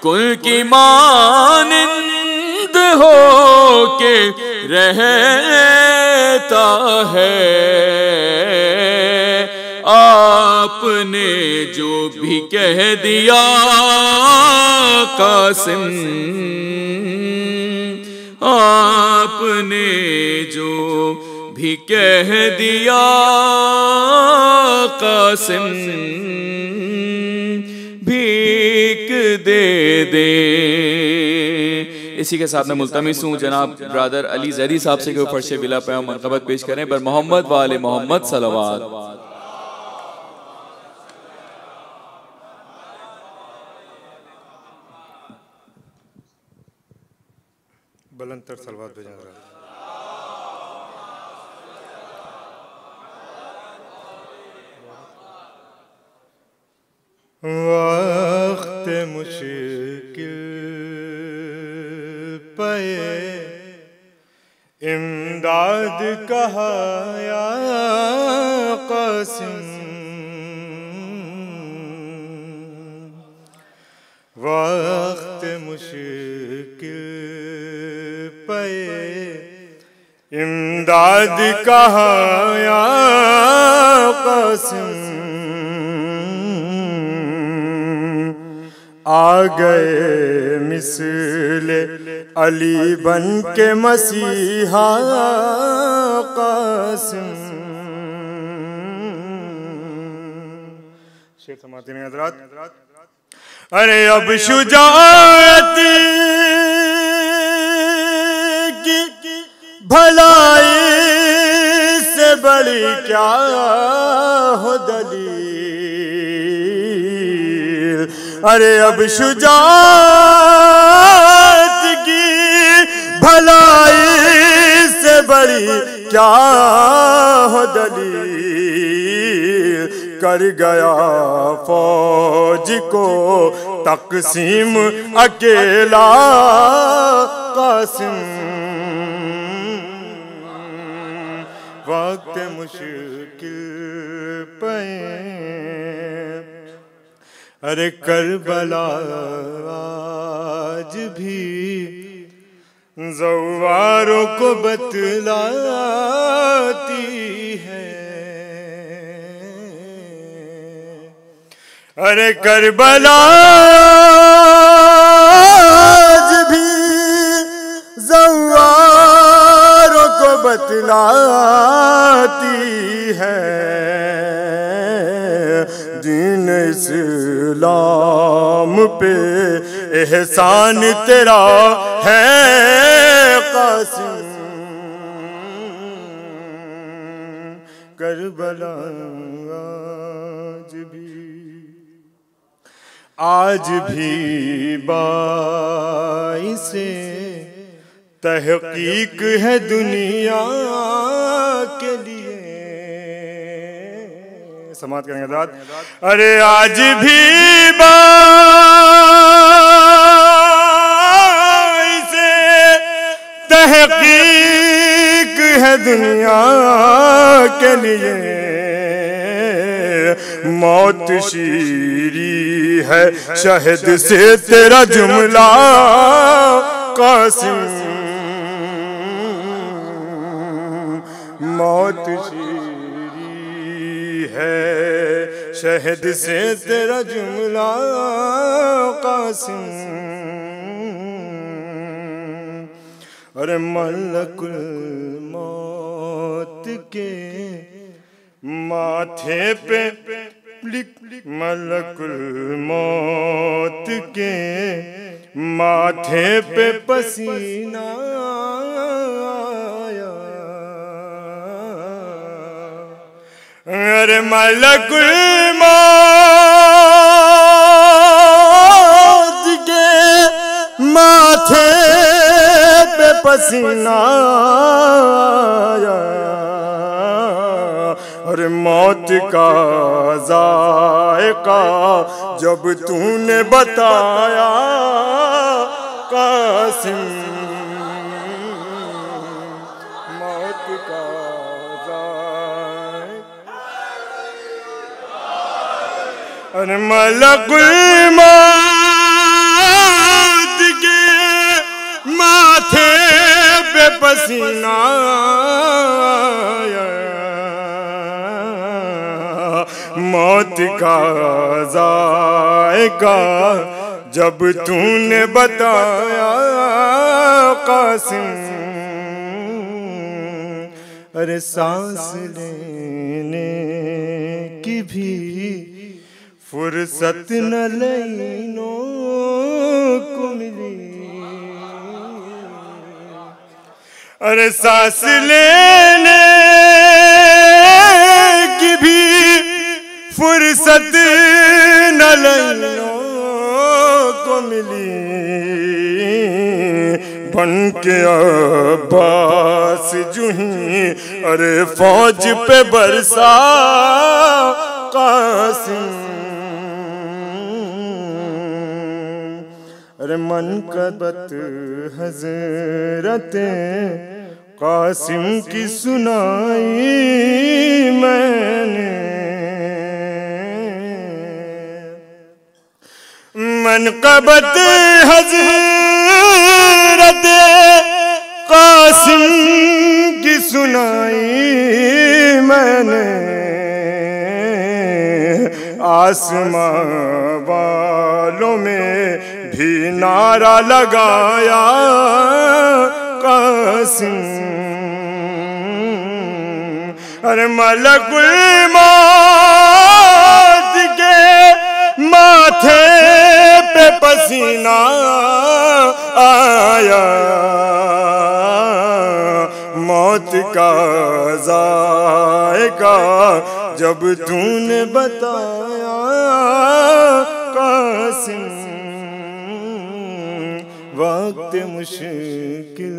کل کی مانند ہو کے رہتا ہے آپ نے جو بھی کہہ دیا قاسم آپ نے جو بھی کہہ دیا قاسم بھیک دے دے اسی کے ساتھ میں ملتمس ہوں جناب برادر علی زیدی صاحب سے کہ وہ فرش بلا پیام منقبت پیش کریں پر محمد والے محمد سلمات بلندر مشکل پئے امداد کہا پسم وقت مشکل پئے امداد کہا پسم آ گئے مسل علی بن کے مسیحا کا سی حضرات ارے اب شجاعت کی بھلائی سے بڑی کیا ہو دلی ارے اب شجاعت بھلائی سے بڑی کیا ہو دلیل کر گیا فوج کو تقسیم اکیلا قاسم وقت مشکل پہ ارے کربلا آج بھی زواروں کو بتلاتی ہے ارے کربلا بھی زواروں کو بتلاتی ہے دین اسلام پہ احسان تیرا ہے کربلا آج بھی آج بھی باعث سے تحقیق ہے دنیا کے لیے سماعت کریں گے ارے آج بھی باعث تحقیق ہے دنیا کے لیے موت شیری ہے شہد سے تیرا جملہ قاسم موت شیری ہے شہد سے تیرا جملہ قاسم ارے ملک الموت کے ماتھے پہ ملک الموت کے ماتھے پہ پسینا ارے ملک الموت پسینہ اور موت کا ذائقہ جب تو نے بتایا قاسم موت کا ملک الموت آیا موت کا ذائقہ جب تُو نے بتایا قاسم ارے سانس لینے کی بھی فرصت نہ لینوں کی ساس فرصت نہ نل کو ملی بن کے جو ہی ارے فوج پہ برسا قاسم من کا حضرت قاسم کی سنائی میں نے قبط حضرت قاسم کی سنائی میں نے آسمان والوں میں بھی نعرہ لگایا قاسم ارے ملک الموت کے ماتھے پہ پسینہ آیا موت کا ذائقہ جب تُو نے بتایا قاسم وقت مشکل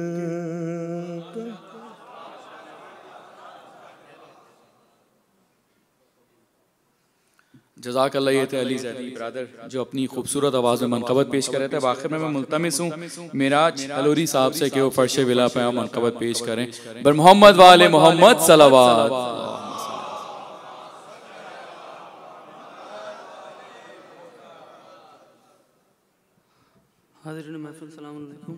جزاک اللہ یہ تھے علی زیدی برادر جو اپنی خوبصورت آواز میں منقبت پیش کر رہے تھے آخر میں میں ملتمس ہوں میراج حلوری صاحب سے کہ وہ فرش ولا پہ منقبت پیش کریں بر محمد والے محمد صلوات حضرین محفل السلام علیکم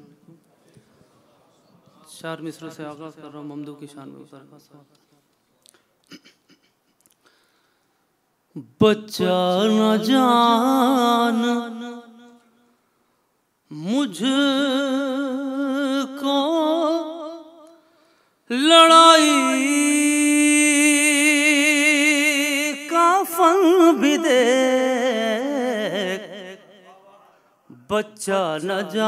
چار مصر سے آغاز کر رہا ہوں ممدو کی شان میں اتر بچہ نہ جان مجھ کو لڑائی کا فن بھی دے بچہ نہ جان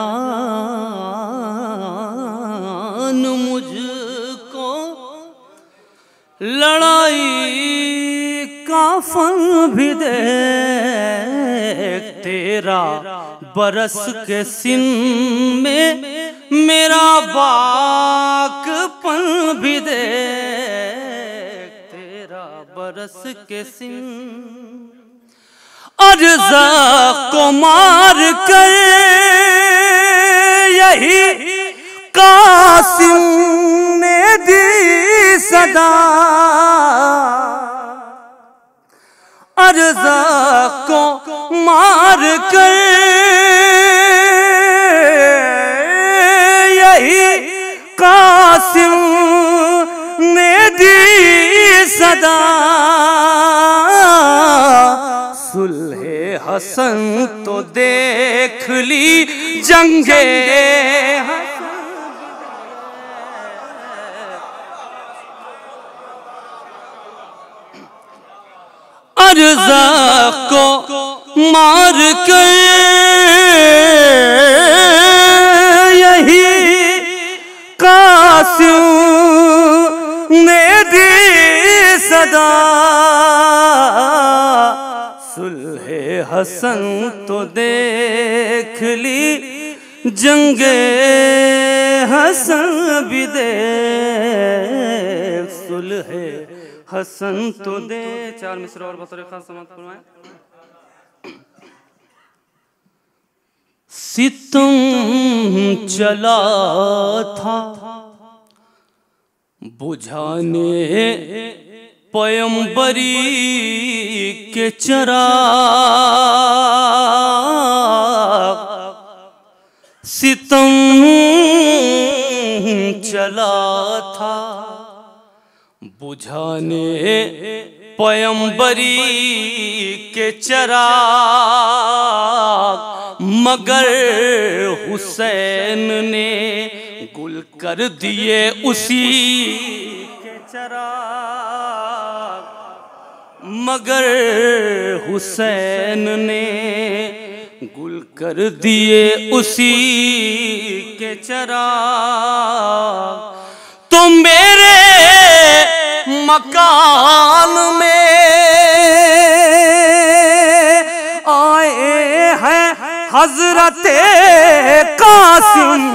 مجھ کو لڑائی کا فن بھی دے تیرا برس کے سن میں میرا باق بھی دے تیرا برس کے سن ارزا کو مار کر یہی قاسم نے دی صدا ارزا کو مار کر یہی قاسم نے دی صدا حسن تو دیکھ لی جنگے ارزا کو مار کے یہی قاسم حسن تو دیکھ لی جنگ حسن بھی سلح حسن تو دے چار مصر اور بسر خاص سمات فرمائیں ستم چلا تھا بجھانے پیمبری کے چرا ستم چلا تھا بجھانے پیمبری کے چرا مگر حسین نے گل کر دیے اسی کے چرا مگر حسین نے گل کر دیے اسی کے چرا تو میرے مکان میں آئے ہیں حضرت قاسم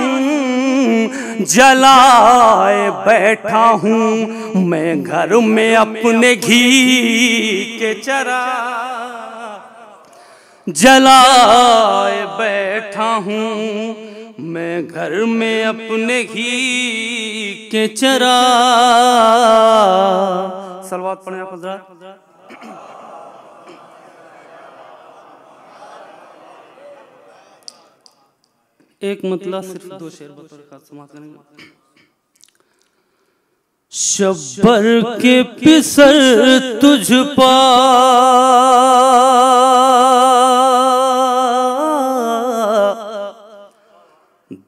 جلائے بیٹھا ہوں میں گھر میں اپنے گھی کے چرا جلائے بیٹھا ہوں میں گھر میں اپنے گھی کے چرا چارا آپ حضرات ایک مطلعہ صرف دو شیر گے شبر کے پسر تجھ پا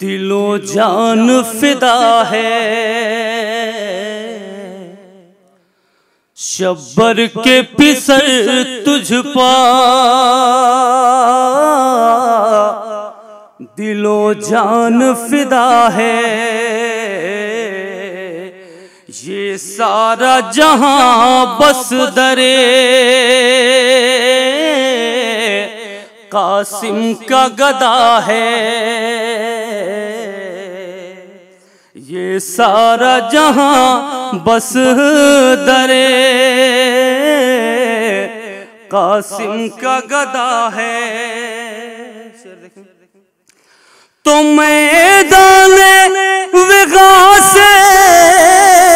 دل و جان فدا ہے شبر کے پسر تجھ پا دل و جان فدا ہے یہ سارا جہاں بس درے قاسم کا گدا ہے یہ سارا جہاں بس درے قاسم کا گدا ہے تم وغا سے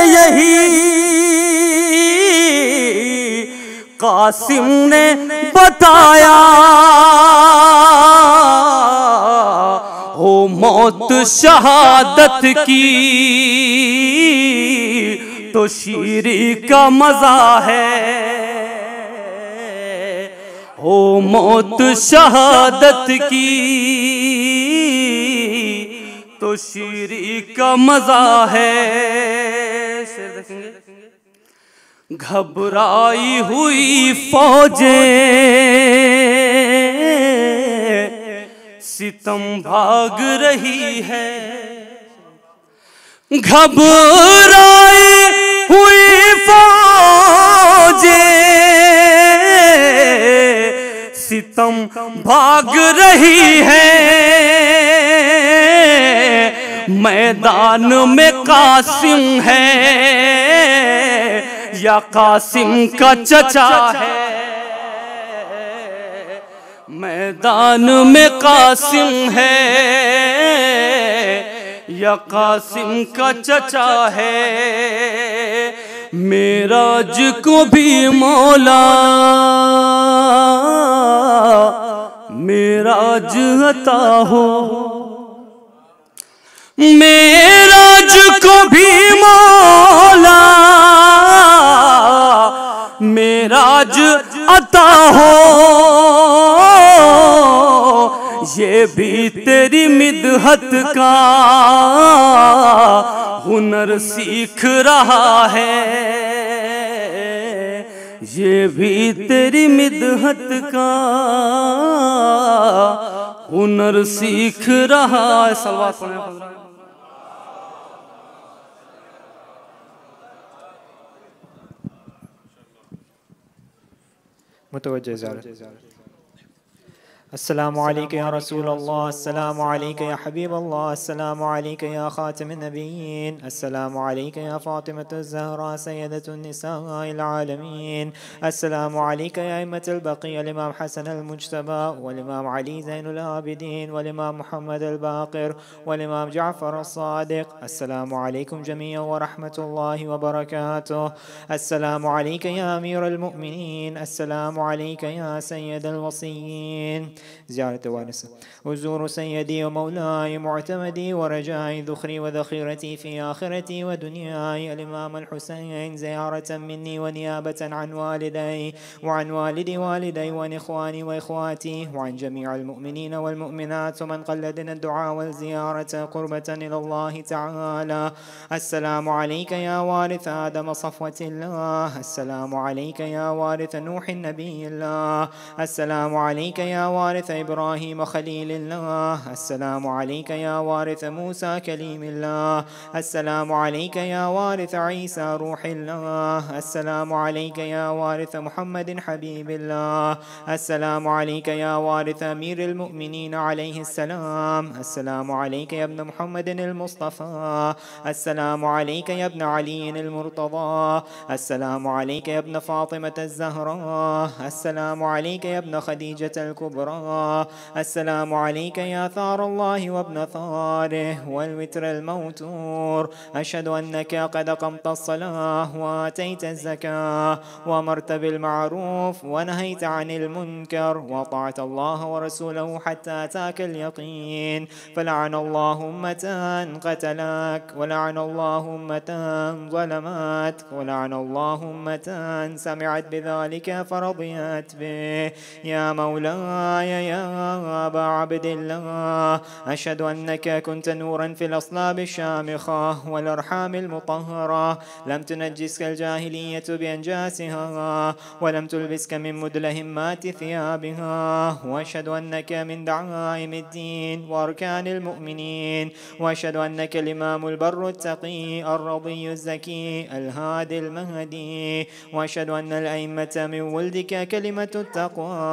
یہی قاسم نے بتایا ہو موت شہادت کی تو شیری کا مزہ ہے موت شہادت کی تو شیری کا مزہ ہے گھبرائی ہوئی فوجیں ستم بھاگ رہی ہے گھبرائی ہوئی فوجیں ستم بھاگ رہی ہے میدان میں قاسم ہے یا قاسم کا چچا ہے میدان میں قاسم ہے یا قاسم کا چچا ہے میراج کو بھی مولا میراج عطا ہو میراج کو بھی مولا میراج عطا ہو یہ بھی تیری مدحت کا ہنر سیکھ رہا ہے یہ بھی تیری مدحت کا ہنر سیکھ رہا ہے سلوات متوجہ زیادہ السلام عليك يا رسول الله السلام عليك يا حبيب الله السلام عليك يا خاتم النبيين السلام عليك يا فاطمة الزهراء سيدة النساء العالمين السلام عليك يا أئمة البقية الإمام حسن المجتبى والإمام علي زين العابدين والإمام محمد الباقر والإمام جعفر الصادق السلام عليكم جميعا ورحمة الله وبركاته السلام عليك يا أمير المؤمنين السلام عليك يا سيد الوصيين زيارة وارسة وزور سيدي ومولاي معتمدي ورجائي ذخري وذخيرتي في آخرتي ودنياي الإمام الحسين زيارة مني ونيابة عن والدي وعن والدي والدي وعن إخواني وإخواتي وعن جميع المؤمنين والمؤمنات ومن قلدنا الدعاء والزيارة قربة إلى الله تعالى السلام عليك يا وارث آدم صفوة الله السلام عليك يا وارث نوح النبي الله السلام عليك يا وارث وارث إبراهيم خليل الله السلام عليك يا وارث موسى كليم الله السلام عليك يا وارث عيسى روح الله السلام عليك يا وارث محمد حبيب الله السلام عليك يا وارث أمير المؤمنين عليه السلام السلام عليك يا ابن محمد المصطفى السلام عليك يا ابن علي المرتضى السلام عليك يا ابن فاطمة الزهراء السلام عليك يا ابن خديجة الكبرى السلام عليك يا ثار الله وابن ثاره والوتر الموتور أشهد أنك قد قمت الصلاة وآتيت الزكاة وأمرت بالمعروف ونهيت عن المنكر وطعت الله ورسوله حتى أتاك اليقين فلعن الله أمة قتلاك ولعن الله أمة ظلمتك ولعن الله أمة سمعت بذلك فرضيت به يا مولاي معي يا أبا عبد الله أشهد أنك كنت نورا في الأصلاب الشامخة والأرحام المطهرة لم تنجسك الجاهلية بأنجاسها ولم تلبسك من مدلهمات ثيابها وأشهد أنك من دعائم الدين وأركان المؤمنين وأشهد أنك الإمام البر التقي الرضي الزكي الهادي المهدي وأشهد أن الأئمة من ولدك كلمة التقوى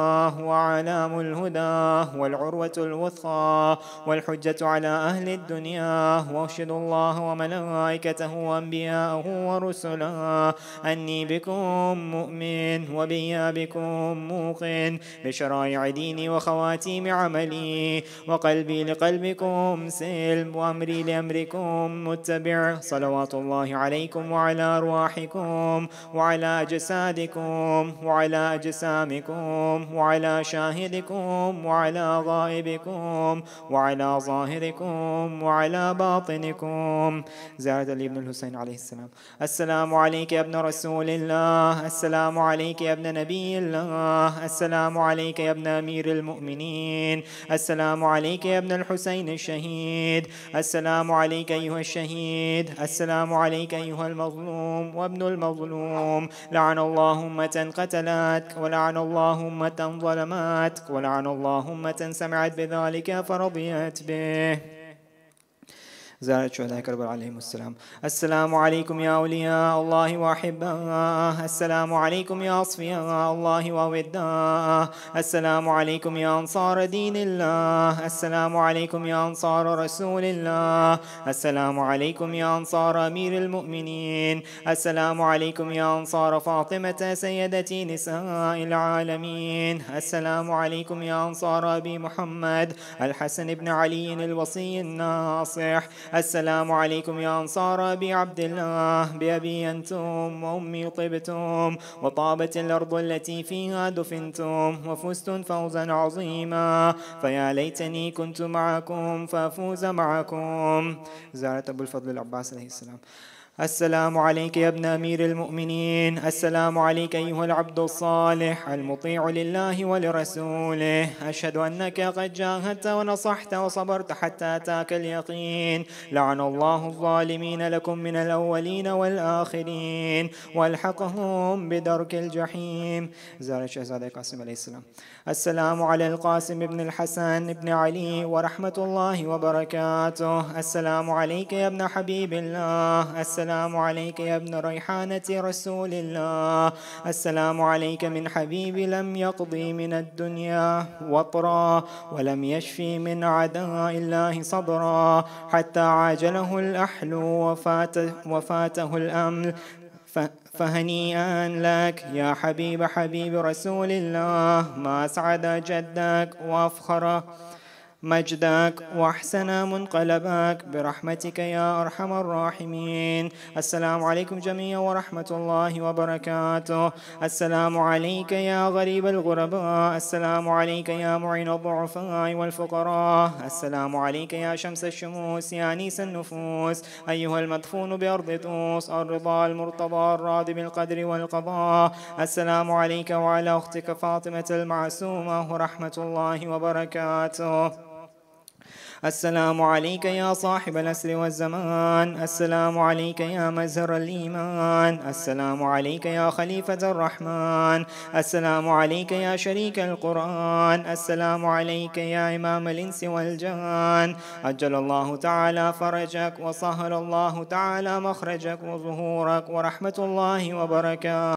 وعلام الهدى والعروة الوثقى والحجة على أهل الدنيا وأشهد الله وملائكته وأنبياءه ورسله أني بكم مؤمن وبي بكم موقن بشرائع ديني وخواتيم عملي وقلبي لقلبكم سلم وأمري لأمركم متبع صلوات الله عليكم وعلى أرواحكم وعلى أجسادكم وعلى أجسامكم وعلى شاهدكم ظاهركم وعلى غائبكم وعلى ظاهركم وعلى باطنكم زاد علي بن الحسين عليه السلام السلام عليك يا ابن رسول الله السلام عليك يا ابن نبي الله السلام عليك يا ابن أمير المؤمنين السلام عليك يا ابن الحسين الشهيد السلام عليك أيها الشهيد السلام عليك أيها المظلوم وابن المظلوم لعن الله أمة قتلتك ولعن الله أمة ظلمتك ولعن اللهم سمعت بذلك فرضيت به زارت شهداء كربلاء عليهم السلام السلام عليكم يا أولياء الله وأحباه السلام عليكم يا أصفياء الله ووداه السلام عليكم يا أنصار دين الله السلام عليكم يا أنصار رسول الله السلام عليكم يا أنصار أمير المؤمنين السلام عليكم يا أنصار فاطمة سيدة نساء العالمين السلام عليكم يا أنصار أبي محمد الحسن بن علي الوصي الناصح السلام عليكم يا أنصار أبي عبد الله بأبي أنتم وأمي طبتم وطابت الأرض التي فيها دفنتم وفزتم فوزا عظيما فيا ليتني كنت معكم فأفوز معكم زارت أبو الفضل العباس عليه السلام السلام عليك يا ابن أمير المؤمنين السلام عليك أيها العبد الصالح المطيع لله ولرسوله أشهد أنك قد جاهدت ونصحت وصبرت حتى أتاك اليقين لعن الله الظالمين لكم من الأولين والآخرين والحقهم بدرك الجحيم زار زاد القاسم عليه السلام السلام على القاسم بن الحسن بن علي ورحمة الله وبركاته السلام عليك يا ابن حبيب الله السلام السلام عليك يا ابن ريحانة رسول الله السلام عليك من حبيب لم يقضي من الدنيا وطرا ولم يشفي من عداء الله صدرا حتى عاجله الأحل وفاته, وفاته الأمل فهنيئا لك يا حبيب حبيب رسول الله ما أسعد جدك وأفخره مجدك وأحسن منقلبك برحمتك يا أرحم الراحمين السلام عليكم جميعا ورحمة الله وبركاته السلام عليك يا غريب الغرباء السلام عليك يا معين الضعفاء والفقراء السلام عليك يا شمس الشموس يا أنيس النفوس أيها المدفون بأرض طوس الرضا المرتضى الراضي بالقدر والقضاء السلام عليك وعلى أختك فاطمة المعسومة ورحمة الله وبركاته السلام عليك يا صاحب الأسر والزمان السلام عليك يا مزهر الإيمان السلام عليك يا خليفة الرحمن السلام عليك يا شريك القرآن السلام عليك يا إمام الإنس والجان أجل الله تعالى فرجك وصهل الله تعالى مخرجك وظهورك ورحمة الله وبركاته